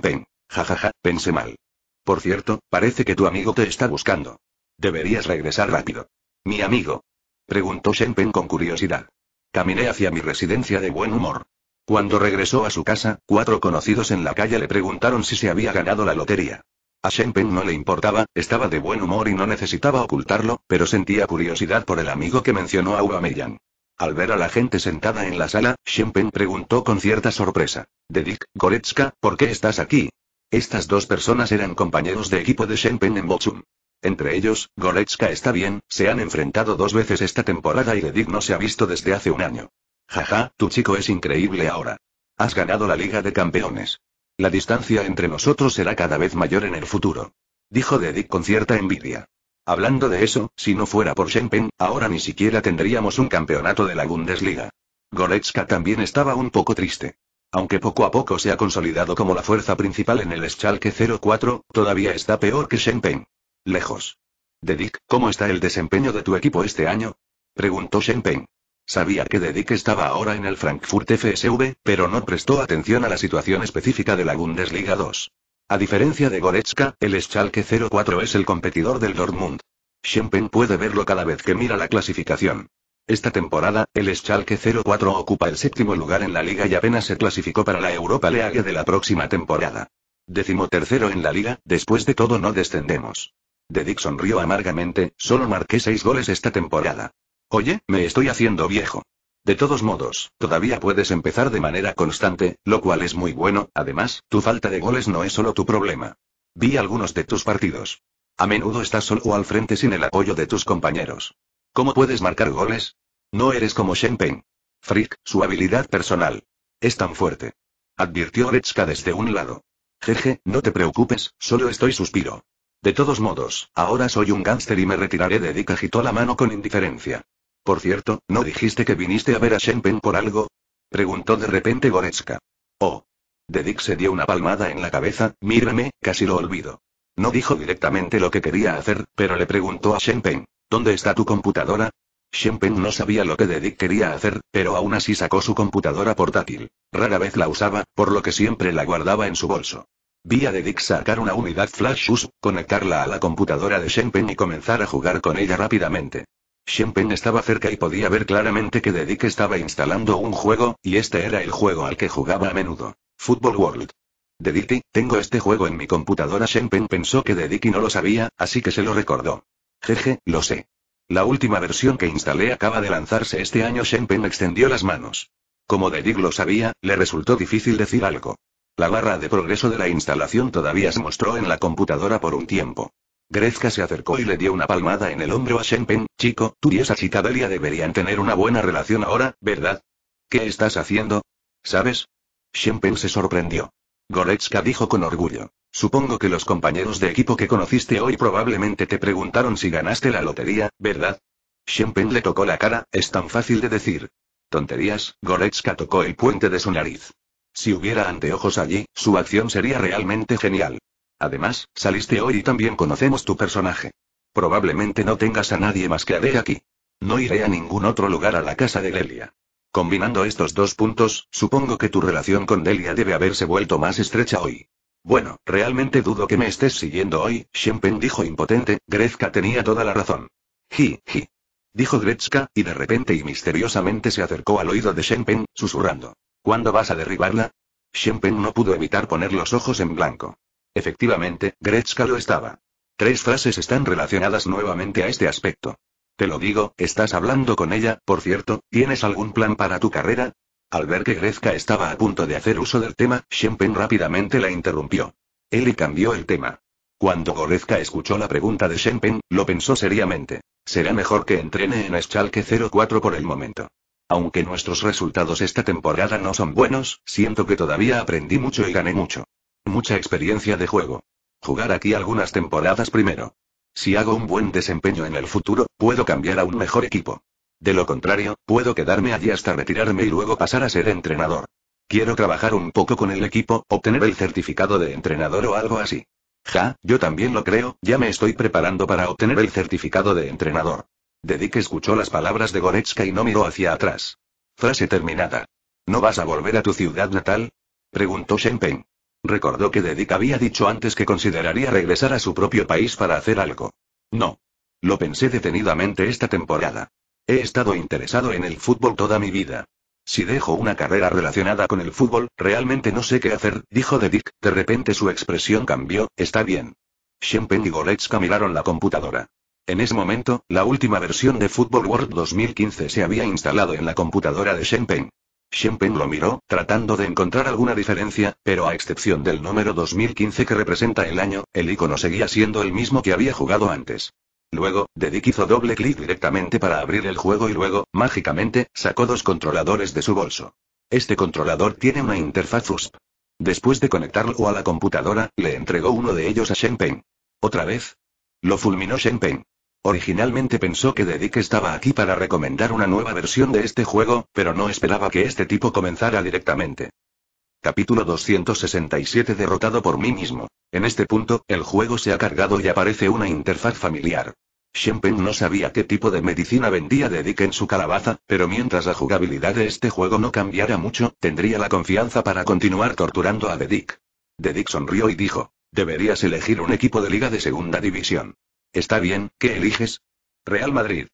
jajaja, pensé mal. Por cierto, parece que tu amigo te está buscando. Deberías regresar rápido. ¿Mi amigo? Preguntó Shenpen con curiosidad. Caminé hacia mi residencia de buen humor. Cuando regresó a su casa, cuatro conocidos en la calle le preguntaron si se había ganado la lotería. A Shenpen mm. no le importaba, estaba de buen humor y no necesitaba ocultarlo, pero sentía curiosidad por el amigo que mencionó a meyan Al ver a la gente sentada en la sala, Shenpen preguntó con cierta sorpresa. Dedik, Goretska, ¿por qué estás aquí? Estas dos personas eran compañeros de equipo de Shenpen en Bochum. Entre ellos, Goretska está bien, se han enfrentado dos veces esta temporada y Dedic no se ha visto desde hace un año. Jaja, tu chico es increíble ahora. Has ganado la Liga de Campeones. La distancia entre nosotros será cada vez mayor en el futuro. Dijo Dedic con cierta envidia. Hablando de eso, si no fuera por Shenpeng, ahora ni siquiera tendríamos un campeonato de la Bundesliga. Goretzka también estaba un poco triste. Aunque poco a poco se ha consolidado como la fuerza principal en el Schalke 04, todavía está peor que Shenpeng. Lejos. Dedic, ¿cómo está el desempeño de tu equipo este año? Preguntó Shenpeng. Sabía que Dedic estaba ahora en el Frankfurt FSV, pero no prestó atención a la situación específica de la Bundesliga 2. A diferencia de Goretzka, el Schalke 04 es el competidor del Dortmund. Schempen puede verlo cada vez que mira la clasificación. Esta temporada, el Schalke 04 ocupa el séptimo lugar en la liga y apenas se clasificó para la Europa League de la próxima temporada. Décimo tercero en la liga, después de todo no descendemos. Dedic sonrió amargamente, solo marqué seis goles esta temporada. Oye, me estoy haciendo viejo. De todos modos, todavía puedes empezar de manera constante, lo cual es muy bueno, además, tu falta de goles no es solo tu problema. Vi algunos de tus partidos. A menudo estás solo o al frente sin el apoyo de tus compañeros. ¿Cómo puedes marcar goles? No eres como Peng. Frick, su habilidad personal. Es tan fuerte. Advirtió Retzka desde un lado. Jeje, no te preocupes, solo estoy suspiro. De todos modos, ahora soy un gánster y me retiraré de Dick agitó la mano con indiferencia. Por cierto, ¿no dijiste que viniste a ver a Shenpen por algo? Preguntó de repente Goretzka. Oh. Dedic se dio una palmada en la cabeza, mírame, casi lo olvido. No dijo directamente lo que quería hacer, pero le preguntó a Shenpen, ¿dónde está tu computadora? Shenpen no sabía lo que Dedic quería hacer, pero aún así sacó su computadora portátil. Rara vez la usaba, por lo que siempre la guardaba en su bolso. Vi a Dedic sacar una unidad flash conectarla a la computadora de Shenpen y comenzar a jugar con ella rápidamente. Shenpen estaba cerca y podía ver claramente que Dedic estaba instalando un juego, y este era el juego al que jugaba a menudo. Football World. Dedic, tengo este juego en mi computadora. Shenpen pensó que Dedic no lo sabía, así que se lo recordó. Jeje, lo sé. La última versión que instalé acaba de lanzarse este año. Shenpen extendió las manos. Como Dedic lo sabía, le resultó difícil decir algo. La barra de progreso de la instalación todavía se mostró en la computadora por un tiempo. Grezka se acercó y le dio una palmada en el hombro a Shenpen, Chico, tú y esa chica Delia deberían tener una buena relación ahora, ¿verdad? ¿Qué estás haciendo? ¿Sabes? Shenpeng se sorprendió. Goretzka dijo con orgullo. Supongo que los compañeros de equipo que conociste hoy probablemente te preguntaron si ganaste la lotería, ¿verdad? Shenpen le tocó la cara, es tan fácil de decir. Tonterías, Goretzka tocó el puente de su nariz. Si hubiera anteojos allí, su acción sería realmente genial. Además, saliste hoy y también conocemos tu personaje. Probablemente no tengas a nadie más que a delia aquí. No iré a ningún otro lugar a la casa de Delia. Combinando estos dos puntos, supongo que tu relación con Delia debe haberse vuelto más estrecha hoy. Bueno, realmente dudo que me estés siguiendo hoy, Shenpen dijo impotente, Grezka tenía toda la razón. Ji, ji. Dijo Gretzka, y de repente y misteriosamente se acercó al oído de Shempen, susurrando. ¿Cuándo vas a derribarla? Shenpen no pudo evitar poner los ojos en blanco. Efectivamente, Gretzka lo estaba. Tres frases están relacionadas nuevamente a este aspecto. Te lo digo, estás hablando con ella, por cierto, ¿tienes algún plan para tu carrera? Al ver que Gretzka estaba a punto de hacer uso del tema, Shenpen rápidamente la interrumpió. y cambió el tema. Cuando Goretzka escuchó la pregunta de Shenpen, lo pensó seriamente. Será mejor que entrene en Schalke 04 por el momento. Aunque nuestros resultados esta temporada no son buenos, siento que todavía aprendí mucho y gané mucho. Mucha experiencia de juego. Jugar aquí algunas temporadas primero. Si hago un buen desempeño en el futuro, puedo cambiar a un mejor equipo. De lo contrario, puedo quedarme allí hasta retirarme y luego pasar a ser entrenador. Quiero trabajar un poco con el equipo, obtener el certificado de entrenador o algo así. Ja, yo también lo creo, ya me estoy preparando para obtener el certificado de entrenador. Dedic escuchó las palabras de Goretzka y no miró hacia atrás. Frase terminada. ¿No vas a volver a tu ciudad natal? Preguntó Shenpeng. Recordó que Dedic había dicho antes que consideraría regresar a su propio país para hacer algo. No. Lo pensé detenidamente esta temporada. He estado interesado en el fútbol toda mi vida. Si dejo una carrera relacionada con el fútbol, realmente no sé qué hacer, dijo Dedic. De repente su expresión cambió, está bien. Shempen y Goretzka miraron la computadora. En ese momento, la última versión de Football World 2015 se había instalado en la computadora de Shempen. Shenpeng lo miró, tratando de encontrar alguna diferencia, pero a excepción del número 2015 que representa el año, el icono seguía siendo el mismo que había jugado antes. Luego, Dedic hizo doble clic directamente para abrir el juego y luego, mágicamente, sacó dos controladores de su bolso. Este controlador tiene una interfaz USP. Después de conectarlo a la computadora, le entregó uno de ellos a Shenpeng. ¿Otra vez? Lo fulminó Shenpeng. Originalmente pensó que Dedic estaba aquí para recomendar una nueva versión de este juego, pero no esperaba que este tipo comenzara directamente. Capítulo 267 Derrotado por mí mismo. En este punto, el juego se ha cargado y aparece una interfaz familiar. Shenpeng no sabía qué tipo de medicina vendía Dedic en su calabaza, pero mientras la jugabilidad de este juego no cambiara mucho, tendría la confianza para continuar torturando a Dedic. Dick. Dick sonrió y dijo, deberías elegir un equipo de liga de segunda división. Está bien, ¿qué eliges? Real Madrid.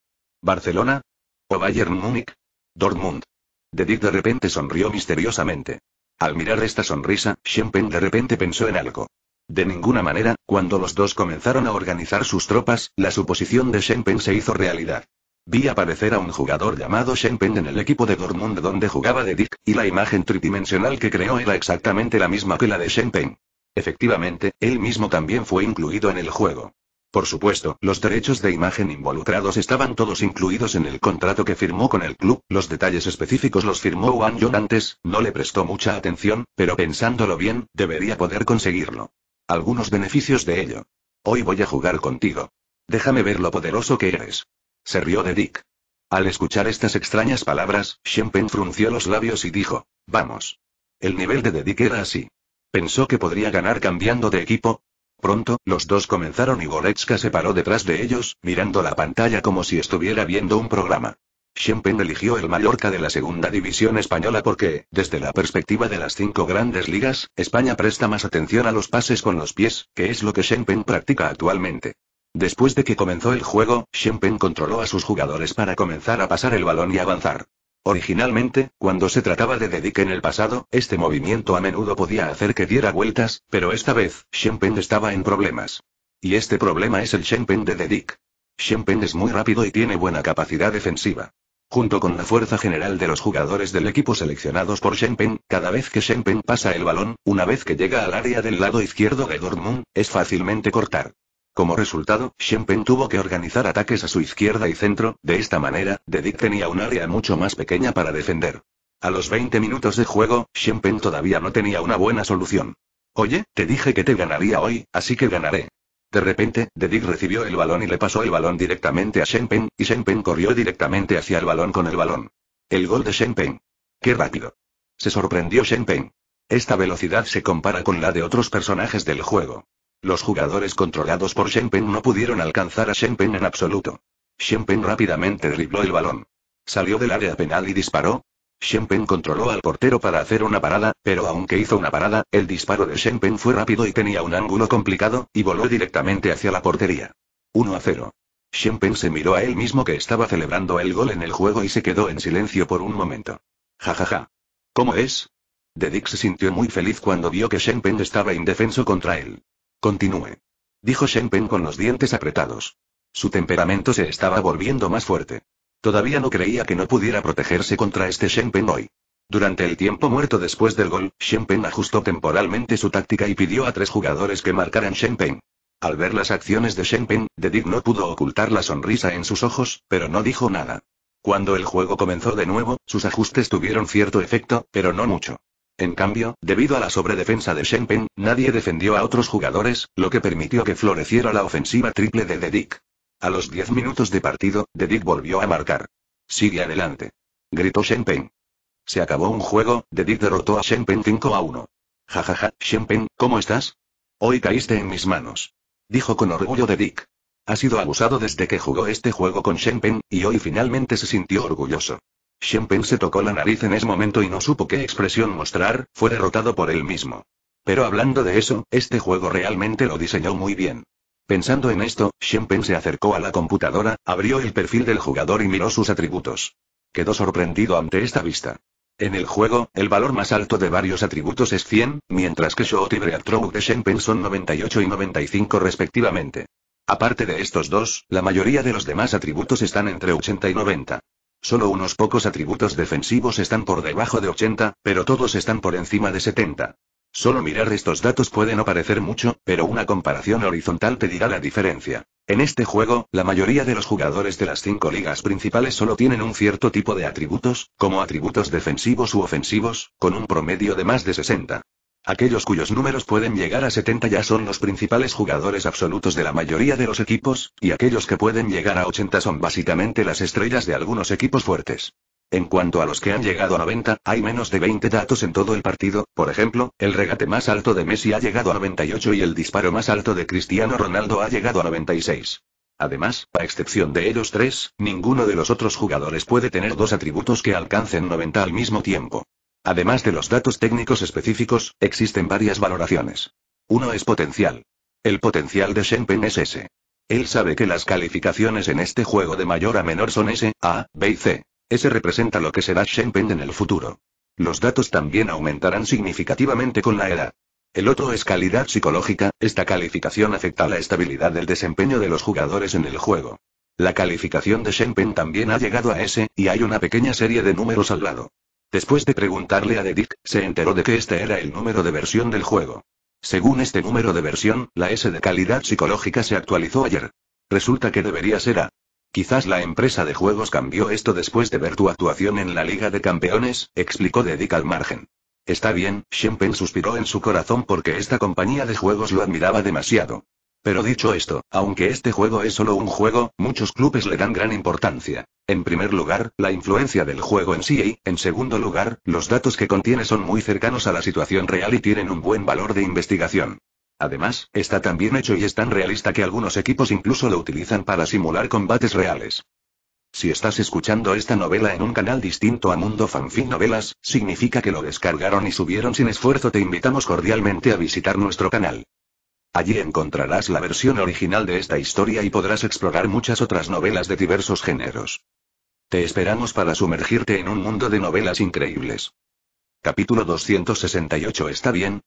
Barcelona. O Bayern Múnich. Dortmund. Dedic de repente sonrió misteriosamente. Al mirar esta sonrisa, Shempen de repente pensó en algo. De ninguna manera, cuando los dos comenzaron a organizar sus tropas, la suposición de Shempen se hizo realidad. Vi aparecer a un jugador llamado Shempen en el equipo de Dortmund donde jugaba de y la imagen tridimensional que creó era exactamente la misma que la de Shempen. Efectivamente, él mismo también fue incluido en el juego. Por supuesto, los derechos de imagen involucrados estaban todos incluidos en el contrato que firmó con el club, los detalles específicos los firmó Wang Yon antes, no le prestó mucha atención, pero pensándolo bien, debería poder conseguirlo. Algunos beneficios de ello. Hoy voy a jugar contigo. Déjame ver lo poderoso que eres. Se rió de Dick. Al escuchar estas extrañas palabras, Shenpen frunció los labios y dijo, vamos. El nivel de Dick era así. Pensó que podría ganar cambiando de equipo, Pronto, los dos comenzaron y Goretzka se paró detrás de ellos, mirando la pantalla como si estuviera viendo un programa. Shempen eligió el Mallorca de la Segunda División Española porque, desde la perspectiva de las cinco grandes ligas, España presta más atención a los pases con los pies, que es lo que Shempen practica actualmente. Después de que comenzó el juego, Shempen controló a sus jugadores para comenzar a pasar el balón y avanzar. Originalmente, cuando se trataba de Dedic en el pasado, este movimiento a menudo podía hacer que diera vueltas, pero esta vez, Shenpen estaba en problemas. Y este problema es el Shenpen de Dedic. Shenpen es muy rápido y tiene buena capacidad defensiva. Junto con la fuerza general de los jugadores del equipo seleccionados por Shenpen, cada vez que Shenpen pasa el balón, una vez que llega al área del lado izquierdo de Dortmund, es fácilmente cortar. Como resultado, Shenpen tuvo que organizar ataques a su izquierda y centro, de esta manera, Dedic tenía un área mucho más pequeña para defender. A los 20 minutos de juego, Shenpen todavía no tenía una buena solución. Oye, te dije que te ganaría hoy, así que ganaré. De repente, Dedic recibió el balón y le pasó el balón directamente a Shenpen, y Shenpen corrió directamente hacia el balón con el balón. El gol de Shenpen. ¡Qué rápido! Se sorprendió Shenpen. Esta velocidad se compara con la de otros personajes del juego. Los jugadores controlados por Shenpen no pudieron alcanzar a Shenpen en absoluto. Shenpen rápidamente dribló el balón. Salió del área penal y disparó. Shenpen controló al portero para hacer una parada, pero aunque hizo una parada, el disparo de Shenpen fue rápido y tenía un ángulo complicado, y voló directamente hacia la portería. 1 a 0. Shenpen se miró a él mismo que estaba celebrando el gol en el juego y se quedó en silencio por un momento. Ja ja ja. ¿Cómo es? Dedic se sintió muy feliz cuando vio que Shenpen estaba indefenso contra él. Continúe. Dijo Shen con los dientes apretados. Su temperamento se estaba volviendo más fuerte. Todavía no creía que no pudiera protegerse contra este Shen hoy. Durante el tiempo muerto después del gol, Shen ajustó temporalmente su táctica y pidió a tres jugadores que marcaran Shen Al ver las acciones de Shen Pen, Dedic no pudo ocultar la sonrisa en sus ojos, pero no dijo nada. Cuando el juego comenzó de nuevo, sus ajustes tuvieron cierto efecto, pero no mucho. En cambio, debido a la sobredefensa de Shenpen, nadie defendió a otros jugadores, lo que permitió que floreciera la ofensiva triple de Dedic. A los 10 minutos de partido, Dedic volvió a marcar. Sigue adelante. Gritó Shenpen. Se acabó un juego, Dedic derrotó a Shenpen 5 a 1. Jajaja, Shenpen, ¿cómo estás? Hoy caíste en mis manos. Dijo con orgullo Dedic. Ha sido abusado desde que jugó este juego con Shenpen, y hoy finalmente se sintió orgulloso. Shenpen se tocó la nariz en ese momento y no supo qué expresión mostrar, fue derrotado por él mismo. Pero hablando de eso, este juego realmente lo diseñó muy bien. Pensando en esto, Shenpen se acercó a la computadora, abrió el perfil del jugador y miró sus atributos. Quedó sorprendido ante esta vista. En el juego, el valor más alto de varios atributos es 100, mientras que Shot y Breakthrough de Shenpen son 98 y 95 respectivamente. Aparte de estos dos, la mayoría de los demás atributos están entre 80 y 90. Solo unos pocos atributos defensivos están por debajo de 80, pero todos están por encima de 70. Solo mirar estos datos puede no parecer mucho, pero una comparación horizontal te dirá la diferencia. En este juego, la mayoría de los jugadores de las cinco ligas principales solo tienen un cierto tipo de atributos, como atributos defensivos u ofensivos, con un promedio de más de 60. Aquellos cuyos números pueden llegar a 70 ya son los principales jugadores absolutos de la mayoría de los equipos, y aquellos que pueden llegar a 80 son básicamente las estrellas de algunos equipos fuertes. En cuanto a los que han llegado a 90, hay menos de 20 datos en todo el partido, por ejemplo, el regate más alto de Messi ha llegado a 98 y el disparo más alto de Cristiano Ronaldo ha llegado a 96. Además, a excepción de ellos tres, ninguno de los otros jugadores puede tener dos atributos que alcancen 90 al mismo tiempo. Además de los datos técnicos específicos, existen varias valoraciones. Uno es potencial. El potencial de Shenpen es S. Él sabe que las calificaciones en este juego de mayor a menor son S, A, B y C. S representa lo que será Shenpen en el futuro. Los datos también aumentarán significativamente con la edad. El otro es calidad psicológica, esta calificación afecta la estabilidad del desempeño de los jugadores en el juego. La calificación de Shenpen también ha llegado a S, y hay una pequeña serie de números al lado. Después de preguntarle a Dedic, se enteró de que este era el número de versión del juego. Según este número de versión, la S de calidad psicológica se actualizó ayer. Resulta que debería ser A. Quizás la empresa de juegos cambió esto después de ver tu actuación en la Liga de Campeones, explicó Dedic al margen. Está bien, Shenpen suspiró en su corazón porque esta compañía de juegos lo admiraba demasiado. Pero dicho esto, aunque este juego es solo un juego, muchos clubes le dan gran importancia. En primer lugar, la influencia del juego en sí y, en segundo lugar, los datos que contiene son muy cercanos a la situación real y tienen un buen valor de investigación. Además, está tan bien hecho y es tan realista que algunos equipos incluso lo utilizan para simular combates reales. Si estás escuchando esta novela en un canal distinto a Mundo Fanfic Novelas, significa que lo descargaron y subieron sin esfuerzo. Te invitamos cordialmente a visitar nuestro canal. Allí encontrarás la versión original de esta historia y podrás explorar muchas otras novelas de diversos géneros. Te esperamos para sumergirte en un mundo de novelas increíbles. Capítulo 268 ¿Está bien?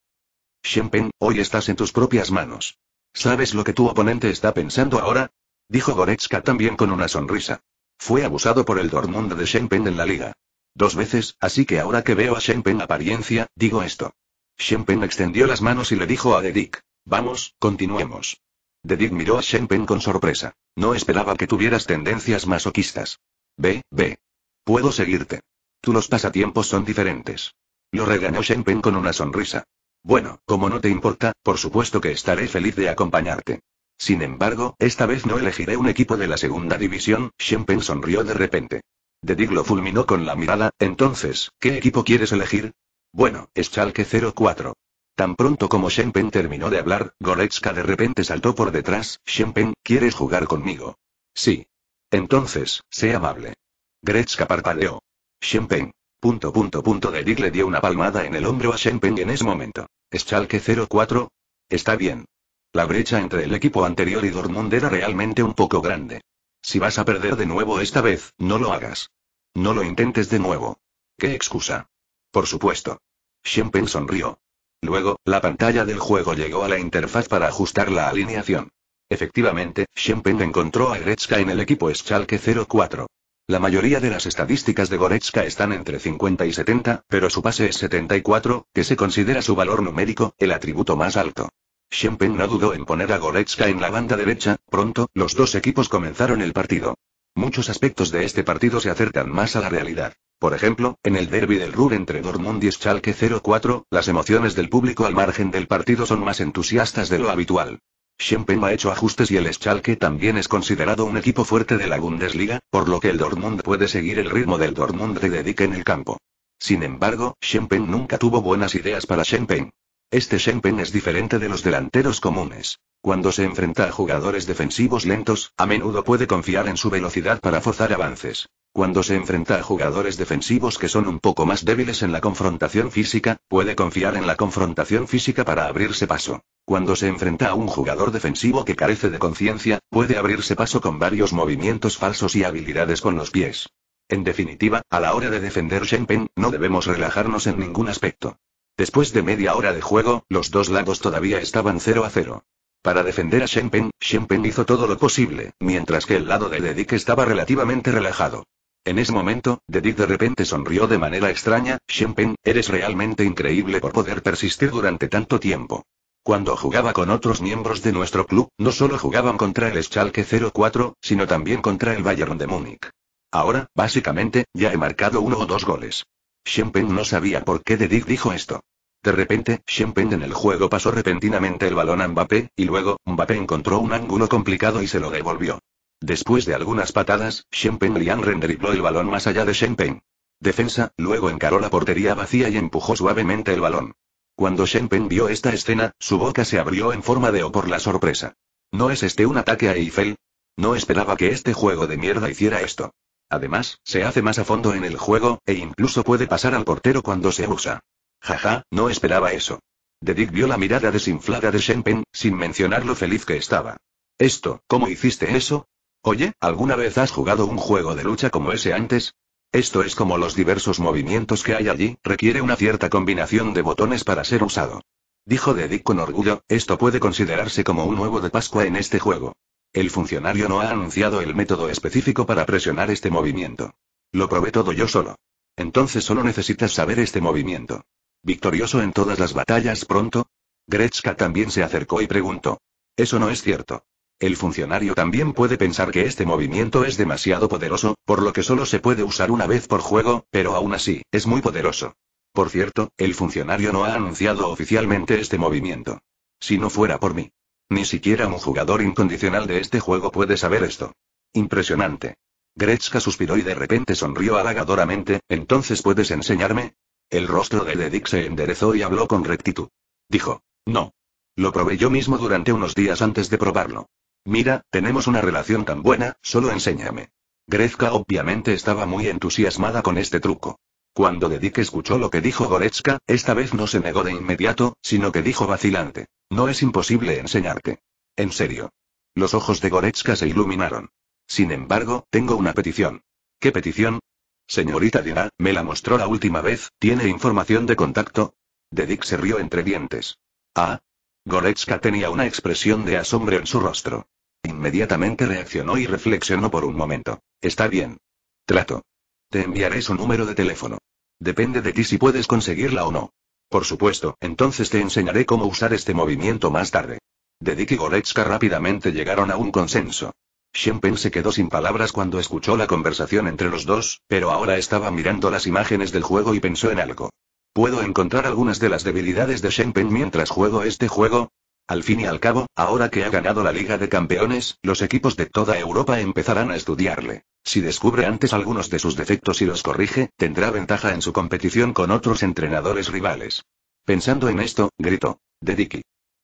Shenpen, hoy estás en tus propias manos. ¿Sabes lo que tu oponente está pensando ahora? Dijo Goretzka también con una sonrisa. Fue abusado por el Dortmund de Shenpen en la liga. Dos veces, así que ahora que veo a Shenpen apariencia, digo esto. Shenpen extendió las manos y le dijo a Dedic. Vamos, continuemos. Dedig miró a Shenpen con sorpresa. No esperaba que tuvieras tendencias masoquistas. Ve, ve. Puedo seguirte. Tú los pasatiempos son diferentes. Lo regañó Shenpen con una sonrisa. Bueno, como no te importa, por supuesto que estaré feliz de acompañarte. Sin embargo, esta vez no elegiré un equipo de la segunda división, Shenpen sonrió de repente. dedig lo fulminó con la mirada, entonces, ¿qué equipo quieres elegir? Bueno, es 0 04. Tan pronto como Shenpen terminó de hablar, Goretzka de repente saltó por detrás, Shenpen, ¿quieres jugar conmigo? Sí. Entonces, sé amable. Goretzka parpadeó. Shenpen. Punto punto punto de Dick le dio una palmada en el hombro a Shenpen en ese momento. ¿Schalke 04? Está bien. La brecha entre el equipo anterior y Dortmund era realmente un poco grande. Si vas a perder de nuevo esta vez, no lo hagas. No lo intentes de nuevo. ¿Qué excusa? Por supuesto. Shenpen sonrió. Luego, la pantalla del juego llegó a la interfaz para ajustar la alineación. Efectivamente, Shempen encontró a Goretzka en el equipo Schalke 04. La mayoría de las estadísticas de Goretzka están entre 50 y 70, pero su pase es 74, que se considera su valor numérico, el atributo más alto. Shempen no dudó en poner a Goretzka en la banda derecha, pronto, los dos equipos comenzaron el partido. Muchos aspectos de este partido se acercan más a la realidad. Por ejemplo, en el derby del Ruhr entre Dortmund y Schalke 04, las emociones del público al margen del partido son más entusiastas de lo habitual. Schempen ha hecho ajustes y el Schalke también es considerado un equipo fuerte de la Bundesliga, por lo que el Dortmund puede seguir el ritmo del Dortmund de Dedic en el campo. Sin embargo, Schempen nunca tuvo buenas ideas para Schempen. Este Shenpen es diferente de los delanteros comunes. Cuando se enfrenta a jugadores defensivos lentos, a menudo puede confiar en su velocidad para forzar avances. Cuando se enfrenta a jugadores defensivos que son un poco más débiles en la confrontación física, puede confiar en la confrontación física para abrirse paso. Cuando se enfrenta a un jugador defensivo que carece de conciencia, puede abrirse paso con varios movimientos falsos y habilidades con los pies. En definitiva, a la hora de defender Shenpen, no debemos relajarnos en ningún aspecto. Después de media hora de juego, los dos lados todavía estaban 0 a 0. Para defender a Shenpen, Shenpen hizo todo lo posible, mientras que el lado de Dedic estaba relativamente relajado. En ese momento, Dedic de repente sonrió de manera extraña, Shenpen, eres realmente increíble por poder persistir durante tanto tiempo. Cuando jugaba con otros miembros de nuestro club, no solo jugaban contra el Schalke 04, sino también contra el Bayern de Múnich. Ahora, básicamente, ya he marcado uno o dos goles. Shenpeng no sabía por qué Dedic dijo esto. De repente, Shenpeng en el juego pasó repentinamente el balón a Mbappé, y luego, Mbappé encontró un ángulo complicado y se lo devolvió. Después de algunas patadas, Shenpeng Lian renderibló el balón más allá de Shenpeng. Defensa, luego encaró la portería vacía y empujó suavemente el balón. Cuando Shenpeng vio esta escena, su boca se abrió en forma de O por la sorpresa. ¿No es este un ataque a Eiffel? No esperaba que este juego de mierda hiciera esto. Además, se hace más a fondo en el juego, e incluso puede pasar al portero cuando se usa. Jaja, no esperaba eso. Dedic vio la mirada desinflada de Shenpen, sin mencionar lo feliz que estaba. Esto, ¿cómo hiciste eso? Oye, ¿alguna vez has jugado un juego de lucha como ese antes? Esto es como los diversos movimientos que hay allí, requiere una cierta combinación de botones para ser usado. Dijo dedic con orgullo, esto puede considerarse como un huevo de Pascua en este juego. El funcionario no ha anunciado el método específico para presionar este movimiento. Lo probé todo yo solo. Entonces solo necesitas saber este movimiento. ¿Victorioso en todas las batallas pronto? Gretzka también se acercó y preguntó. Eso no es cierto. El funcionario también puede pensar que este movimiento es demasiado poderoso, por lo que solo se puede usar una vez por juego, pero aún así, es muy poderoso. Por cierto, el funcionario no ha anunciado oficialmente este movimiento. Si no fuera por mí, ni siquiera un jugador incondicional de este juego puede saber esto. Impresionante. Gretzka suspiró y de repente sonrió halagadoramente, ¿entonces puedes enseñarme? El rostro de Dedick se enderezó y habló con rectitud. Dijo. No. Lo probé yo mismo durante unos días antes de probarlo. Mira, tenemos una relación tan buena, solo enséñame. Gretzka obviamente estaba muy entusiasmada con este truco. Cuando Dedic escuchó lo que dijo Goretzka, esta vez no se negó de inmediato, sino que dijo vacilante. No es imposible enseñarte. En serio. Los ojos de Goretzka se iluminaron. Sin embargo, tengo una petición. ¿Qué petición? Señorita Dina, me la mostró la última vez, ¿tiene información de contacto? Dedic se rió entre dientes. Ah. Goretzka tenía una expresión de asombro en su rostro. Inmediatamente reaccionó y reflexionó por un momento. Está bien. Trato. Te enviaré su número de teléfono. Depende de ti si puedes conseguirla o no. Por supuesto, entonces te enseñaré cómo usar este movimiento más tarde. Dedic y Goretzka rápidamente llegaron a un consenso. Shenpen se quedó sin palabras cuando escuchó la conversación entre los dos, pero ahora estaba mirando las imágenes del juego y pensó en algo. ¿Puedo encontrar algunas de las debilidades de Shenpen mientras juego este juego? Al fin y al cabo, ahora que ha ganado la Liga de Campeones, los equipos de toda Europa empezarán a estudiarle. Si descubre antes algunos de sus defectos y los corrige, tendrá ventaja en su competición con otros entrenadores rivales. Pensando en esto, gritó. De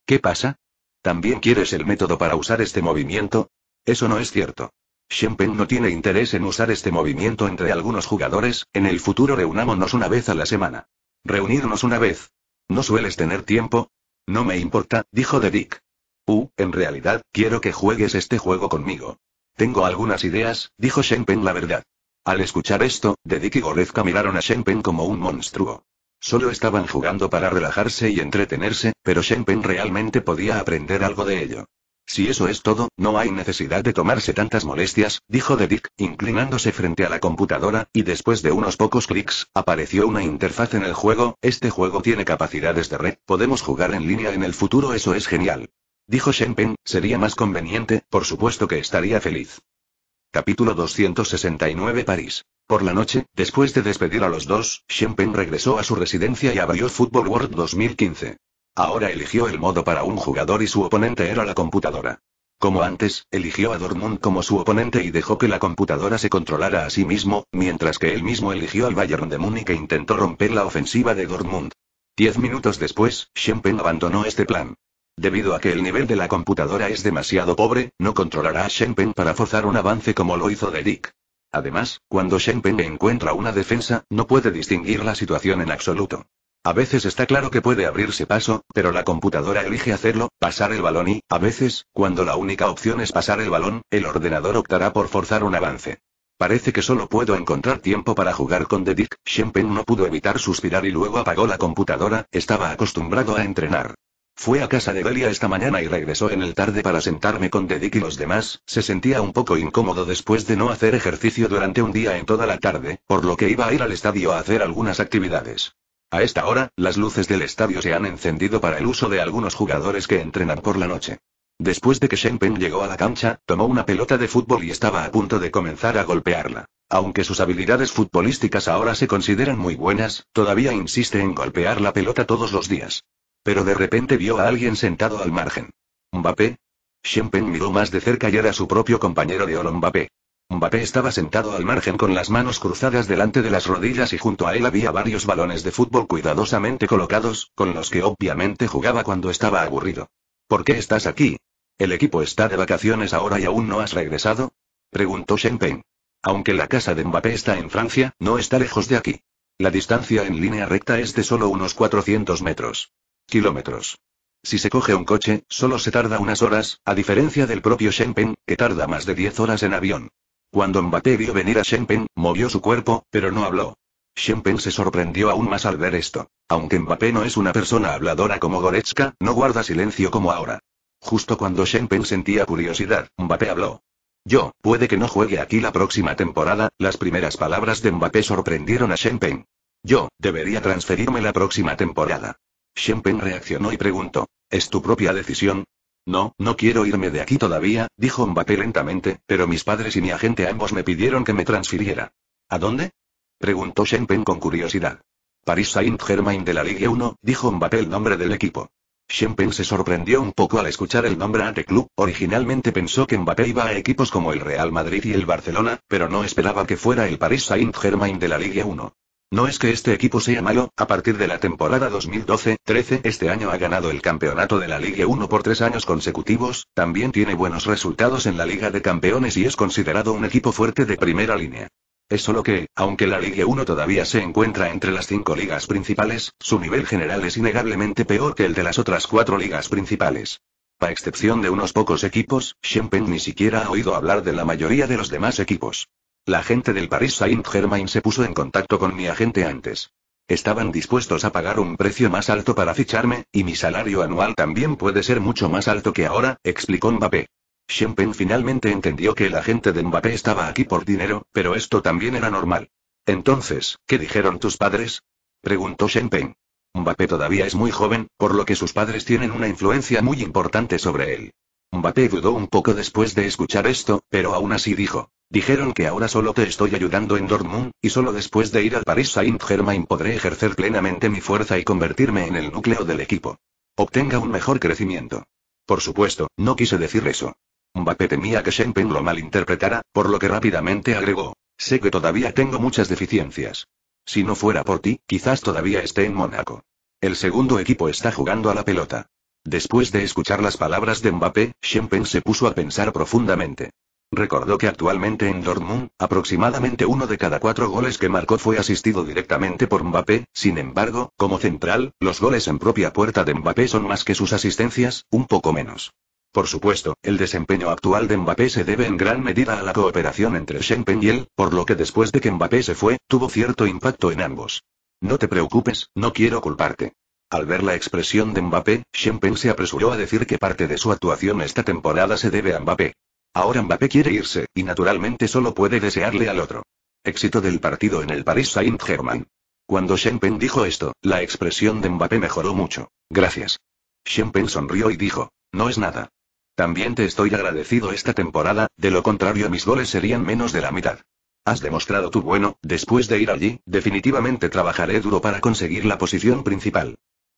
¿Qué pasa? ¿También quieres el método para usar este movimiento? Eso no es cierto. Shempen no tiene interés en usar este movimiento entre algunos jugadores, en el futuro reunámonos una vez a la semana. Reunirnos una vez. ¿No sueles tener tiempo? No me importa, dijo de Dick. Uh, en realidad, quiero que juegues este juego conmigo. Tengo algunas ideas, dijo Shenpen la verdad. Al escuchar esto, Dick y Gorezka miraron a Shenpen como un monstruo. Solo estaban jugando para relajarse y entretenerse, pero Shenpen realmente podía aprender algo de ello. Si eso es todo, no hay necesidad de tomarse tantas molestias, dijo de Dick, inclinándose frente a la computadora, y después de unos pocos clics, apareció una interfaz en el juego, este juego tiene capacidades de red, podemos jugar en línea en el futuro, eso es genial. Dijo Shenpen, sería más conveniente, por supuesto que estaría feliz. Capítulo 269 París. Por la noche, después de despedir a los dos, Shenpen regresó a su residencia y abrió Football World 2015. Ahora eligió el modo para un jugador y su oponente era la computadora. Como antes, eligió a Dortmund como su oponente y dejó que la computadora se controlara a sí mismo, mientras que él mismo eligió al Bayern de Múnich e intentó romper la ofensiva de Dortmund. Diez minutos después, Schempen abandonó este plan. Debido a que el nivel de la computadora es demasiado pobre, no controlará a Schempen para forzar un avance como lo hizo de Dick. Además, cuando Schempen encuentra una defensa, no puede distinguir la situación en absoluto. A veces está claro que puede abrirse paso, pero la computadora elige hacerlo, pasar el balón y, a veces, cuando la única opción es pasar el balón, el ordenador optará por forzar un avance. Parece que solo puedo encontrar tiempo para jugar con Dedic, Dick. no pudo evitar suspirar y luego apagó la computadora, estaba acostumbrado a entrenar. Fue a casa de Delia esta mañana y regresó en el tarde para sentarme con Dedic y los demás, se sentía un poco incómodo después de no hacer ejercicio durante un día en toda la tarde, por lo que iba a ir al estadio a hacer algunas actividades. A esta hora, las luces del estadio se han encendido para el uso de algunos jugadores que entrenan por la noche. Después de que Shenpen llegó a la cancha, tomó una pelota de fútbol y estaba a punto de comenzar a golpearla. Aunque sus habilidades futbolísticas ahora se consideran muy buenas, todavía insiste en golpear la pelota todos los días. Pero de repente vio a alguien sentado al margen. ¿Mbappé? Shen miró más de cerca y era su propio compañero de Mbappé. Mbappé estaba sentado al margen con las manos cruzadas delante de las rodillas y junto a él había varios balones de fútbol cuidadosamente colocados, con los que obviamente jugaba cuando estaba aburrido. ¿Por qué estás aquí? ¿El equipo está de vacaciones ahora y aún no has regresado? preguntó Champagne. Aunque la casa de Mbappé está en Francia, no está lejos de aquí. La distancia en línea recta es de solo unos 400 metros. Kilómetros. Si se coge un coche, solo se tarda unas horas, a diferencia del propio Shenpeng, que tarda más de 10 horas en avión. Cuando Mbappé vio venir a Shenpen, movió su cuerpo, pero no habló. Shenpen se sorprendió aún más al ver esto. Aunque Mbappé no es una persona habladora como Goretzka, no guarda silencio como ahora. Justo cuando Shenpen sentía curiosidad, Mbappé habló. Yo, puede que no juegue aquí la próxima temporada, las primeras palabras de Mbappé sorprendieron a Shenpen. Yo, debería transferirme la próxima temporada. Shenpen reaccionó y preguntó. ¿Es tu propia decisión? No, no quiero irme de aquí todavía, dijo Mbappé lentamente, pero mis padres y mi agente ambos me pidieron que me transfiriera. ¿A dónde? preguntó Shenpen con curiosidad. Paris Saint-Germain de la Ligue 1, dijo Mbappé el nombre del equipo. Shenpen se sorprendió un poco al escuchar el nombre Ante Club, originalmente pensó que Mbappé iba a equipos como el Real Madrid y el Barcelona, pero no esperaba que fuera el Paris Saint-Germain de la Ligue 1. No es que este equipo sea malo, a partir de la temporada 2012-13 este año ha ganado el campeonato de la Liga 1 por tres años consecutivos, también tiene buenos resultados en la Liga de Campeones y es considerado un equipo fuerte de primera línea. Es solo que, aunque la Liga 1 todavía se encuentra entre las cinco ligas principales, su nivel general es innegablemente peor que el de las otras cuatro ligas principales. A excepción de unos pocos equipos, Shenpeng ni siquiera ha oído hablar de la mayoría de los demás equipos. La gente del Paris Saint-Germain se puso en contacto con mi agente antes. Estaban dispuestos a pagar un precio más alto para ficharme, y mi salario anual también puede ser mucho más alto que ahora, explicó Mbappé. Shempen finalmente entendió que el agente de Mbappé estaba aquí por dinero, pero esto también era normal. Entonces, ¿qué dijeron tus padres? preguntó Shempen. Mbappé todavía es muy joven, por lo que sus padres tienen una influencia muy importante sobre él. Mbappé dudó un poco después de escuchar esto, pero aún así dijo. Dijeron que ahora solo te estoy ayudando en Dortmund, y solo después de ir al Paris Saint-Germain podré ejercer plenamente mi fuerza y convertirme en el núcleo del equipo. Obtenga un mejor crecimiento. Por supuesto, no quise decir eso. Mbappé temía que Shenpen lo malinterpretara, por lo que rápidamente agregó. Sé que todavía tengo muchas deficiencias. Si no fuera por ti, quizás todavía esté en Mónaco. El segundo equipo está jugando a la pelota. Después de escuchar las palabras de Mbappé, Shempen se puso a pensar profundamente. Recordó que actualmente en Dortmund, aproximadamente uno de cada cuatro goles que marcó fue asistido directamente por Mbappé, sin embargo, como central, los goles en propia puerta de Mbappé son más que sus asistencias, un poco menos. Por supuesto, el desempeño actual de Mbappé se debe en gran medida a la cooperación entre Shempen y él, por lo que después de que Mbappé se fue, tuvo cierto impacto en ambos. No te preocupes, no quiero culparte. Al ver la expresión de Mbappé, shenpen se apresuró a decir que parte de su actuación esta temporada se debe a Mbappé. Ahora Mbappé quiere irse, y naturalmente solo puede desearle al otro. Éxito del partido en el Paris Saint-Germain. Cuando shenpen dijo esto, la expresión de Mbappé mejoró mucho. Gracias. shenpen sonrió y dijo, no es nada. También te estoy agradecido esta temporada, de lo contrario mis goles serían menos de la mitad. Has demostrado tu bueno, después de ir allí, definitivamente trabajaré duro para conseguir la posición principal.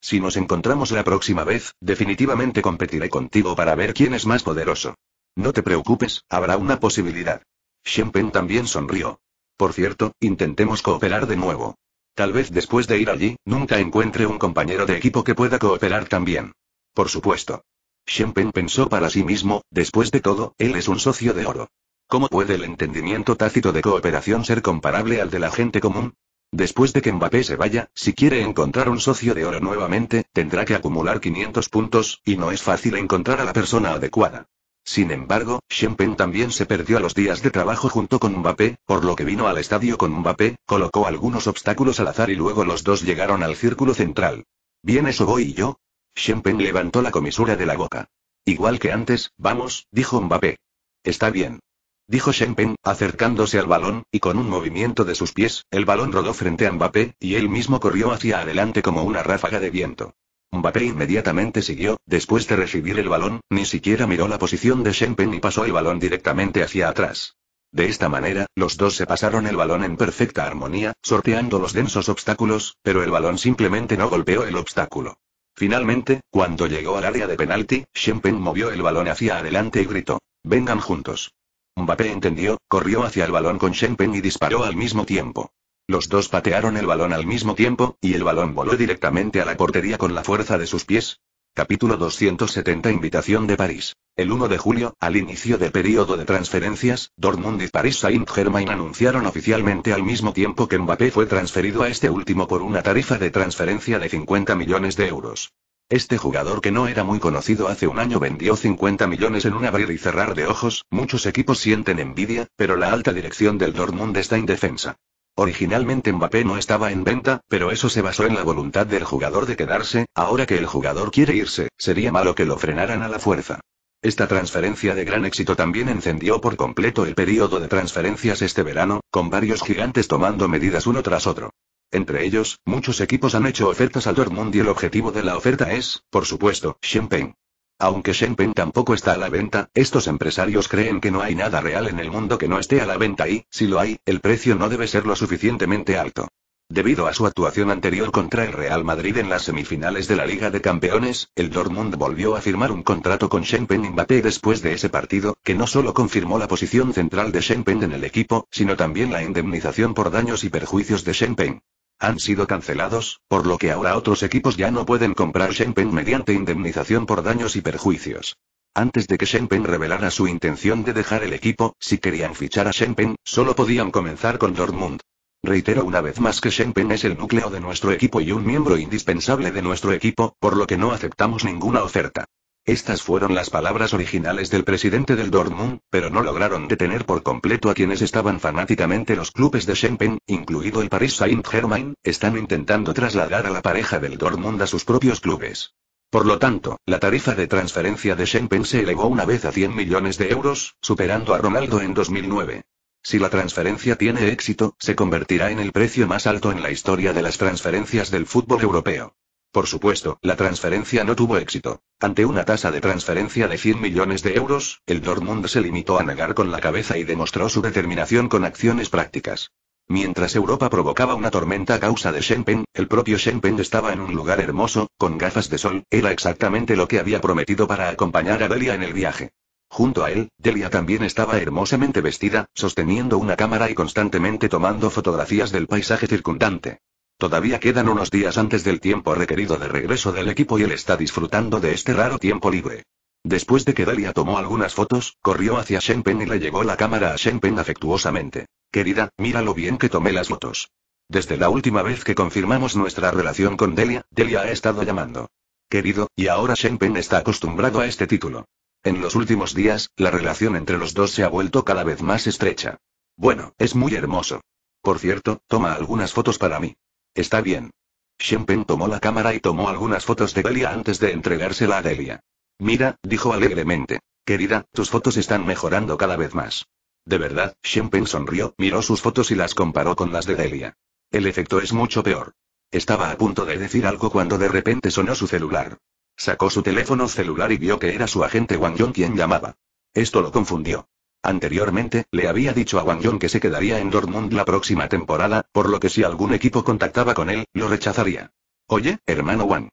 Si nos encontramos la próxima vez, definitivamente competiré contigo para ver quién es más poderoso. No te preocupes, habrá una posibilidad. Shen también sonrió. Por cierto, intentemos cooperar de nuevo. Tal vez después de ir allí, nunca encuentre un compañero de equipo que pueda cooperar también. Por supuesto. Shen pensó para sí mismo, después de todo, él es un socio de oro. ¿Cómo puede el entendimiento tácito de cooperación ser comparable al de la gente común? Después de que Mbappé se vaya, si quiere encontrar un socio de oro nuevamente, tendrá que acumular 500 puntos, y no es fácil encontrar a la persona adecuada. Sin embargo, Shempen también se perdió a los días de trabajo junto con Mbappé, por lo que vino al estadio con Mbappé, colocó algunos obstáculos al azar y luego los dos llegaron al círculo central. Bien o voy y yo? Shempen levantó la comisura de la boca. Igual que antes, vamos, dijo Mbappé. Está bien dijo Shenpen, acercándose al balón, y con un movimiento de sus pies, el balón rodó frente a Mbappé, y él mismo corrió hacia adelante como una ráfaga de viento. Mbappé inmediatamente siguió, después de recibir el balón, ni siquiera miró la posición de Shenpen y pasó el balón directamente hacia atrás. De esta manera, los dos se pasaron el balón en perfecta armonía, sorteando los densos obstáculos, pero el balón simplemente no golpeó el obstáculo. Finalmente, cuando llegó al área de penalti, Shenpen movió el balón hacia adelante y gritó, vengan juntos. Mbappé entendió, corrió hacia el balón con Shempen y disparó al mismo tiempo. Los dos patearon el balón al mismo tiempo, y el balón voló directamente a la portería con la fuerza de sus pies. Capítulo 270 Invitación de París. El 1 de julio, al inicio del periodo de transferencias, Dortmund y Paris Saint-Germain anunciaron oficialmente al mismo tiempo que Mbappé fue transferido a este último por una tarifa de transferencia de 50 millones de euros. Este jugador que no era muy conocido hace un año vendió 50 millones en un abrir y cerrar de ojos, muchos equipos sienten envidia, pero la alta dirección del Dortmund está indefensa. Originalmente Mbappé no estaba en venta, pero eso se basó en la voluntad del jugador de quedarse, ahora que el jugador quiere irse, sería malo que lo frenaran a la fuerza. Esta transferencia de gran éxito también encendió por completo el periodo de transferencias este verano, con varios gigantes tomando medidas uno tras otro. Entre ellos, muchos equipos han hecho ofertas al Dortmund y el objetivo de la oferta es, por supuesto, Champagne. Aunque Shenzhen tampoco está a la venta, estos empresarios creen que no hay nada real en el mundo que no esté a la venta y, si lo hay, el precio no debe ser lo suficientemente alto. Debido a su actuación anterior contra el Real Madrid en las semifinales de la Liga de Campeones, el Dortmund volvió a firmar un contrato con Shenzhen y después de ese partido, que no solo confirmó la posición central de Shempen en el equipo, sino también la indemnización por daños y perjuicios de Shempen. Han sido cancelados, por lo que ahora otros equipos ya no pueden comprar Shenpen mediante indemnización por daños y perjuicios. Antes de que Shenpen revelara su intención de dejar el equipo, si querían fichar a Shenpen, solo podían comenzar con Dortmund. Reitero una vez más que Shenpen es el núcleo de nuestro equipo y un miembro indispensable de nuestro equipo, por lo que no aceptamos ninguna oferta. Estas fueron las palabras originales del presidente del Dortmund, pero no lograron detener por completo a quienes estaban fanáticamente los clubes de schengen incluido el Paris Saint-Germain, están intentando trasladar a la pareja del Dortmund a sus propios clubes. Por lo tanto, la tarifa de transferencia de Schengen se elevó una vez a 100 millones de euros, superando a Ronaldo en 2009. Si la transferencia tiene éxito, se convertirá en el precio más alto en la historia de las transferencias del fútbol europeo. Por supuesto, la transferencia no tuvo éxito. Ante una tasa de transferencia de 100 millones de euros, el Dortmund se limitó a negar con la cabeza y demostró su determinación con acciones prácticas. Mientras Europa provocaba una tormenta a causa de Schenpen, el propio Schenpen estaba en un lugar hermoso, con gafas de sol, era exactamente lo que había prometido para acompañar a Delia en el viaje. Junto a él, Delia también estaba hermosamente vestida, sosteniendo una cámara y constantemente tomando fotografías del paisaje circundante. Todavía quedan unos días antes del tiempo requerido de regreso del equipo y él está disfrutando de este raro tiempo libre. Después de que Delia tomó algunas fotos, corrió hacia Shenpen y le llevó la cámara a Shenpen afectuosamente. Querida, mira lo bien que tomé las fotos. Desde la última vez que confirmamos nuestra relación con Delia, Delia ha estado llamando. Querido, y ahora Shenpen está acostumbrado a este título. En los últimos días, la relación entre los dos se ha vuelto cada vez más estrecha. Bueno, es muy hermoso. Por cierto, toma algunas fotos para mí. Está bien. Shenpen tomó la cámara y tomó algunas fotos de Delia antes de entregársela a Delia. Mira, dijo alegremente. Querida, tus fotos están mejorando cada vez más. De verdad, Shenpen sonrió, miró sus fotos y las comparó con las de Delia. El efecto es mucho peor. Estaba a punto de decir algo cuando de repente sonó su celular. Sacó su teléfono celular y vio que era su agente Wang Yong quien llamaba. Esto lo confundió. Anteriormente, le había dicho a Wang Yong que se quedaría en Dortmund la próxima temporada, por lo que si algún equipo contactaba con él, lo rechazaría. Oye, hermano Wang.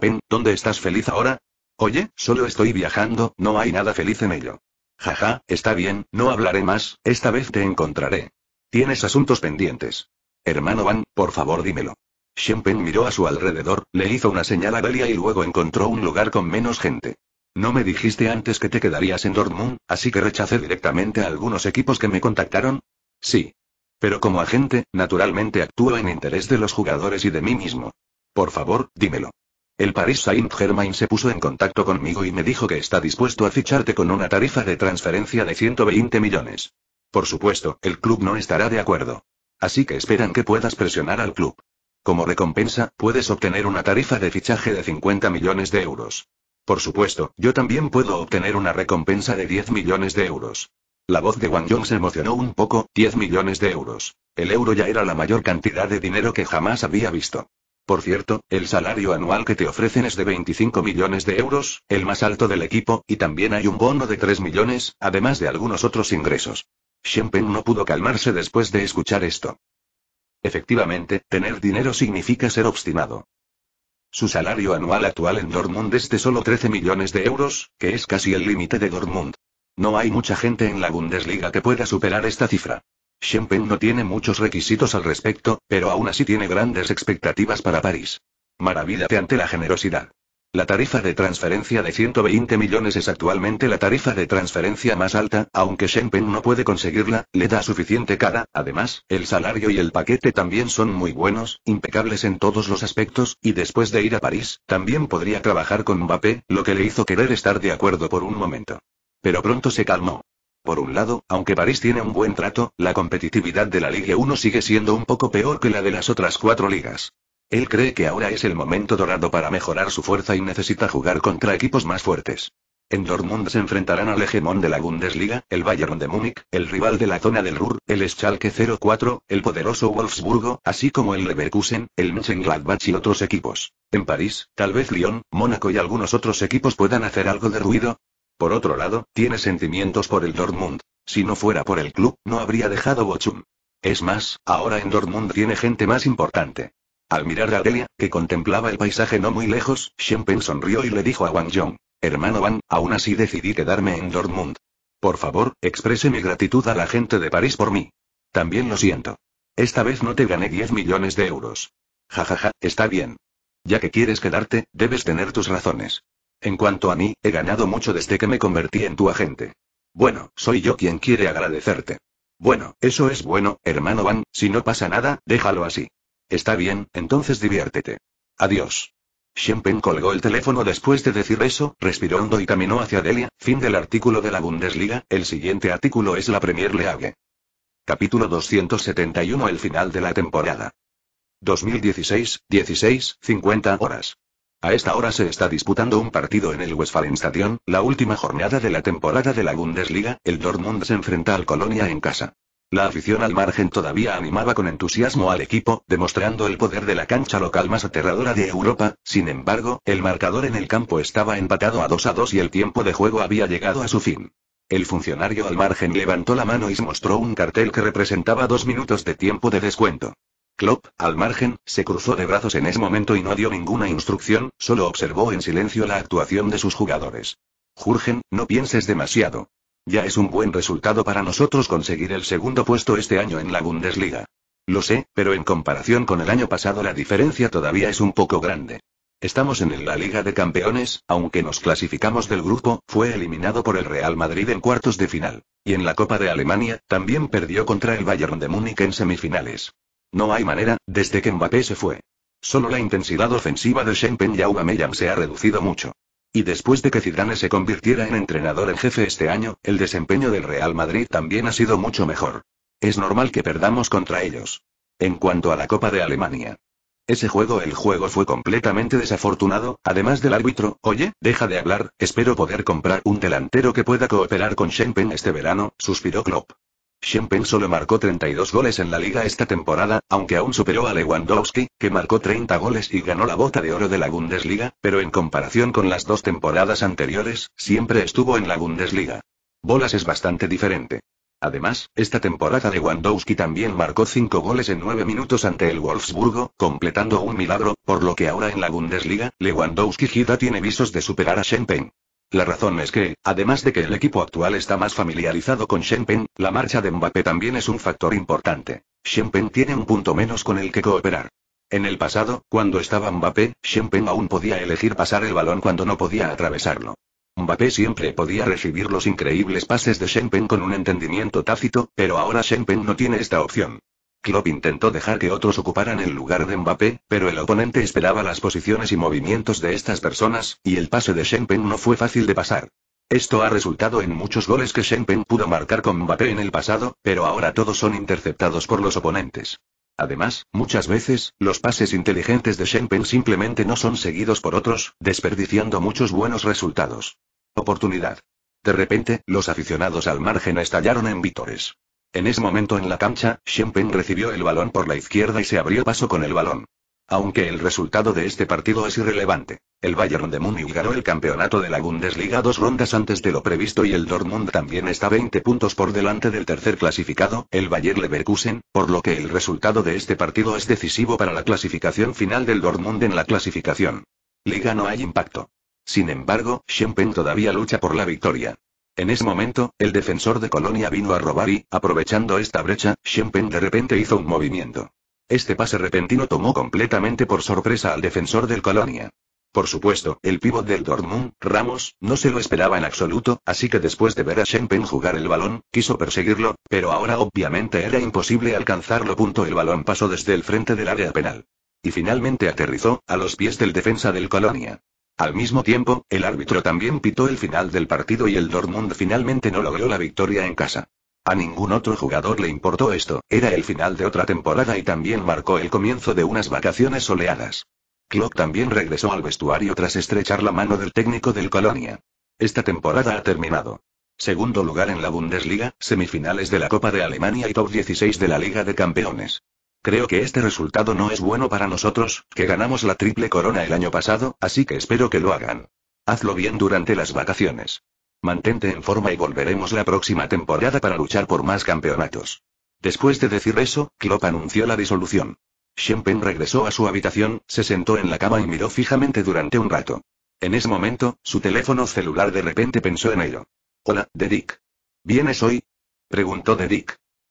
Peng, ¿dónde estás feliz ahora? Oye, solo estoy viajando, no hay nada feliz en ello. Jaja, está bien, no hablaré más, esta vez te encontraré. Tienes asuntos pendientes. Hermano Wang, por favor dímelo. Peng miró a su alrededor, le hizo una señal a Delia y luego encontró un lugar con menos gente. No me dijiste antes que te quedarías en Dortmund, así que rechacé directamente a algunos equipos que me contactaron. Sí. Pero como agente, naturalmente actúo en interés de los jugadores y de mí mismo. Por favor, dímelo. El Paris Saint-Germain se puso en contacto conmigo y me dijo que está dispuesto a ficharte con una tarifa de transferencia de 120 millones. Por supuesto, el club no estará de acuerdo. Así que esperan que puedas presionar al club. Como recompensa, puedes obtener una tarifa de fichaje de 50 millones de euros. Por supuesto, yo también puedo obtener una recompensa de 10 millones de euros. La voz de Wang Yong se emocionó un poco, 10 millones de euros. El euro ya era la mayor cantidad de dinero que jamás había visto. Por cierto, el salario anual que te ofrecen es de 25 millones de euros, el más alto del equipo, y también hay un bono de 3 millones, además de algunos otros ingresos. Shen Peng no pudo calmarse después de escuchar esto. Efectivamente, tener dinero significa ser obstinado. Su salario anual actual en Dortmund es de solo 13 millones de euros, que es casi el límite de Dortmund. No hay mucha gente en la Bundesliga que pueda superar esta cifra. Schempen no tiene muchos requisitos al respecto, pero aún así tiene grandes expectativas para París. Maravillate ante la generosidad. La tarifa de transferencia de 120 millones es actualmente la tarifa de transferencia más alta, aunque Shenpen no puede conseguirla, le da suficiente cara, además, el salario y el paquete también son muy buenos, impecables en todos los aspectos, y después de ir a París, también podría trabajar con Mbappé, lo que le hizo querer estar de acuerdo por un momento. Pero pronto se calmó. Por un lado, aunque París tiene un buen trato, la competitividad de la Ligue 1 sigue siendo un poco peor que la de las otras cuatro ligas. Él cree que ahora es el momento dorado para mejorar su fuerza y necesita jugar contra equipos más fuertes. En Dortmund se enfrentarán al hegemón de la Bundesliga, el Bayern de Múnich, el rival de la zona del Ruhr, el Schalke 04, el poderoso Wolfsburgo, así como el Leverkusen, el Mönchengladbach y otros equipos. En París, tal vez Lyon, Mónaco y algunos otros equipos puedan hacer algo de ruido. Por otro lado, tiene sentimientos por el Dortmund. Si no fuera por el club, no habría dejado Bochum. Es más, ahora en Dortmund tiene gente más importante. Al mirar a Delia, que contemplaba el paisaje no muy lejos, Shenpen sonrió y le dijo a Wang Yong. Hermano Wang, aún así decidí quedarme en Dortmund. Por favor, exprese mi gratitud a la gente de París por mí. También lo siento. Esta vez no te gané 10 millones de euros. Jajaja, ja, ja, está bien. Ya que quieres quedarte, debes tener tus razones. En cuanto a mí, he ganado mucho desde que me convertí en tu agente. Bueno, soy yo quien quiere agradecerte. Bueno, eso es bueno, hermano Wang, si no pasa nada, déjalo así. Está bien, entonces diviértete. Adiós. Shempen colgó el teléfono después de decir eso, respiró hondo y caminó hacia Delia. Fin del artículo de la Bundesliga. El siguiente artículo es la Premier League. Capítulo 271 El final de la temporada. 2016, 16, 50 horas. A esta hora se está disputando un partido en el Westfalenstadion, la última jornada de la temporada de la Bundesliga, el Dortmund se enfrenta al Colonia en casa. La afición al margen todavía animaba con entusiasmo al equipo, demostrando el poder de la cancha local más aterradora de Europa, sin embargo, el marcador en el campo estaba empatado a 2 a 2 y el tiempo de juego había llegado a su fin. El funcionario al margen levantó la mano y mostró un cartel que representaba dos minutos de tiempo de descuento. Klopp, al margen, se cruzó de brazos en ese momento y no dio ninguna instrucción, solo observó en silencio la actuación de sus jugadores. Jurgen, no pienses demasiado. Ya es un buen resultado para nosotros conseguir el segundo puesto este año en la Bundesliga. Lo sé, pero en comparación con el año pasado la diferencia todavía es un poco grande. Estamos en la Liga de Campeones, aunque nos clasificamos del grupo, fue eliminado por el Real Madrid en cuartos de final. Y en la Copa de Alemania, también perdió contra el Bayern de Múnich en semifinales. No hay manera, desde que Mbappé se fue. Solo la intensidad ofensiva de Schenpen y Aubameyang se ha reducido mucho. Y después de que Zidane se convirtiera en entrenador en jefe este año, el desempeño del Real Madrid también ha sido mucho mejor. Es normal que perdamos contra ellos. En cuanto a la Copa de Alemania. Ese juego, el juego fue completamente desafortunado, además del árbitro, oye, deja de hablar, espero poder comprar un delantero que pueda cooperar con Schenpen este verano, suspiró Klopp. Champagne solo marcó 32 goles en la liga esta temporada, aunque aún superó a Lewandowski, que marcó 30 goles y ganó la bota de oro de la Bundesliga, pero en comparación con las dos temporadas anteriores, siempre estuvo en la Bundesliga. Bolas es bastante diferente. Además, esta temporada Lewandowski también marcó 5 goles en 9 minutos ante el Wolfsburgo, completando un milagro, por lo que ahora en la Bundesliga, Lewandowski Gita tiene visos de superar a Champagne. La razón es que, además de que el equipo actual está más familiarizado con Shenpen, la marcha de Mbappé también es un factor importante. Shenpen tiene un punto menos con el que cooperar. En el pasado, cuando estaba Mbappé, Shenpen aún podía elegir pasar el balón cuando no podía atravesarlo. Mbappé siempre podía recibir los increíbles pases de Shenpen con un entendimiento tácito, pero ahora Shenpen no tiene esta opción. Klopp intentó dejar que otros ocuparan el lugar de Mbappé, pero el oponente esperaba las posiciones y movimientos de estas personas, y el pase de Schenpen no fue fácil de pasar. Esto ha resultado en muchos goles que Schenpen pudo marcar con Mbappé en el pasado, pero ahora todos son interceptados por los oponentes. Además, muchas veces, los pases inteligentes de Schenpen simplemente no son seguidos por otros, desperdiciando muchos buenos resultados. Oportunidad. De repente, los aficionados al margen estallaron en vítores. En ese momento en la cancha, Shenzhen recibió el balón por la izquierda y se abrió paso con el balón. Aunque el resultado de este partido es irrelevante. El Bayern de Múnich ganó el campeonato de la Bundesliga dos rondas antes de lo previsto y el Dortmund también está 20 puntos por delante del tercer clasificado, el Bayer Leverkusen, por lo que el resultado de este partido es decisivo para la clasificación final del Dortmund en la clasificación. Liga no hay impacto. Sin embargo, Schempen todavía lucha por la victoria. En ese momento, el defensor de Colonia vino a robar y, aprovechando esta brecha, Shempen de repente hizo un movimiento. Este pase repentino tomó completamente por sorpresa al defensor del Colonia. Por supuesto, el pívot del Dortmund, Ramos, no se lo esperaba en absoluto, así que después de ver a Shempen jugar el balón, quiso perseguirlo, pero ahora obviamente era imposible alcanzarlo. El balón pasó desde el frente del área penal. Y finalmente aterrizó, a los pies del defensa del Colonia. Al mismo tiempo, el árbitro también pitó el final del partido y el Dortmund finalmente no logró la victoria en casa. A ningún otro jugador le importó esto, era el final de otra temporada y también marcó el comienzo de unas vacaciones soleadas. Klopp también regresó al vestuario tras estrechar la mano del técnico del Colonia. Esta temporada ha terminado. Segundo lugar en la Bundesliga, semifinales de la Copa de Alemania y top 16 de la Liga de Campeones. Creo que este resultado no es bueno para nosotros, que ganamos la triple corona el año pasado, así que espero que lo hagan. Hazlo bien durante las vacaciones. Mantente en forma y volveremos la próxima temporada para luchar por más campeonatos. Después de decir eso, Klopp anunció la disolución. Shenpen regresó a su habitación, se sentó en la cama y miró fijamente durante un rato. En ese momento, su teléfono celular de repente pensó en ello. Hola, Dedic. ¿Vienes hoy? Preguntó de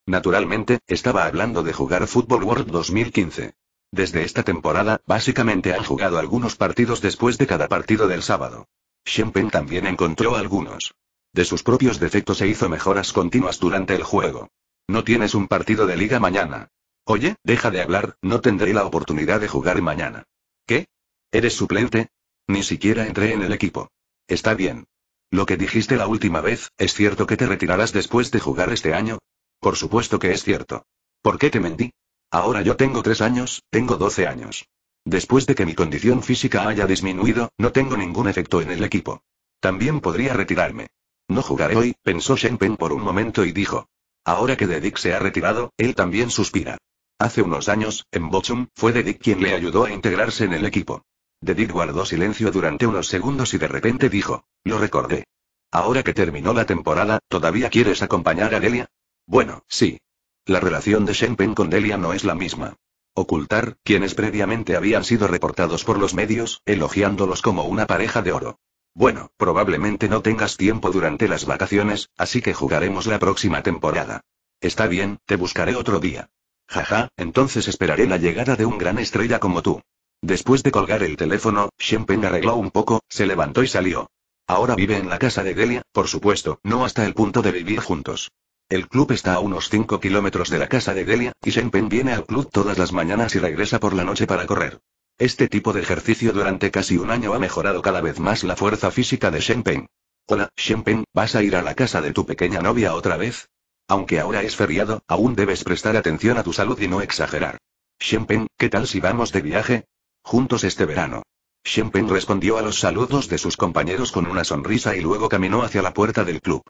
Naturalmente, estaba hablando de jugar Football World 2015. Desde esta temporada, básicamente han jugado algunos partidos después de cada partido del sábado. Shenpen también encontró algunos. De sus propios defectos e hizo mejoras continuas durante el juego. No tienes un partido de liga mañana. Oye, deja de hablar, no tendré la oportunidad de jugar mañana. ¿Qué? ¿Eres suplente? Ni siquiera entré en el equipo. Está bien. Lo que dijiste la última vez, ¿es cierto que te retirarás después de jugar este año? Por supuesto que es cierto. ¿Por qué te mentí? Ahora yo tengo tres años, tengo doce años. Después de que mi condición física haya disminuido, no tengo ningún efecto en el equipo. También podría retirarme. No jugaré hoy, pensó Shenpen por un momento y dijo. Ahora que Dedic se ha retirado, él también suspira. Hace unos años, en Bochum, fue Dedic quien le ayudó a integrarse en el equipo. Dedic guardó silencio durante unos segundos y de repente dijo, lo recordé. Ahora que terminó la temporada, ¿todavía quieres acompañar a Delia? Bueno, sí. La relación de Shenpen con Delia no es la misma. Ocultar, quienes previamente habían sido reportados por los medios, elogiándolos como una pareja de oro. Bueno, probablemente no tengas tiempo durante las vacaciones, así que jugaremos la próxima temporada. Está bien, te buscaré otro día. Jaja, entonces esperaré la llegada de un gran estrella como tú. Después de colgar el teléfono, Shenpeng arregló un poco, se levantó y salió. Ahora vive en la casa de Delia, por supuesto, no hasta el punto de vivir juntos. El club está a unos 5 kilómetros de la casa de Delia, y Shenpen viene al club todas las mañanas y regresa por la noche para correr. Este tipo de ejercicio durante casi un año ha mejorado cada vez más la fuerza física de Shenpen. Hola, Shenpen, ¿vas a ir a la casa de tu pequeña novia otra vez? Aunque ahora es feriado, aún debes prestar atención a tu salud y no exagerar. Shenpen, ¿qué tal si vamos de viaje? Juntos este verano. Shenpen respondió a los saludos de sus compañeros con una sonrisa y luego caminó hacia la puerta del club.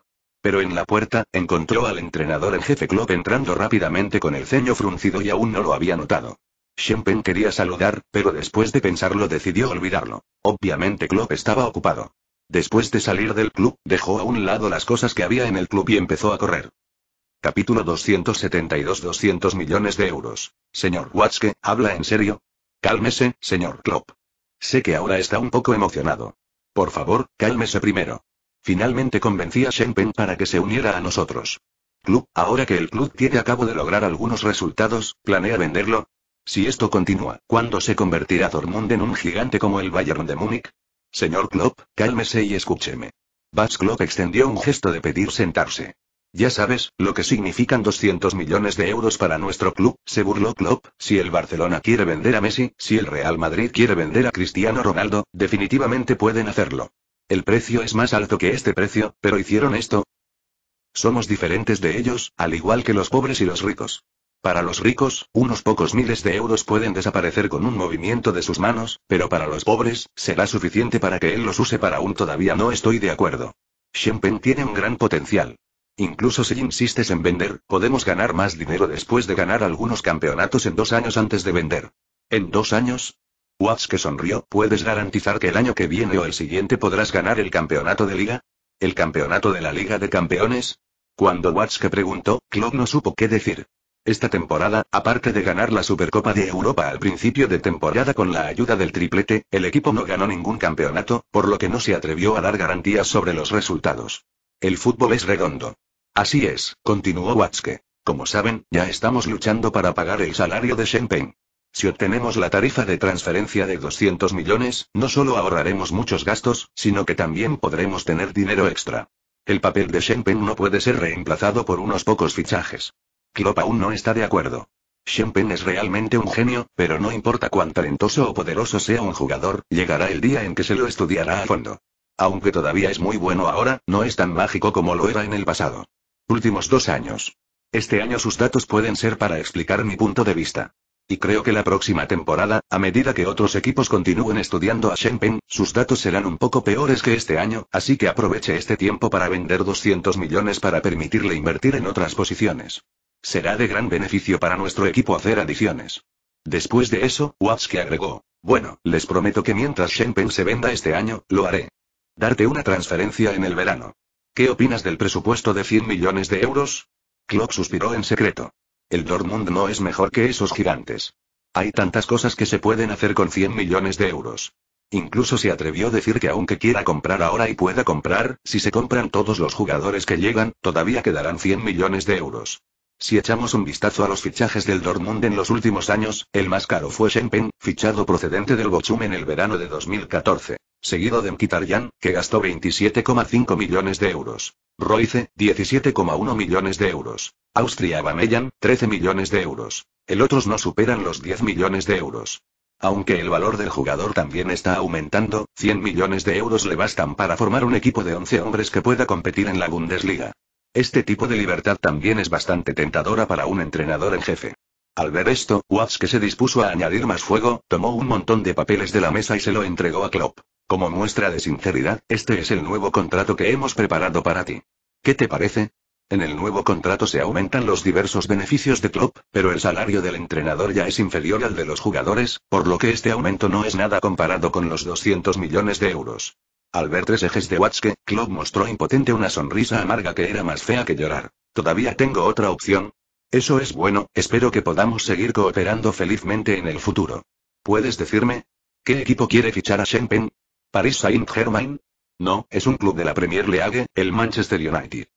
Pero en la puerta, encontró al entrenador en jefe Klopp entrando rápidamente con el ceño fruncido y aún no lo había notado. Shempen quería saludar, pero después de pensarlo decidió olvidarlo. Obviamente Klopp estaba ocupado. Después de salir del club, dejó a un lado las cosas que había en el club y empezó a correr. Capítulo 272 200 millones de euros. Señor Watske, ¿habla en serio? Cálmese, señor Klopp. Sé que ahora está un poco emocionado. Por favor, cálmese primero. Finalmente convencí a Shen para que se uniera a nosotros. Club, ahora que el club tiene a cabo de lograr algunos resultados, ¿planea venderlo? Si esto continúa, ¿cuándo se convertirá Dortmund en un gigante como el Bayern de Múnich? Señor Klopp, cálmese y escúcheme. Bats Klopp extendió un gesto de pedir sentarse. Ya sabes, lo que significan 200 millones de euros para nuestro club, se burló Klopp, si el Barcelona quiere vender a Messi, si el Real Madrid quiere vender a Cristiano Ronaldo, definitivamente pueden hacerlo. El precio es más alto que este precio, pero hicieron esto. Somos diferentes de ellos, al igual que los pobres y los ricos. Para los ricos, unos pocos miles de euros pueden desaparecer con un movimiento de sus manos, pero para los pobres, será suficiente para que él los use para un todavía no estoy de acuerdo. peng tiene un gran potencial. Incluso si insistes en vender, podemos ganar más dinero después de ganar algunos campeonatos en dos años antes de vender. ¿En dos años? Watts que sonrió, ¿puedes garantizar que el año que viene o el siguiente podrás ganar el campeonato de liga? ¿El campeonato de la Liga de Campeones? Cuando Watts que preguntó, Klopp no supo qué decir. Esta temporada, aparte de ganar la Supercopa de Europa al principio de temporada con la ayuda del triplete, el equipo no ganó ningún campeonato, por lo que no se atrevió a dar garantías sobre los resultados. El fútbol es redondo. Así es, continuó Watzke. Como saben, ya estamos luchando para pagar el salario de Champagne. Si obtenemos la tarifa de transferencia de 200 millones, no solo ahorraremos muchos gastos, sino que también podremos tener dinero extra. El papel de Shenpen no puede ser reemplazado por unos pocos fichajes. Klopp aún no está de acuerdo. Shenpen es realmente un genio, pero no importa cuán talentoso o poderoso sea un jugador, llegará el día en que se lo estudiará a fondo. Aunque todavía es muy bueno ahora, no es tan mágico como lo era en el pasado. Últimos dos años. Este año sus datos pueden ser para explicar mi punto de vista. Y creo que la próxima temporada, a medida que otros equipos continúen estudiando a Shenpeng, sus datos serán un poco peores que este año, así que aproveche este tiempo para vender 200 millones para permitirle invertir en otras posiciones. Será de gran beneficio para nuestro equipo hacer adiciones. Después de eso, Watsky agregó. Bueno, les prometo que mientras Shenpeng se venda este año, lo haré. Darte una transferencia en el verano. ¿Qué opinas del presupuesto de 100 millones de euros? Clock suspiró en secreto. El Dortmund no es mejor que esos gigantes. Hay tantas cosas que se pueden hacer con 100 millones de euros. Incluso se atrevió a decir que aunque quiera comprar ahora y pueda comprar, si se compran todos los jugadores que llegan, todavía quedarán 100 millones de euros. Si echamos un vistazo a los fichajes del Dortmund en los últimos años, el más caro fue Shempen, fichado procedente del Bochum en el verano de 2014 seguido de Mkhitaryan, que gastó 27,5 millones de euros. Roice, 17,1 millones de euros. Austria Bameyan, 13 millones de euros. El otros no superan los 10 millones de euros. Aunque el valor del jugador también está aumentando, 100 millones de euros le bastan para formar un equipo de 11 hombres que pueda competir en la Bundesliga. Este tipo de libertad también es bastante tentadora para un entrenador en jefe. Al ver esto, Watts que se dispuso a añadir más fuego, tomó un montón de papeles de la mesa y se lo entregó a Klopp. Como muestra de sinceridad, este es el nuevo contrato que hemos preparado para ti. ¿Qué te parece? En el nuevo contrato se aumentan los diversos beneficios de club, pero el salario del entrenador ya es inferior al de los jugadores, por lo que este aumento no es nada comparado con los 200 millones de euros. Al ver tres ejes de Watske, Klopp mostró impotente una sonrisa amarga que era más fea que llorar. Todavía tengo otra opción. Eso es bueno, espero que podamos seguir cooperando felizmente en el futuro. ¿Puedes decirme? ¿Qué equipo quiere fichar a Shenpen? Paris Saint-Germain? No, es un club de la Premier League, el Manchester United.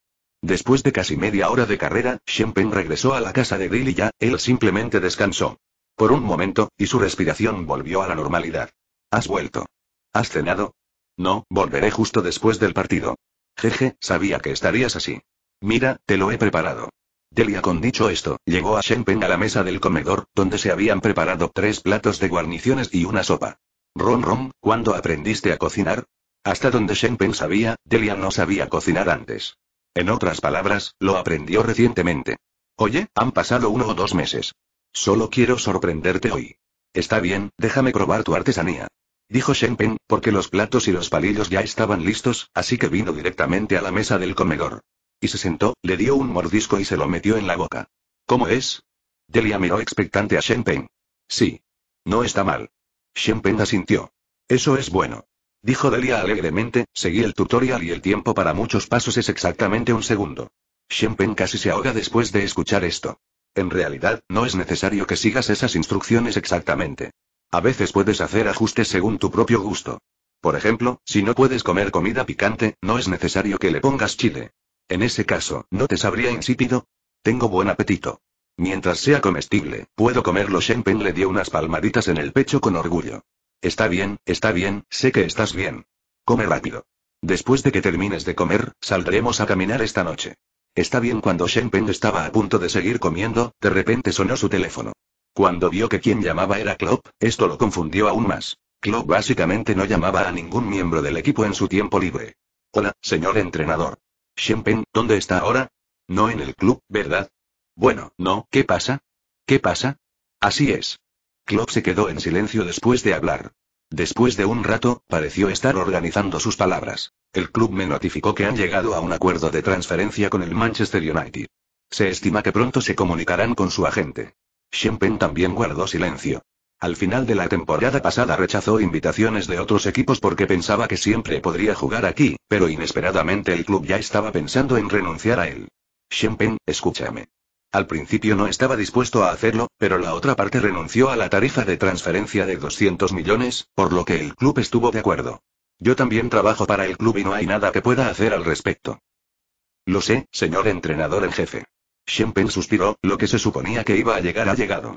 Después de casi media hora de carrera, Shenpeng regresó a la casa de grill y ya, él simplemente descansó. Por un momento, y su respiración volvió a la normalidad. ¿Has vuelto? ¿Has cenado? No, volveré justo después del partido. Jeje, sabía que estarías así. Mira, te lo he preparado. Delia con dicho esto, llegó a Shempen a la mesa del comedor, donde se habían preparado tres platos de guarniciones y una sopa. Rom Rom, ¿cuándo aprendiste a cocinar? Hasta donde Shenpen sabía, Delia no sabía cocinar antes. En otras palabras, lo aprendió recientemente. Oye, han pasado uno o dos meses. Solo quiero sorprenderte hoy. Está bien, déjame probar tu artesanía. Dijo Shenpen, porque los platos y los palillos ya estaban listos, así que vino directamente a la mesa del comedor. Y se sentó, le dio un mordisco y se lo metió en la boca. ¿Cómo es? Delia miró expectante a Shenpen. Sí. No está mal. Shenpen asintió. Eso es bueno. Dijo Delia alegremente, seguí el tutorial y el tiempo para muchos pasos es exactamente un segundo. Shenpen casi se ahoga después de escuchar esto. En realidad, no es necesario que sigas esas instrucciones exactamente. A veces puedes hacer ajustes según tu propio gusto. Por ejemplo, si no puedes comer comida picante, no es necesario que le pongas chile. En ese caso, ¿no te sabría insípido? Tengo buen apetito. Mientras sea comestible, puedo comerlo. Shenpen le dio unas palmaditas en el pecho con orgullo. Está bien, está bien, sé que estás bien. Come rápido. Después de que termines de comer, saldremos a caminar esta noche. Está bien cuando Shenpen estaba a punto de seguir comiendo, de repente sonó su teléfono. Cuando vio que quien llamaba era Klopp, esto lo confundió aún más. Klopp básicamente no llamaba a ningún miembro del equipo en su tiempo libre. Hola, señor entrenador. Shenpen, ¿dónde está ahora? No en el club, ¿verdad? Bueno, no, ¿qué pasa? ¿Qué pasa? Así es. Klopp se quedó en silencio después de hablar. Después de un rato, pareció estar organizando sus palabras. El club me notificó que han llegado a un acuerdo de transferencia con el Manchester United. Se estima que pronto se comunicarán con su agente. Shempen también guardó silencio. Al final de la temporada pasada rechazó invitaciones de otros equipos porque pensaba que siempre podría jugar aquí, pero inesperadamente el club ya estaba pensando en renunciar a él. Shempen, escúchame. Al principio no estaba dispuesto a hacerlo, pero la otra parte renunció a la tarifa de transferencia de 200 millones, por lo que el club estuvo de acuerdo. Yo también trabajo para el club y no hay nada que pueda hacer al respecto. Lo sé, señor entrenador en jefe. Shempen suspiró, lo que se suponía que iba a llegar ha llegado.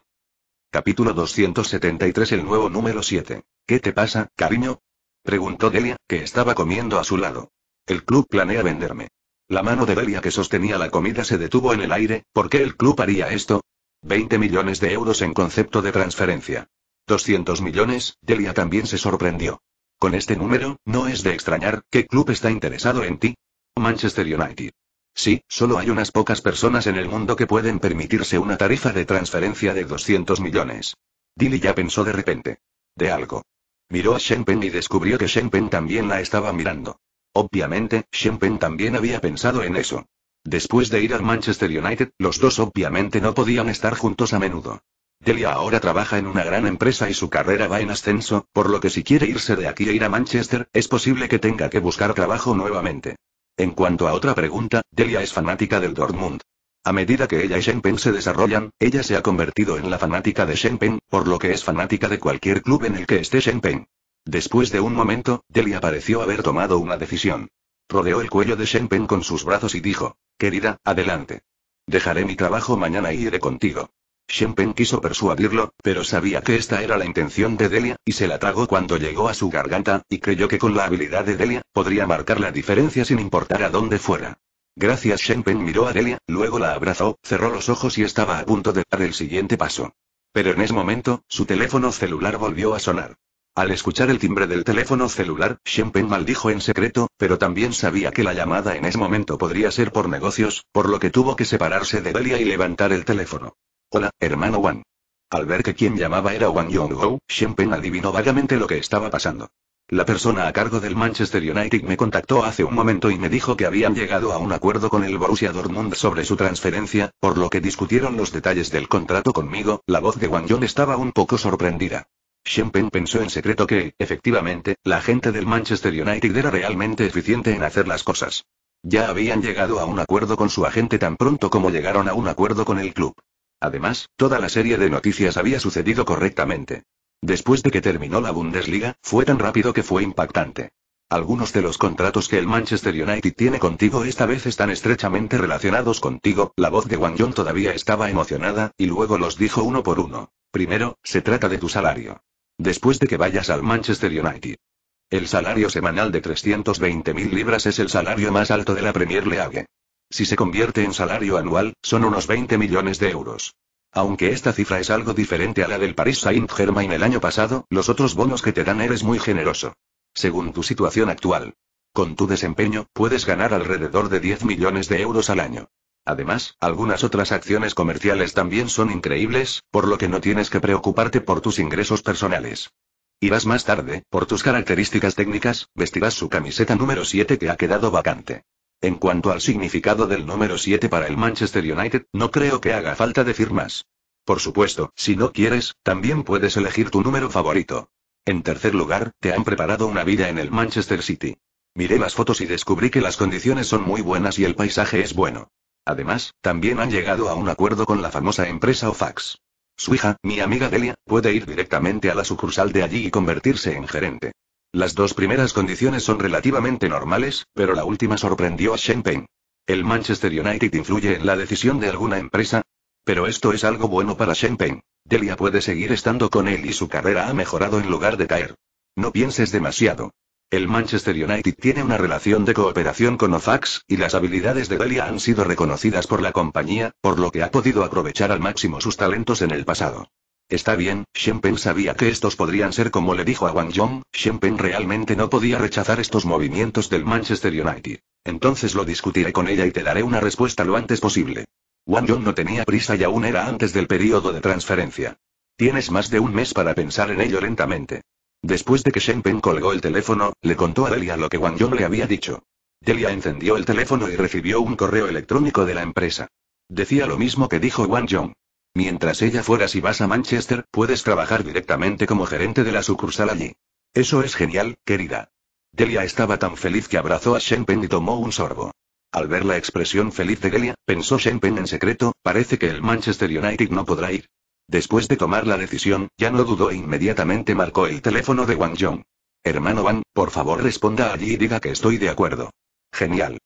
Capítulo 273 El nuevo número 7. ¿Qué te pasa, cariño? Preguntó Delia, que estaba comiendo a su lado. El club planea venderme. La mano de Delia que sostenía la comida se detuvo en el aire, ¿por qué el club haría esto? 20 millones de euros en concepto de transferencia. 200 millones, Delia también se sorprendió. Con este número, no es de extrañar, ¿qué club está interesado en ti? Manchester United. Sí, solo hay unas pocas personas en el mundo que pueden permitirse una tarifa de transferencia de 200 millones. Dilly ya pensó de repente. De algo. Miró a Shenpen y descubrió que Shenpen también la estaba mirando. Obviamente, Shenpeng también había pensado en eso. Después de ir a Manchester United, los dos obviamente no podían estar juntos a menudo. Delia ahora trabaja en una gran empresa y su carrera va en ascenso, por lo que si quiere irse de aquí e ir a Manchester, es posible que tenga que buscar trabajo nuevamente. En cuanto a otra pregunta, Delia es fanática del Dortmund. A medida que ella y Shenpeng se desarrollan, ella se ha convertido en la fanática de Shenpeng, por lo que es fanática de cualquier club en el que esté Shenpeng. Después de un momento, Delia pareció haber tomado una decisión. Rodeó el cuello de Shen con sus brazos y dijo, querida, adelante. Dejaré mi trabajo mañana y iré contigo. Shen quiso persuadirlo, pero sabía que esta era la intención de Delia, y se la tragó cuando llegó a su garganta, y creyó que con la habilidad de Delia, podría marcar la diferencia sin importar a dónde fuera. Gracias Shenpen miró a Delia, luego la abrazó, cerró los ojos y estaba a punto de dar el siguiente paso. Pero en ese momento, su teléfono celular volvió a sonar. Al escuchar el timbre del teléfono celular, Shenpen maldijo en secreto, pero también sabía que la llamada en ese momento podría ser por negocios, por lo que tuvo que separarse de Delia y levantar el teléfono. Hola, hermano Wang. Al ver que quien llamaba era Wang shen pen adivinó vagamente lo que estaba pasando. La persona a cargo del Manchester United me contactó hace un momento y me dijo que habían llegado a un acuerdo con el Borussia Dortmund sobre su transferencia, por lo que discutieron los detalles del contrato conmigo, la voz de Wang Yong estaba un poco sorprendida. Shempen pensó en secreto que, efectivamente, la gente del Manchester United era realmente eficiente en hacer las cosas. Ya habían llegado a un acuerdo con su agente tan pronto como llegaron a un acuerdo con el club. Además, toda la serie de noticias había sucedido correctamente. Después de que terminó la Bundesliga, fue tan rápido que fue impactante. Algunos de los contratos que el Manchester United tiene contigo esta vez están estrechamente relacionados contigo, la voz de Wang Yong todavía estaba emocionada, y luego los dijo uno por uno. Primero, se trata de tu salario. Después de que vayas al Manchester United. El salario semanal de 320.000 libras es el salario más alto de la Premier League. Si se convierte en salario anual, son unos 20 millones de euros. Aunque esta cifra es algo diferente a la del Paris Saint-Germain el año pasado, los otros bonos que te dan eres muy generoso. Según tu situación actual. Con tu desempeño, puedes ganar alrededor de 10 millones de euros al año. Además, algunas otras acciones comerciales también son increíbles, por lo que no tienes que preocuparte por tus ingresos personales. Irás más tarde, por tus características técnicas, vestirás su camiseta número 7 que ha quedado vacante. En cuanto al significado del número 7 para el Manchester United, no creo que haga falta decir más. Por supuesto, si no quieres, también puedes elegir tu número favorito. En tercer lugar, te han preparado una vida en el Manchester City. Miré las fotos y descubrí que las condiciones son muy buenas y el paisaje es bueno. Además, también han llegado a un acuerdo con la famosa empresa Ofax. Su hija, mi amiga Delia, puede ir directamente a la sucursal de allí y convertirse en gerente. Las dos primeras condiciones son relativamente normales, pero la última sorprendió a Champagne. ¿El Manchester United influye en la decisión de alguna empresa? Pero esto es algo bueno para Champagne. Delia puede seguir estando con él y su carrera ha mejorado en lugar de caer. No pienses demasiado. El Manchester United tiene una relación de cooperación con Ofax, y las habilidades de Delia han sido reconocidas por la compañía, por lo que ha podido aprovechar al máximo sus talentos en el pasado. Está bien, Shenpen sabía que estos podrían ser como le dijo a Wang Yong, Shenpen realmente no podía rechazar estos movimientos del Manchester United. Entonces lo discutiré con ella y te daré una respuesta lo antes posible. Wang Yong no tenía prisa y aún era antes del periodo de transferencia. Tienes más de un mes para pensar en ello lentamente. Después de que Shen colgó el teléfono, le contó a Delia lo que Wang Yong le había dicho. Delia encendió el teléfono y recibió un correo electrónico de la empresa. Decía lo mismo que dijo Wang Yong. Mientras ella fuera si vas a Manchester, puedes trabajar directamente como gerente de la sucursal allí. Eso es genial, querida. Delia estaba tan feliz que abrazó a Shen y tomó un sorbo. Al ver la expresión feliz de Delia, pensó Shen en secreto, parece que el Manchester United no podrá ir. Después de tomar la decisión, ya no dudó e inmediatamente marcó el teléfono de Wang Yong. Hermano Wang, por favor responda allí y diga que estoy de acuerdo. Genial.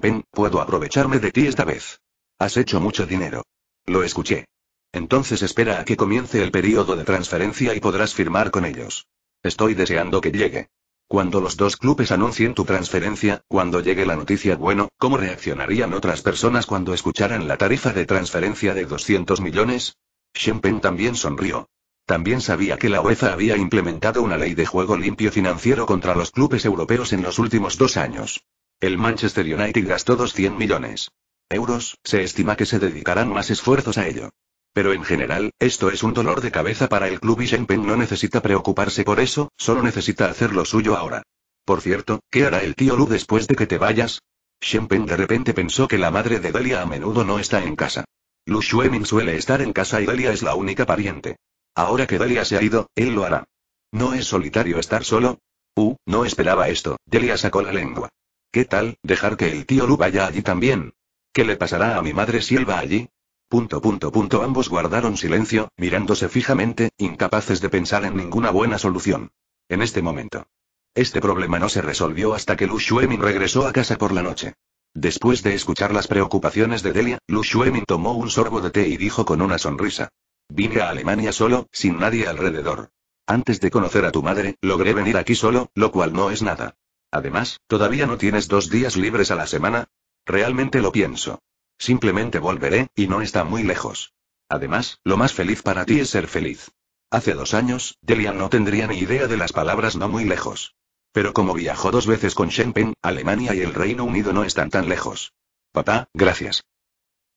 Peng, puedo aprovecharme de ti esta vez. Has hecho mucho dinero. Lo escuché. Entonces espera a que comience el periodo de transferencia y podrás firmar con ellos. Estoy deseando que llegue. Cuando los dos clubes anuncien tu transferencia, cuando llegue la noticia, bueno, ¿cómo reaccionarían otras personas cuando escucharan la tarifa de transferencia de 200 millones? Shenpen también sonrió. También sabía que la UEFA había implementado una ley de juego limpio financiero contra los clubes europeos en los últimos dos años. El Manchester United gastó 200 millones euros, se estima que se dedicarán más esfuerzos a ello. Pero en general, esto es un dolor de cabeza para el club y Shenpen no necesita preocuparse por eso, solo necesita hacer lo suyo ahora. Por cierto, ¿qué hará el tío Lu después de que te vayas? Shenpen de repente pensó que la madre de Delia a menudo no está en casa. Lu Xuemin suele estar en casa y Delia es la única pariente. Ahora que Delia se ha ido, él lo hará. ¿No es solitario estar solo? Uh, no esperaba esto. Delia sacó la lengua. ¿Qué tal, dejar que el tío Lu vaya allí también? ¿Qué le pasará a mi madre si él va allí? Punto, punto, punto. Ambos guardaron silencio, mirándose fijamente, incapaces de pensar en ninguna buena solución. En este momento. Este problema no se resolvió hasta que Lu Xuemin regresó a casa por la noche. Después de escuchar las preocupaciones de Delia, Lu tomó un sorbo de té y dijo con una sonrisa. Vine a Alemania solo, sin nadie alrededor. Antes de conocer a tu madre, logré venir aquí solo, lo cual no es nada. Además, todavía no tienes dos días libres a la semana. Realmente lo pienso. Simplemente volveré, y no está muy lejos. Además, lo más feliz para ti es ser feliz. Hace dos años, Delia no tendría ni idea de las palabras no muy lejos. Pero como viajó dos veces con Schenpen, Alemania y el Reino Unido no están tan lejos. Papá, gracias.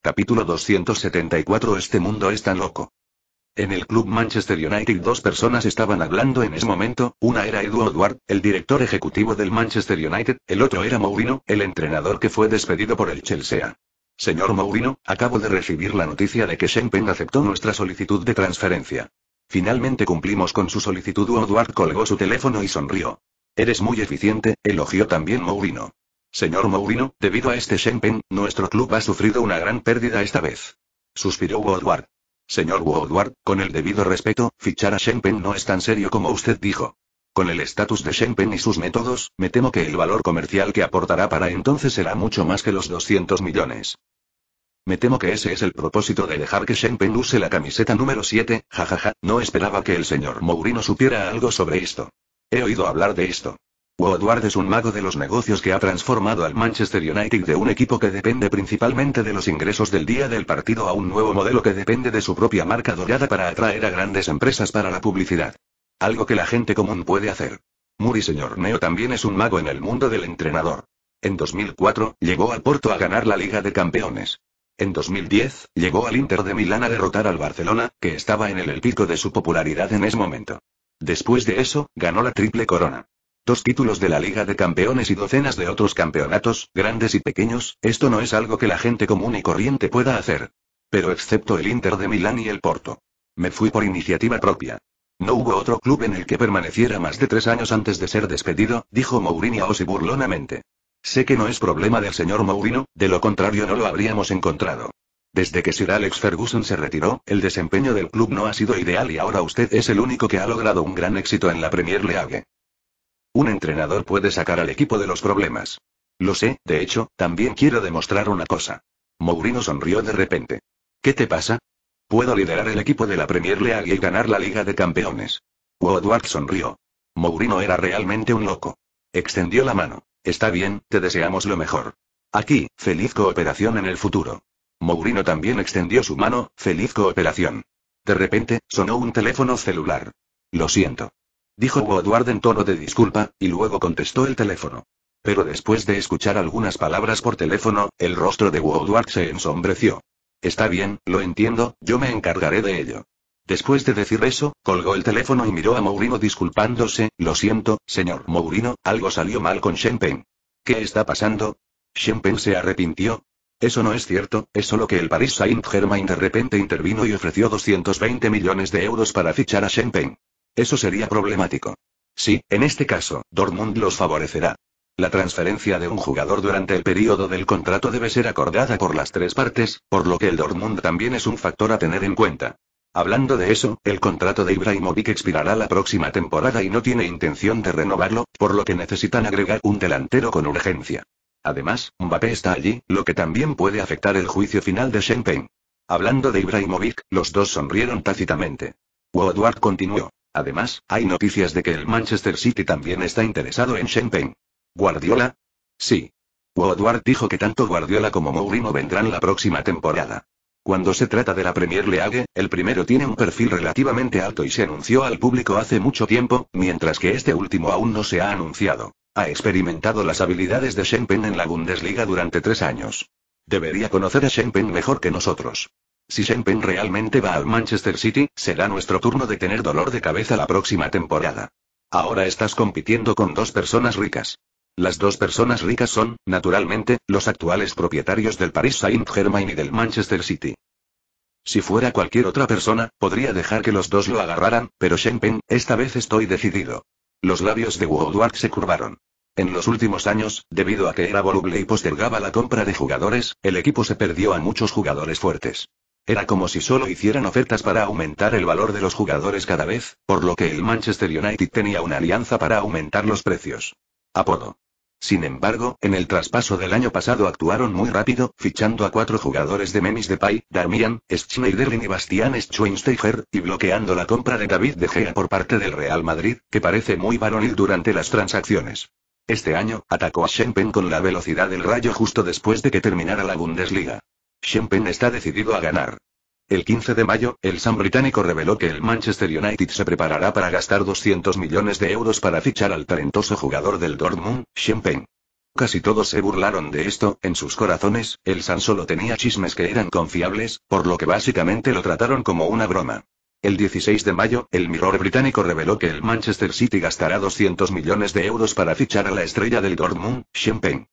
Capítulo 274 Este mundo es tan loco. En el club Manchester United dos personas estaban hablando en ese momento, una era Edward Ward, el director ejecutivo del Manchester United, el otro era Mourinho, el entrenador que fue despedido por el Chelsea. Señor Mourinho, acabo de recibir la noticia de que Schenpen aceptó nuestra solicitud de transferencia. Finalmente cumplimos con su solicitud. Edward colgó su teléfono y sonrió. Eres muy eficiente, elogió también Mourinho. Señor Mourinho, debido a este Shenpen, nuestro club ha sufrido una gran pérdida esta vez. Suspiró Woodward. Señor Woodward, con el debido respeto, fichar a Shenpen no es tan serio como usted dijo. Con el estatus de Shenpen y sus métodos, me temo que el valor comercial que aportará para entonces será mucho más que los 200 millones. Me temo que ese es el propósito de dejar que Shenpen use la camiseta número 7, jajaja, no esperaba que el señor Mourinho supiera algo sobre esto. He oído hablar de esto. Woodward es un mago de los negocios que ha transformado al Manchester United de un equipo que depende principalmente de los ingresos del día del partido a un nuevo modelo que depende de su propia marca dorada para atraer a grandes empresas para la publicidad. Algo que la gente común puede hacer. Muri señor Neo también es un mago en el mundo del entrenador. En 2004, llegó al Porto a ganar la Liga de Campeones. En 2010, llegó al Inter de Milán a derrotar al Barcelona, que estaba en el, el pico de su popularidad en ese momento. Después de eso, ganó la Triple Corona. Dos títulos de la Liga de Campeones y docenas de otros campeonatos, grandes y pequeños, esto no es algo que la gente común y corriente pueda hacer. Pero excepto el Inter de Milán y el Porto. Me fui por iniciativa propia. No hubo otro club en el que permaneciera más de tres años antes de ser despedido, dijo Mourinho Osi burlonamente. Sé que no es problema del señor Mourinho, de lo contrario no lo habríamos encontrado. Desde que Sir Alex Ferguson se retiró, el desempeño del club no ha sido ideal y ahora usted es el único que ha logrado un gran éxito en la Premier League. Un entrenador puede sacar al equipo de los problemas. Lo sé, de hecho, también quiero demostrar una cosa. Mourinho sonrió de repente. ¿Qué te pasa? Puedo liderar el equipo de la Premier League y ganar la Liga de Campeones. Woodward sonrió. Mourinho era realmente un loco. Extendió la mano. Está bien, te deseamos lo mejor. Aquí, feliz cooperación en el futuro. Mourino también extendió su mano, feliz cooperación. De repente, sonó un teléfono celular. Lo siento. Dijo Woodward en tono de disculpa, y luego contestó el teléfono. Pero después de escuchar algunas palabras por teléfono, el rostro de Woodward se ensombreció. Está bien, lo entiendo, yo me encargaré de ello. Después de decir eso, colgó el teléfono y miró a Mourino disculpándose, lo siento, señor Mourino, algo salió mal con Shenpen. ¿Qué está pasando? Shenpen se arrepintió, eso no es cierto, es solo que el Paris Saint-Germain de repente intervino y ofreció 220 millones de euros para fichar a Champagne. Eso sería problemático. Sí, en este caso, Dortmund los favorecerá. La transferencia de un jugador durante el periodo del contrato debe ser acordada por las tres partes, por lo que el Dortmund también es un factor a tener en cuenta. Hablando de eso, el contrato de Ibrahimovic expirará la próxima temporada y no tiene intención de renovarlo, por lo que necesitan agregar un delantero con urgencia. Además, Mbappé está allí, lo que también puede afectar el juicio final de Shenpeng. Hablando de Ibrahimovic, los dos sonrieron tácitamente. Woodward continuó. Además, hay noticias de que el Manchester City también está interesado en Shenpeng. ¿Guardiola? Sí. Woodward dijo que tanto Guardiola como Mourinho vendrán la próxima temporada. Cuando se trata de la Premier League, el primero tiene un perfil relativamente alto y se anunció al público hace mucho tiempo, mientras que este último aún no se ha anunciado. Ha experimentado las habilidades de Shempen en la Bundesliga durante tres años. Debería conocer a Shempen mejor que nosotros. Si Schenpen realmente va al Manchester City, será nuestro turno de tener dolor de cabeza la próxima temporada. Ahora estás compitiendo con dos personas ricas. Las dos personas ricas son, naturalmente, los actuales propietarios del Paris Saint-Germain y del Manchester City. Si fuera cualquier otra persona, podría dejar que los dos lo agarraran, pero Shempen, esta vez estoy decidido. Los labios de Woodward se curvaron. En los últimos años, debido a que era voluble y postergaba la compra de jugadores, el equipo se perdió a muchos jugadores fuertes. Era como si solo hicieran ofertas para aumentar el valor de los jugadores cada vez, por lo que el Manchester United tenía una alianza para aumentar los precios. Apodo. Sin embargo, en el traspaso del año pasado actuaron muy rápido, fichando a cuatro jugadores de de Pai, Darmian, Schneiderlin y Bastian Schweinsteiger, y bloqueando la compra de David De Gea por parte del Real Madrid, que parece muy varonil durante las transacciones. Este año, atacó a Schenpen con la velocidad del rayo justo después de que terminara la Bundesliga. Schempen está decidido a ganar. El 15 de mayo, el San británico reveló que el Manchester United se preparará para gastar 200 millones de euros para fichar al talentoso jugador del Dortmund, Champagne. Casi todos se burlaron de esto, en sus corazones, el San solo tenía chismes que eran confiables, por lo que básicamente lo trataron como una broma. El 16 de mayo, el Mirror británico reveló que el Manchester City gastará 200 millones de euros para fichar a la estrella del Dortmund, Champagne.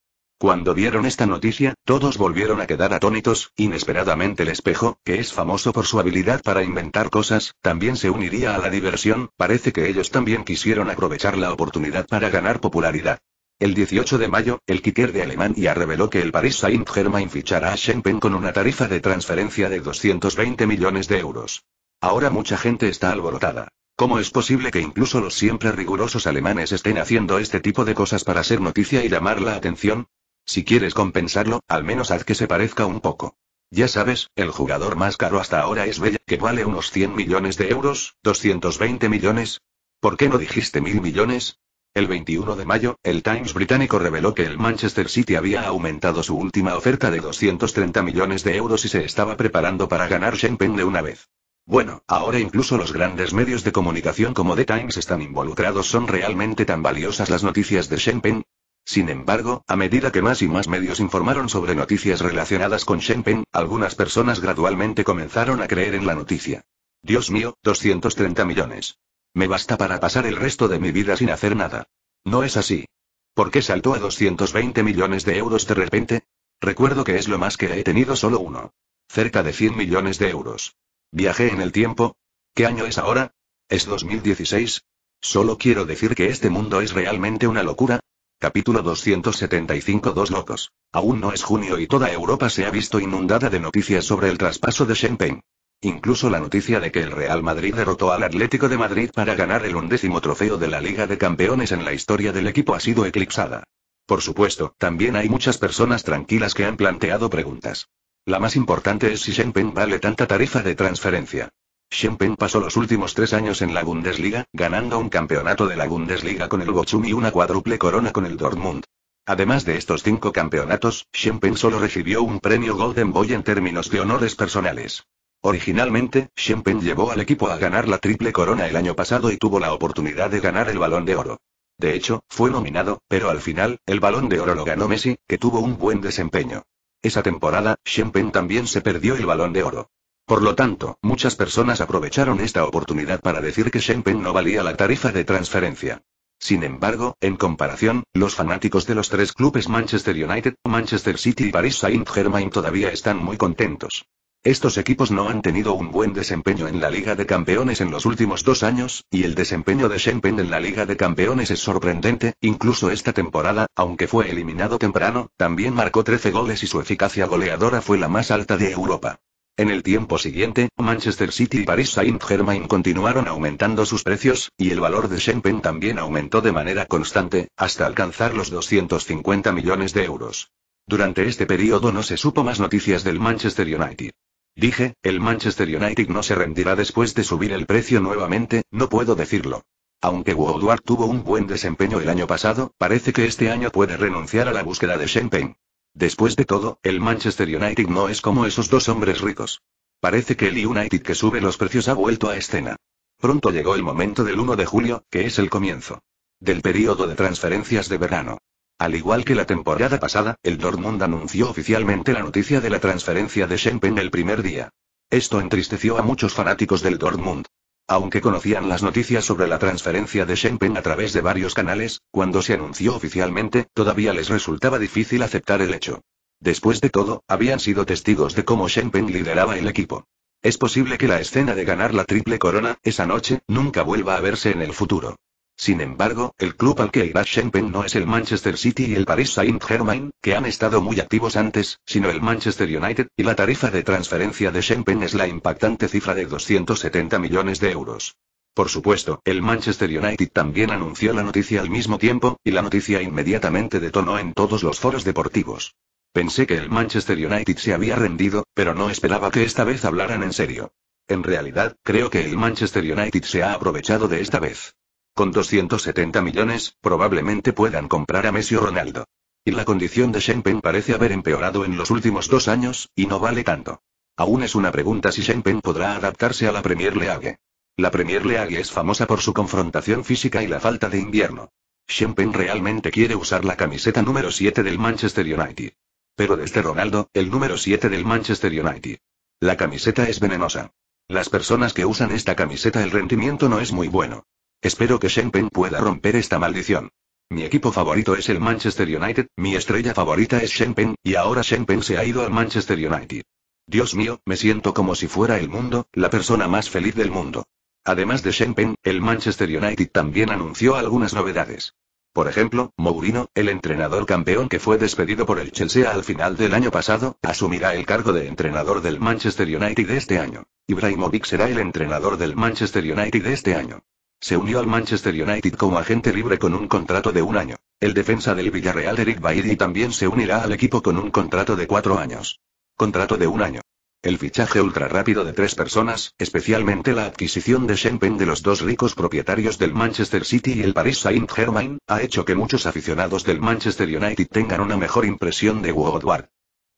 Cuando vieron esta noticia, todos volvieron a quedar atónitos, inesperadamente el espejo, que es famoso por su habilidad para inventar cosas, también se uniría a la diversión, parece que ellos también quisieron aprovechar la oportunidad para ganar popularidad. El 18 de mayo, el kicker de Alemania reveló que el Paris Saint-Germain fichará a Schengen con una tarifa de transferencia de 220 millones de euros. Ahora mucha gente está alborotada. ¿Cómo es posible que incluso los siempre rigurosos alemanes estén haciendo este tipo de cosas para ser noticia y llamar la atención? Si quieres compensarlo, al menos haz que se parezca un poco. Ya sabes, el jugador más caro hasta ahora es Bella, que vale unos 100 millones de euros, 220 millones. ¿Por qué no dijiste mil millones? El 21 de mayo, el Times británico reveló que el Manchester City había aumentado su última oferta de 230 millones de euros y se estaba preparando para ganar Shenpen de una vez. Bueno, ahora incluso los grandes medios de comunicación como The Times están involucrados. Son realmente tan valiosas las noticias de Schengen, sin embargo, a medida que más y más medios informaron sobre noticias relacionadas con Shenzhen, algunas personas gradualmente comenzaron a creer en la noticia. Dios mío, 230 millones. Me basta para pasar el resto de mi vida sin hacer nada. No es así. ¿Por qué saltó a 220 millones de euros de repente? Recuerdo que es lo más que he tenido solo uno. Cerca de 100 millones de euros. Viajé en el tiempo. ¿Qué año es ahora? ¿Es 2016? Solo quiero decir que este mundo es realmente una locura, Capítulo 275 Dos locos. Aún no es junio y toda Europa se ha visto inundada de noticias sobre el traspaso de Champagne. Incluso la noticia de que el Real Madrid derrotó al Atlético de Madrid para ganar el undécimo trofeo de la Liga de Campeones en la historia del equipo ha sido eclipsada. Por supuesto, también hay muchas personas tranquilas que han planteado preguntas. La más importante es si peng vale tanta tarifa de transferencia. Schempen pasó los últimos tres años en la Bundesliga, ganando un campeonato de la Bundesliga con el Bochum y una cuádruple corona con el Dortmund. Además de estos cinco campeonatos, Schempen solo recibió un premio Golden Boy en términos de honores personales. Originalmente, Schempen llevó al equipo a ganar la triple corona el año pasado y tuvo la oportunidad de ganar el balón de oro. De hecho, fue nominado, pero al final, el balón de oro lo ganó Messi, que tuvo un buen desempeño. Esa temporada, Schempen también se perdió el balón de oro. Por lo tanto, muchas personas aprovecharon esta oportunidad para decir que Shenpeng no valía la tarifa de transferencia. Sin embargo, en comparación, los fanáticos de los tres clubes Manchester United, Manchester City y Paris Saint-Germain todavía están muy contentos. Estos equipos no han tenido un buen desempeño en la Liga de Campeones en los últimos dos años, y el desempeño de Shenpeng en la Liga de Campeones es sorprendente, incluso esta temporada, aunque fue eliminado temprano, también marcó 13 goles y su eficacia goleadora fue la más alta de Europa. En el tiempo siguiente, Manchester City y Paris Saint-Germain continuaron aumentando sus precios, y el valor de Schenpen también aumentó de manera constante, hasta alcanzar los 250 millones de euros. Durante este periodo no se supo más noticias del Manchester United. Dije, el Manchester United no se rendirá después de subir el precio nuevamente, no puedo decirlo. Aunque Woodward tuvo un buen desempeño el año pasado, parece que este año puede renunciar a la búsqueda de Schenpen. Después de todo, el Manchester United no es como esos dos hombres ricos. Parece que el United que sube los precios ha vuelto a escena. Pronto llegó el momento del 1 de julio, que es el comienzo del periodo de transferencias de verano. Al igual que la temporada pasada, el Dortmund anunció oficialmente la noticia de la transferencia de Schenpen el primer día. Esto entristeció a muchos fanáticos del Dortmund. Aunque conocían las noticias sobre la transferencia de Shenpen a través de varios canales, cuando se anunció oficialmente, todavía les resultaba difícil aceptar el hecho. Después de todo, habían sido testigos de cómo Shenpen lideraba el equipo. Es posible que la escena de ganar la triple corona, esa noche, nunca vuelva a verse en el futuro. Sin embargo, el club al que irá Schenpen no es el Manchester City y el Paris Saint-Germain, que han estado muy activos antes, sino el Manchester United, y la tarifa de transferencia de Schenpen es la impactante cifra de 270 millones de euros. Por supuesto, el Manchester United también anunció la noticia al mismo tiempo, y la noticia inmediatamente detonó en todos los foros deportivos. Pensé que el Manchester United se había rendido, pero no esperaba que esta vez hablaran en serio. En realidad, creo que el Manchester United se ha aprovechado de esta vez. Con 270 millones, probablemente puedan comprar a Messi o Ronaldo. Y la condición de Schenpen parece haber empeorado en los últimos dos años, y no vale tanto. Aún es una pregunta si Schenpen podrá adaptarse a la Premier League. La Premier League es famosa por su confrontación física y la falta de invierno. Schenpen realmente quiere usar la camiseta número 7 del Manchester United. Pero desde este Ronaldo, el número 7 del Manchester United. La camiseta es venenosa. Las personas que usan esta camiseta el rendimiento no es muy bueno. Espero que Shenpen pueda romper esta maldición. Mi equipo favorito es el Manchester United, mi estrella favorita es Shenpen y ahora Shenpen se ha ido al Manchester United. Dios mío, me siento como si fuera el mundo, la persona más feliz del mundo. Además de Shenpen, el Manchester United también anunció algunas novedades. Por ejemplo, Mourinho, el entrenador campeón que fue despedido por el Chelsea al final del año pasado, asumirá el cargo de entrenador del Manchester United este año. Ibrahimovic será el entrenador del Manchester United este año. Se unió al Manchester United como agente libre con un contrato de un año. El defensa del Villarreal Eric Bailly también se unirá al equipo con un contrato de cuatro años. Contrato de un año. El fichaje ultra rápido de tres personas, especialmente la adquisición de Shenpeng de los dos ricos propietarios del Manchester City y el Paris Saint-Germain, ha hecho que muchos aficionados del Manchester United tengan una mejor impresión de Woodward.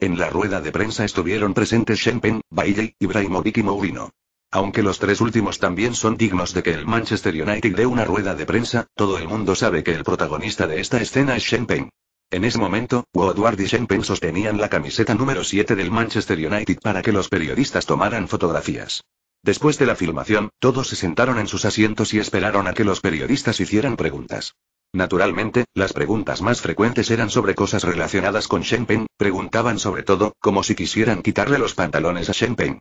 En la rueda de prensa estuvieron presentes Shenpeng, Bailey, Ibrahimovic y Mourinho. Aunque los tres últimos también son dignos de que el Manchester United dé una rueda de prensa, todo el mundo sabe que el protagonista de esta escena es Shen Peng. En ese momento, Woodward y Shen Peng sostenían la camiseta número 7 del Manchester United para que los periodistas tomaran fotografías. Después de la filmación, todos se sentaron en sus asientos y esperaron a que los periodistas hicieran preguntas. Naturalmente, las preguntas más frecuentes eran sobre cosas relacionadas con Shen Peng, preguntaban sobre todo, como si quisieran quitarle los pantalones a Shen Peng.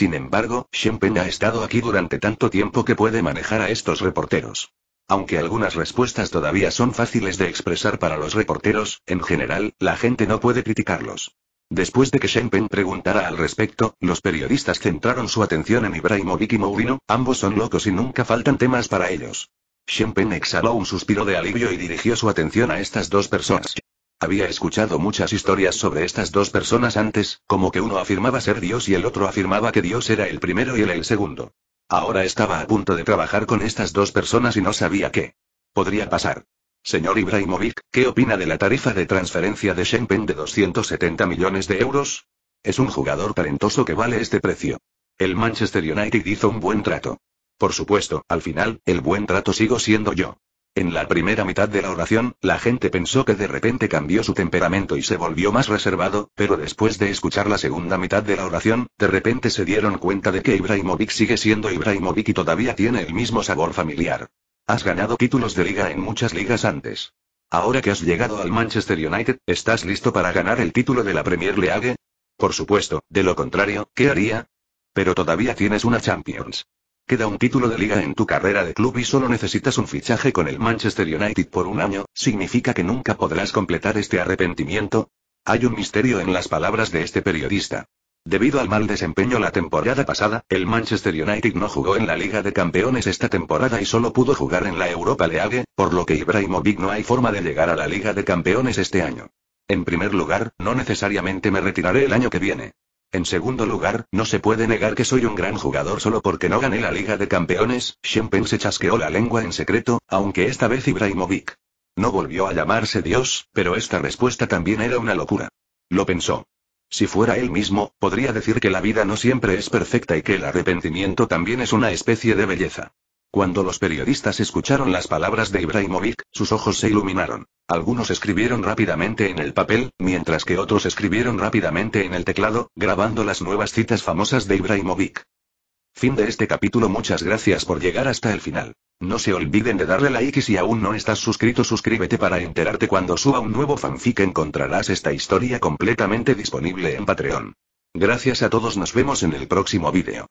Sin embargo, Shempen ha estado aquí durante tanto tiempo que puede manejar a estos reporteros. Aunque algunas respuestas todavía son fáciles de expresar para los reporteros, en general, la gente no puede criticarlos. Después de que Shempen preguntara al respecto, los periodistas centraron su atención en Ibrahimovic y Mourinho, ambos son locos y nunca faltan temas para ellos. Shempen exhaló un suspiro de alivio y dirigió su atención a estas dos personas. Había escuchado muchas historias sobre estas dos personas antes, como que uno afirmaba ser Dios y el otro afirmaba que Dios era el primero y él el segundo. Ahora estaba a punto de trabajar con estas dos personas y no sabía qué podría pasar. Señor Ibrahimovic, ¿qué opina de la tarifa de transferencia de Shenpen de 270 millones de euros? Es un jugador talentoso que vale este precio. El Manchester United hizo un buen trato. Por supuesto, al final, el buen trato sigo siendo yo. En la primera mitad de la oración, la gente pensó que de repente cambió su temperamento y se volvió más reservado, pero después de escuchar la segunda mitad de la oración, de repente se dieron cuenta de que Ibrahimovic sigue siendo Ibrahimovic y todavía tiene el mismo sabor familiar. Has ganado títulos de liga en muchas ligas antes. Ahora que has llegado al Manchester United, ¿estás listo para ganar el título de la Premier League? Por supuesto, de lo contrario, ¿qué haría? Pero todavía tienes una Champions. Queda un título de liga en tu carrera de club y solo necesitas un fichaje con el Manchester United por un año, ¿significa que nunca podrás completar este arrepentimiento? Hay un misterio en las palabras de este periodista. Debido al mal desempeño la temporada pasada, el Manchester United no jugó en la Liga de Campeones esta temporada y solo pudo jugar en la Europa League, por lo que Ibrahimovic no hay forma de llegar a la Liga de Campeones este año. En primer lugar, no necesariamente me retiraré el año que viene. En segundo lugar, no se puede negar que soy un gran jugador solo porque no gané la Liga de Campeones, Shempen se chasqueó la lengua en secreto, aunque esta vez Ibrahimovic. No volvió a llamarse Dios, pero esta respuesta también era una locura. Lo pensó. Si fuera él mismo, podría decir que la vida no siempre es perfecta y que el arrepentimiento también es una especie de belleza. Cuando los periodistas escucharon las palabras de Ibrahimovic, sus ojos se iluminaron. Algunos escribieron rápidamente en el papel, mientras que otros escribieron rápidamente en el teclado, grabando las nuevas citas famosas de Ibrahimovic. Fin de este capítulo Muchas gracias por llegar hasta el final. No se olviden de darle like y si aún no estás suscrito suscríbete para enterarte cuando suba un nuevo fanfic encontrarás esta historia completamente disponible en Patreon. Gracias a todos nos vemos en el próximo vídeo.